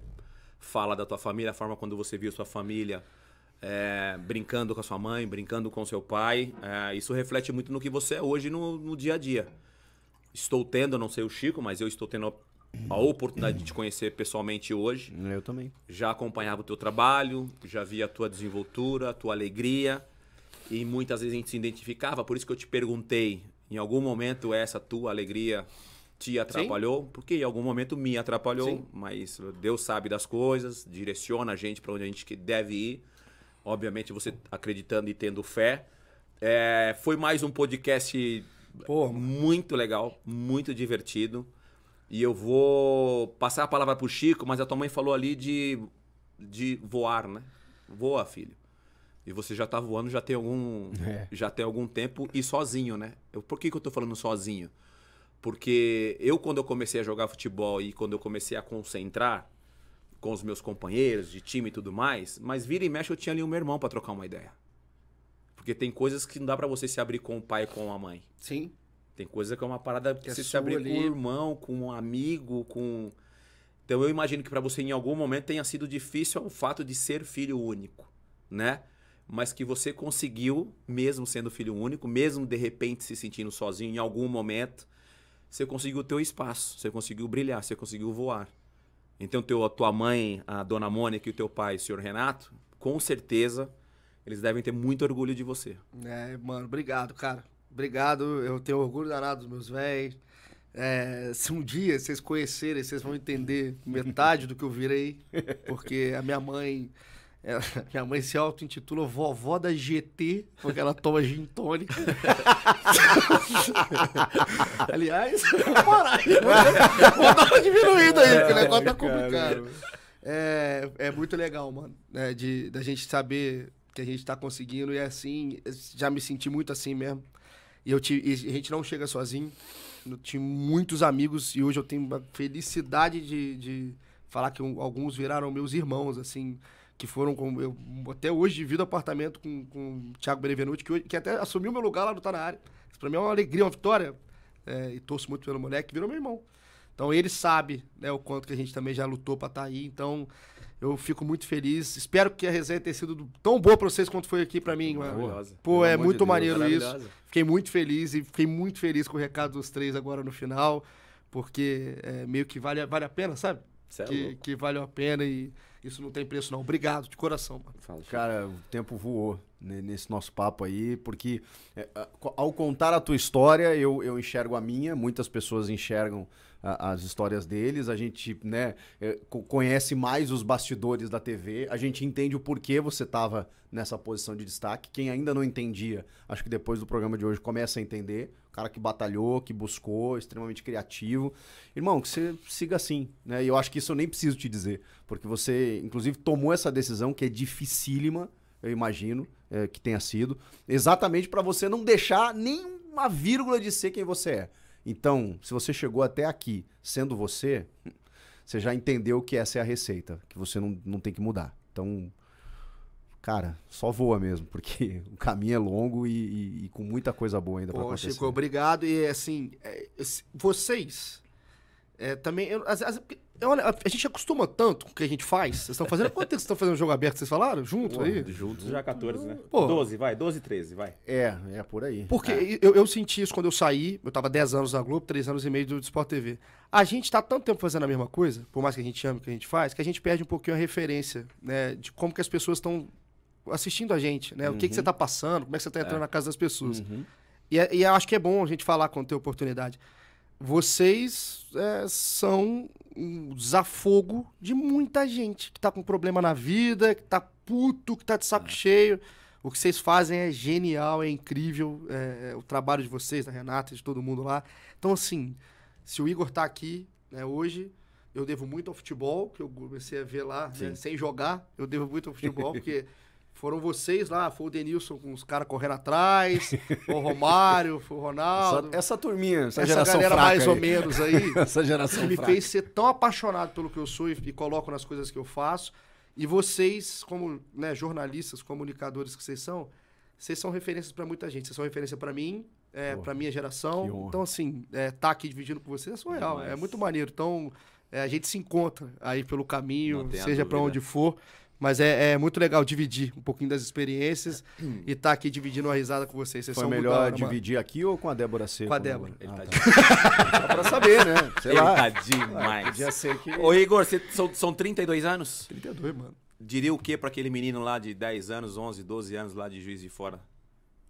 fala da tua família, a forma quando você viu sua família é, brincando com a sua mãe, brincando com seu pai, é, isso reflete muito no que você é hoje no, no dia a dia estou tendo, não sei o Chico, mas eu estou tendo a oportunidade de te conhecer pessoalmente hoje. Eu também. Já acompanhava o teu trabalho, já via a tua desenvoltura, a tua alegria. E muitas vezes a gente se identificava, por isso que eu te perguntei, em algum momento essa tua alegria te atrapalhou? Sim. Porque em algum momento me atrapalhou, Sim. mas Deus sabe das coisas, direciona a gente para onde a gente deve ir. Obviamente você acreditando e tendo fé. É, foi mais um podcast Porra. muito legal, muito divertido. E eu vou passar a palavra pro Chico, mas a tua mãe falou ali de, de voar, né? Voa, filho. E você já tá voando já tem algum, é. já tem algum tempo e sozinho, né? Eu, por que, que eu tô falando sozinho? Porque eu, quando eu comecei a jogar futebol e quando eu comecei a concentrar com os meus companheiros de time e tudo mais, mas vira e mexe eu tinha ali o meu irmão para trocar uma ideia. Porque tem coisas que não dá para você se abrir com o pai e com a mãe. Sim. Tem coisa que é uma parada que, que é você é se abre ali. com um irmão, com um amigo, com. Então eu imagino que para você em algum momento tenha sido difícil o fato de ser filho único, né? Mas que você conseguiu, mesmo sendo filho único, mesmo de repente se sentindo sozinho em algum momento, você conseguiu o teu espaço, você conseguiu brilhar, você conseguiu voar. Então teu, a tua mãe, a dona Mônica e o teu pai, o senhor Renato, com certeza eles devem ter muito orgulho de você. É, mano, obrigado, cara. Obrigado, eu tenho orgulho danado dos meus velhos. É, se um dia vocês conhecerem, vocês vão entender metade do que eu virei, porque a minha mãe. Ela, é, minha mãe se auto-intitula vovó da GT, porque ela toma gin tônica. Aliás, parar, vou dar uma diminuída aí, porque o negócio tá é, complicado. É, é muito legal, mano, né, de, da gente saber que a gente tá conseguindo e é assim, já me senti muito assim mesmo. E, eu tive, e a gente não chega sozinho. Eu tinha muitos amigos e hoje eu tenho uma felicidade de, de falar que um, alguns viraram meus irmãos, assim, que foram com. Eu, até hoje divido apartamento com, com o Thiago Benevenuti, que, que até assumiu meu lugar lá no Tá na área. Isso pra mim é uma alegria, uma vitória. É, e torço muito pelo moleque, virou meu irmão. Então ele sabe né, o quanto que a gente também já lutou pra estar tá aí. Então eu fico muito feliz. Espero que a resenha tenha sido tão boa para vocês quanto foi aqui para mim. Mano. Pô, é muito de maneiro isso. Fiquei muito feliz e fiquei muito feliz com o recado dos três agora no final, porque é, meio que vale, vale a pena, sabe? É que, que vale a pena e isso não tem preço, não. Obrigado, de coração, mano. Cara, o tempo voou nesse nosso papo aí, porque é, ao contar a tua história, eu, eu enxergo a minha, muitas pessoas enxergam as histórias deles, a gente né, eh, conhece mais os bastidores da TV, a gente entende o porquê você estava nessa posição de destaque. Quem ainda não entendia, acho que depois do programa de hoje começa a entender. O cara que batalhou, que buscou, extremamente criativo. Irmão, que você siga assim, né? E eu acho que isso eu nem preciso te dizer, porque você, inclusive, tomou essa decisão que é dificílima, eu imagino é, que tenha sido, exatamente para você não deixar nenhuma vírgula de ser quem você é. Então, se você chegou até aqui sendo você, você já entendeu que essa é a receita, que você não, não tem que mudar. Então, cara, só voa mesmo, porque o caminho é longo e, e, e com muita coisa boa ainda para acontecer. Chico, obrigado. E assim, é, vocês é, também. Eu, as, as, é, olha, a gente acostuma tanto com o que a gente faz. Vocês estão fazendo. Quanto tempo vocês estão fazendo jogo aberto? Vocês falaram? Junto Pô, aí? Juntos já 14, né? Pô. 12, vai, 12, 13, vai. É, é por aí. Porque é. eu, eu senti isso quando eu saí. Eu tava 10 anos na Globo, 3 anos e meio do Sport TV. A gente tá tanto tempo fazendo a mesma coisa, por mais que a gente ame o que a gente faz, que a gente perde um pouquinho a referência, né? De como que as pessoas estão assistindo a gente, né? Uhum. O que, que você uhum. tá passando, como é que você tá entrando é. na casa das pessoas. Uhum. E, é, e acho que é bom a gente falar quando tem oportunidade vocês é, são um desafogo de muita gente que tá com problema na vida, que tá puto, que tá de saco é. cheio. O que vocês fazem é genial, é incrível. É, é o trabalho de vocês, da Renata, de todo mundo lá. Então, assim, se o Igor tá aqui né, hoje, eu devo muito ao futebol, que eu comecei a ver lá né, sem jogar. Eu devo muito ao futebol, porque foram vocês lá, foi o Denilson com os caras correndo atrás, foi o Romário, foi o Ronaldo. Essa, essa turminha, essa, essa geração galera mais aí. ou menos aí. essa geração me fraca. fez ser tão apaixonado pelo que eu sou e, e coloco nas coisas que eu faço. E vocês, como né, jornalistas, comunicadores que vocês são, vocês são referências para muita gente. Vocês são referência para mim, é, para minha geração. Então, assim, é, tá aqui dividindo com vocês é surreal. É muito maneiro. Então, é, a gente se encontra aí pelo caminho, seja para onde for. Mas é, é, muito legal dividir um pouquinho das experiências e estar tá aqui dividindo uma risada com vocês. vocês Foi melhor dividir uma... aqui ou com a Débora Seco? Com a Débora. Ah, Ele ah, tá tá. Só pra saber, né? Sei Ele lá. tá ah, demais. podia ser que... Ô Igor, você, são, são 32 anos? 32, mano. Diria o que pra aquele menino lá de 10 anos, 11, 12 anos lá de Juiz de Fora?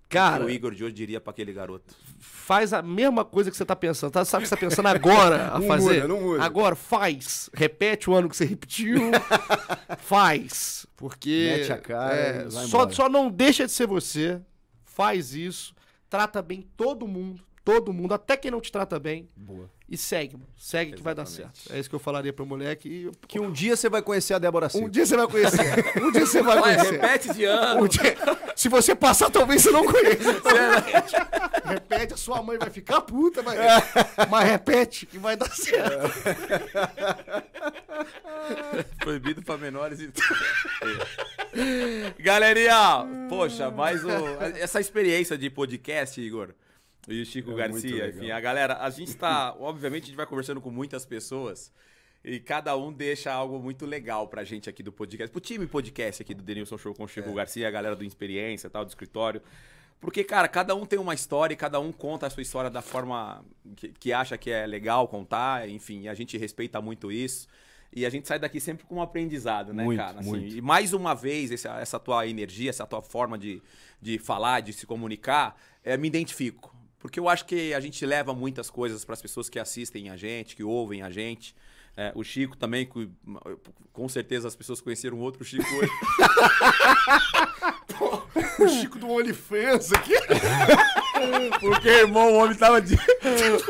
Cara, o Igor de hoje diria para aquele garoto? Faz a mesma coisa que você tá pensando. Tá? Sabe o que você está pensando agora a não fazer? Muda, não muda. Agora faz. Repete o ano que você repetiu. faz. Porque. Mete a cara. É, só, só não deixa de ser você. Faz isso. Trata bem todo mundo. Todo mundo. Até quem não te trata bem. Boa e segue, segue que vai dar certo. É isso que eu falaria pro moleque. E... Que um dia você vai conhecer a Débora Silva. Um dia você vai conhecer. um dia você vai conhecer. repete de ano. Um dia... Se você passar, talvez você não conheça. repete, a sua mãe vai ficar puta, mas, mas repete que vai dar certo. Proibido para menores e. Galerinha, poxa, mais um... essa experiência de podcast, Igor e o Chico é Garcia, enfim, a galera, a gente está, obviamente, a gente vai conversando com muitas pessoas e cada um deixa algo muito legal pra gente aqui do podcast, pro time podcast aqui do Denilson Show com o Chico é. Garcia, a galera do Experiência tal, do escritório. Porque, cara, cada um tem uma história e cada um conta a sua história da forma que, que acha que é legal contar, enfim, a gente respeita muito isso. E a gente sai daqui sempre com um aprendizado, né, muito, cara? Assim, muito. E mais uma vez, essa, essa tua energia, essa tua forma de, de falar, de se comunicar, é, me identifico. Porque eu acho que a gente leva muitas coisas para as pessoas que assistem a gente, que ouvem a gente. É, o Chico também, com certeza as pessoas conheceram outro Chico hoje. o Chico do OnlyFans aqui. Porque, irmão, o homem tava, di...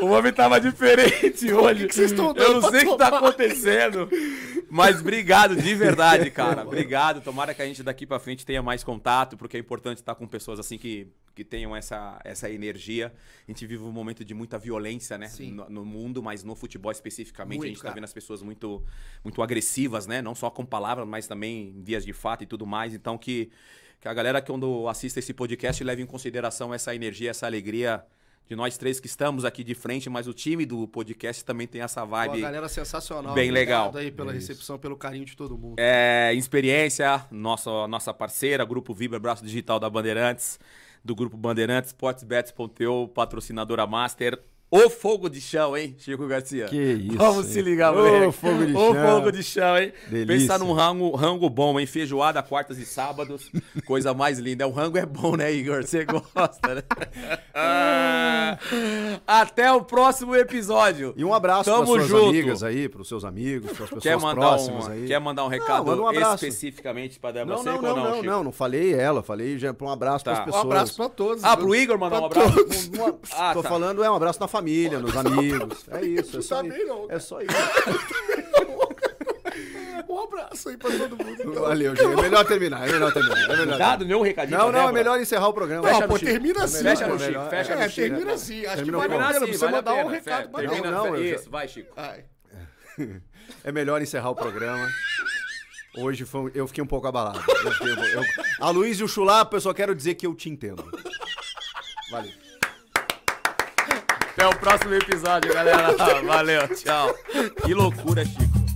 o homem tava diferente hoje. O que, que vocês estão Eu não sei o que tá acontecendo. Mas obrigado, de verdade, cara. Obrigado. Tomara que a gente daqui para frente tenha mais contato, porque é importante estar com pessoas assim que que tenham essa, essa energia. A gente vive um momento de muita violência, né? No, no, mundo, mas no futebol especificamente, muito, a gente está vendo as pessoas muito, muito agressivas, né? Não só com palavras, mas também em dias de fato e tudo mais. Então que, que a galera que quando assista esse podcast leve em consideração essa energia, essa alegria de nós três que estamos aqui de frente, mas o time do podcast também tem essa vibe. Uma galera sensacional. Bem legal. aí pela Isso. recepção, pelo carinho de todo mundo. É, experiência, nossa, nossa parceira, Grupo Vibra, braço digital da Bandeirantes, do Grupo Bandeirantes, sportsbets.eu, patrocinadora master, o fogo de chão, hein, Chico Garcia? Que isso. Vamos hein? se ligar, moleque. O fogo de o chão. O fogo de chão, hein? Delícia. Pensar num rango, rango bom, hein? Feijoada, quartas e sábados. Coisa mais linda. O rango é bom, né, Igor? Você gosta, né? até o próximo episódio. E um abraço para suas junto. amigas aí, para os seus amigos, para as pessoas quer mandar próximas um, aí. Quer mandar um recado não, um especificamente para Débora não, não, não, não, não, Chico? não, não falei ela. Falei já um abraço tá. para as pessoas. Um abraço para todos. Ah, pro Igor mandar um abraço? Todos. Ah, tá. Tô falando, é um abraço na família família, nos amigos. É isso. É só, tá é só isso. Tá um abraço aí pra todo mundo. Então. Valeu, gente. É melhor terminar. É melhor terminar. É melhor Dado, nenhum é recadinho. Não, não, é Débora. é melhor encerrar o programa. Não, pô, termina é assim, assim. Fecha no Chico. Fecha no Chico. É, termina assim. Acho Terminou que vale a pena. Não precisa mandar um recado pra Não, não. Isso, vai, Chico. É melhor encerrar o programa. Hoje foi, eu fiquei um pouco abalado. Eu fiquei, eu, a Luiz e o Chulapa, eu só quero dizer que eu te entendo. Valeu. Até o próximo episódio, galera. Valeu, tchau. Que loucura, Chico.